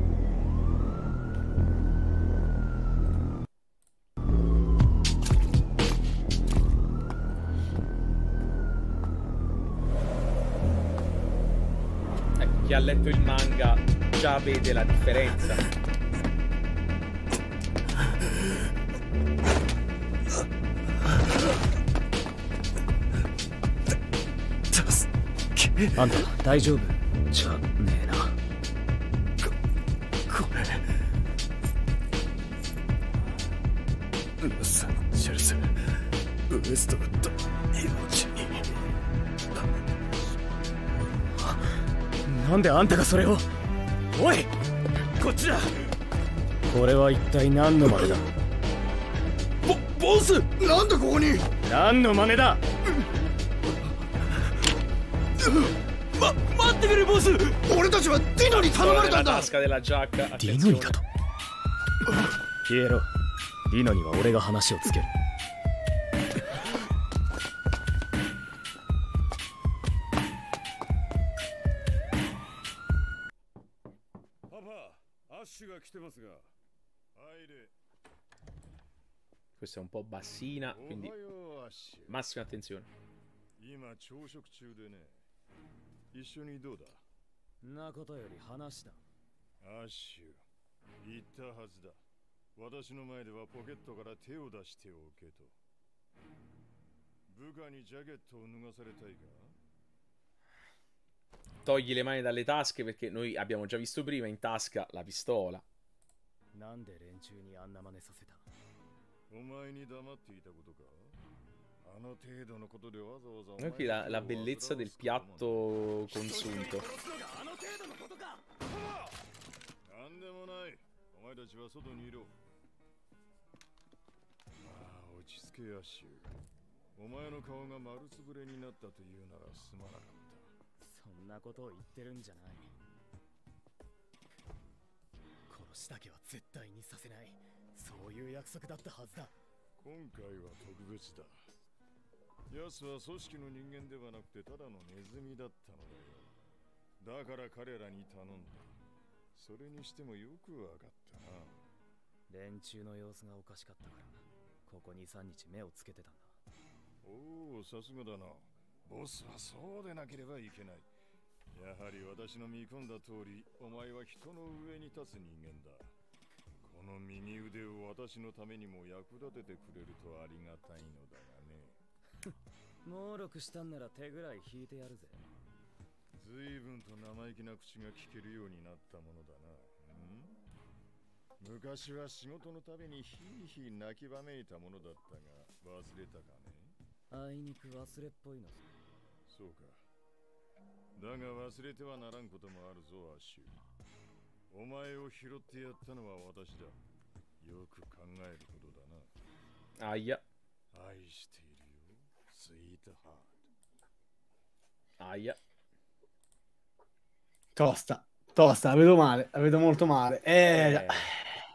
Ecco, chi ha letto il manga già vede la differenza あんた大丈夫じゃねえなここれロサンェルスウエストウッド命になんであんたがそれをおいこっちだこれは一体何の真似だボボスなんでここに何の真似だま待ってくれボス俺たちはディノに頼まれたんだディノにだと消えろディノには俺が話をつけるパパアッシュが来てますが入れ Questa è un po' bassina, quindi massima attenzione. 一緒にどうだなことより話だアッシュ言ったはずだ私の前ではポケットから手を出しておけと部下にジャケットを脱がされたいか Togli le mani dalle tasche perché noi abbiamo già visto prima in tasca la pistola. お前に黙っていたことか m の qui la, la bellezza del piatto お前の顔が丸つぶれになったというならすまなかったそんなこと言ってるんじゃない殺しだけは絶対にさせないそういう約束だったはずだ今回は特別だ奴は組織の人間ではなくてただのネズミだったのだよだから彼らに頼んだそれにしてもよくわかったな連中の様子がおかしかったからここ23日目をつけてたんだおおさすがだなボスはそうでなければいけないやはり私の見込んだ通りお前は人の上に立つ人間だこの右腕を私のためにも役立ててくれるとありがたいのだが 猛録したんなら手ぐらい引いてやるぜ随分と生意気な口が聞けるようになったものだなん昔は仕事のたびにひいひい泣きばめいたものだったが忘れたかねあいにく忘れっぽいのさそうかだが忘れてはならんこともあるぞアッシュお前を拾ってやったのは私だよく考えることだなあいや愛してい Zitto Aia. Tosta, tosta, la vedo male, la vedo molto male. Eh, eh,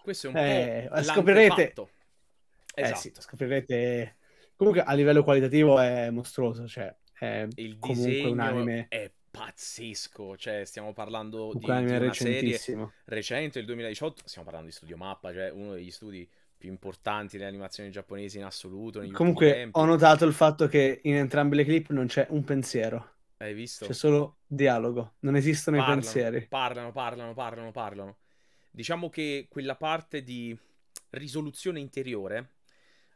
questo è un eh, po' scoprirete. Eh, esatto. Sì, scoprirete. Comunque a livello qualitativo è mostruoso, cioè è il comunque un anime è pazzesco, cioè stiamo parlando comunque di, un di una serie recente, il 2018, stiamo parlando di Studio Mappa, cioè uno degli studi più importanti delle animazioni giapponesi in assoluto. Comunque ho notato il fatto che in entrambe le clip non c'è un pensiero. Hai visto? C'è solo dialogo, non esistono parlano, i pensieri. Parlano, parlano, parlano, parlano. Diciamo che quella parte di risoluzione interiore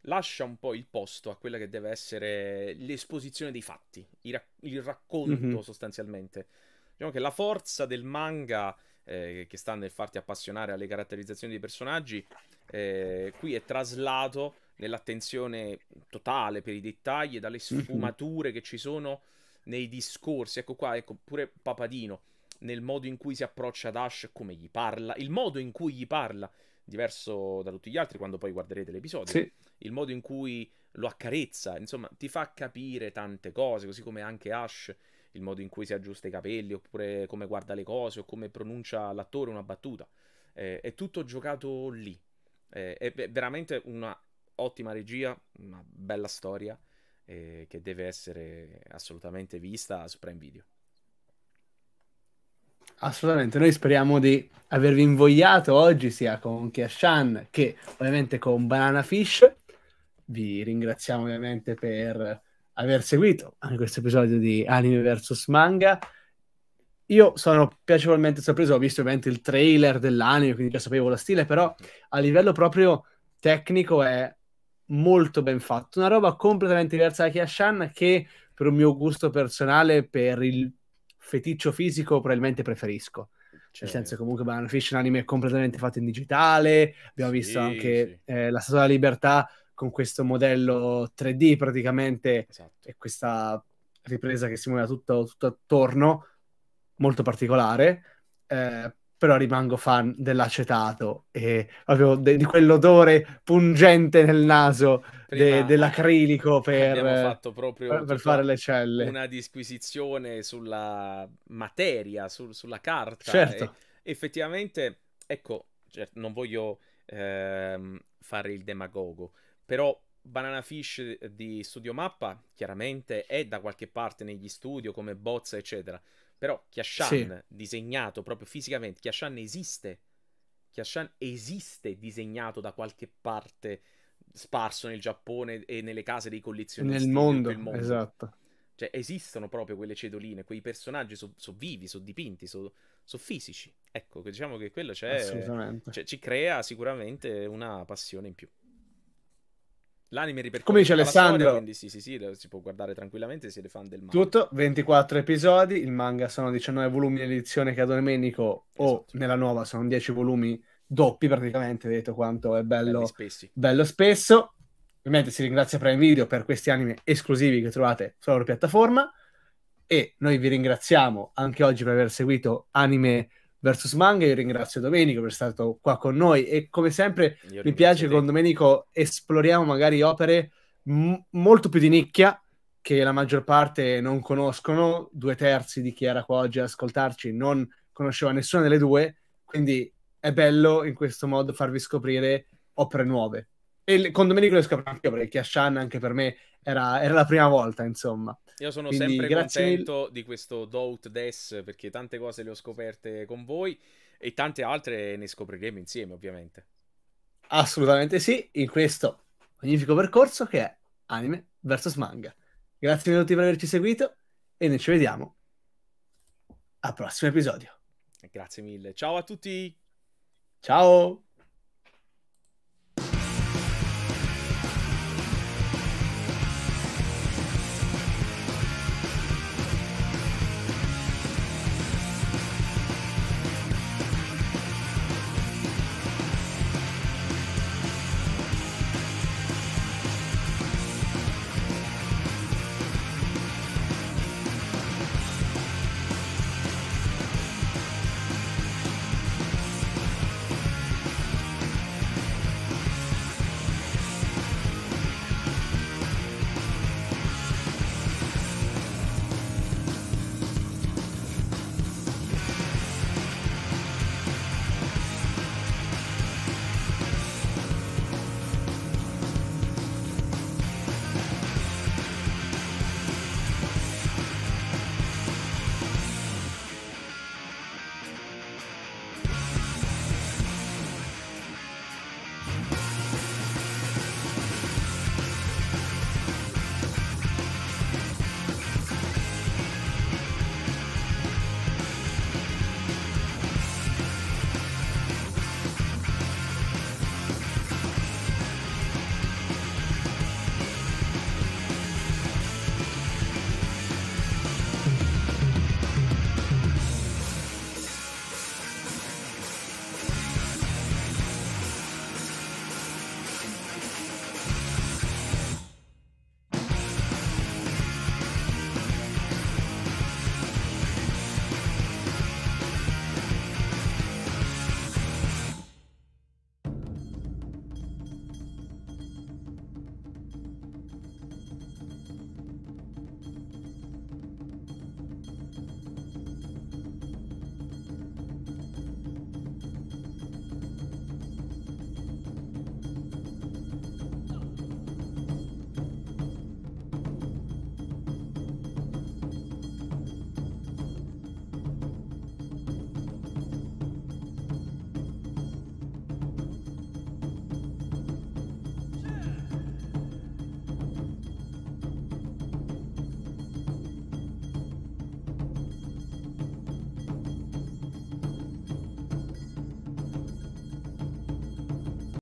lascia un po' il posto a quella che deve essere l'esposizione dei fatti, il, rac- il racconto mm-hmm. sostanzialmente. Diciamo che la forza del manga eh, che sta nel farti appassionare alle caratterizzazioni dei personaggi, eh, qui è traslato nell'attenzione totale per i dettagli e dalle mhm. sfumature che ci sono nei discorsi. Ecco qua, ecco pure Papadino, nel modo in cui si approccia ad Ash, come gli parla, il modo in cui gli parla, diverso da tutti gli altri quando poi guarderete l'episodio, sì. il modo in cui lo accarezza, insomma, ti fa capire tante cose, così come anche Ash il modo in cui si aggiusta i capelli, oppure come guarda le cose, o come pronuncia l'attore una battuta. Eh, è tutto giocato lì. Eh, è veramente una ottima regia, una bella storia eh, che deve essere assolutamente vista su Prime Video. Assolutamente, noi speriamo di avervi invogliato oggi sia con Kiashan che ovviamente con Banana Fish. Vi ringraziamo ovviamente per aver seguito anche questo episodio di Anime vs. Manga. Io sono piacevolmente sorpreso, ho visto ovviamente il trailer dell'anime, quindi già sapevo lo stile, però a livello proprio tecnico è molto ben fatto. Una roba completamente diversa da Kiashan che per un mio gusto personale, per il feticcio fisico, probabilmente preferisco. Cioè... Nel certo. senso comunque Banana Fish è un anime completamente fatto in digitale, abbiamo sì, visto anche sì. eh, la Statua della Libertà con questo modello 3D praticamente esatto. e questa ripresa che si muove tutto, tutto attorno, molto particolare. Eh, però rimango fan dell'acetato e proprio de- di quell'odore pungente nel naso de- dell'acrilico eh, per, per, per fare le celle. Una disquisizione sulla materia, su- sulla carta. Certo. E effettivamente, ecco, certo, non voglio ehm, fare il demagogo, però Banana Fish eh, di Studio Mappa chiaramente è da qualche parte negli studio come bozza eccetera però Kiashan sì. disegnato proprio fisicamente Kiashan esiste Kiashan esiste disegnato da qualche parte sparso nel Giappone e nelle case dei collezionisti nel mondo, mondo. esatto cioè esistono proprio quelle cedoline quei personaggi sono so vivi sono dipinti sono so fisici ecco diciamo che quello c'è, c'è cioè, ci crea sicuramente una passione in più L'anime ripercorre Come dice Alessandro, storia, quindi sì, sì, sì, si può guardare tranquillamente se siete fan del manga. Tutto, 24 episodi, il manga sono 19 volumi che Cadonemenico esatto. o nella nuova sono 10 volumi doppi praticamente, vedete quanto è bello, bello spesso. Ovviamente si ringrazia Prime Video per questi anime esclusivi che trovate sulla loro piattaforma e noi vi ringraziamo anche oggi per aver seguito anime versus manga. Io ringrazio Domenico per essere stato qua con noi e come sempre mi piace che con Domenico esploriamo magari opere m- molto più di nicchia che la maggior parte non conoscono, due terzi di chi era qua oggi ad ascoltarci non conosceva nessuna delle due, quindi è bello in questo modo farvi scoprire opere nuove. E con Domenico le scopro anche io perché Shan anche per me era, era la prima volta, insomma. Io sono Quindi, sempre contento di questo Doubt Des perché tante cose le ho scoperte con voi e tante altre ne scopriremo insieme, ovviamente. Assolutamente sì, in questo magnifico percorso che è anime vs manga. Grazie a tutti per averci seguito e noi ci vediamo al prossimo episodio. Grazie mille. Ciao a tutti. Ciao.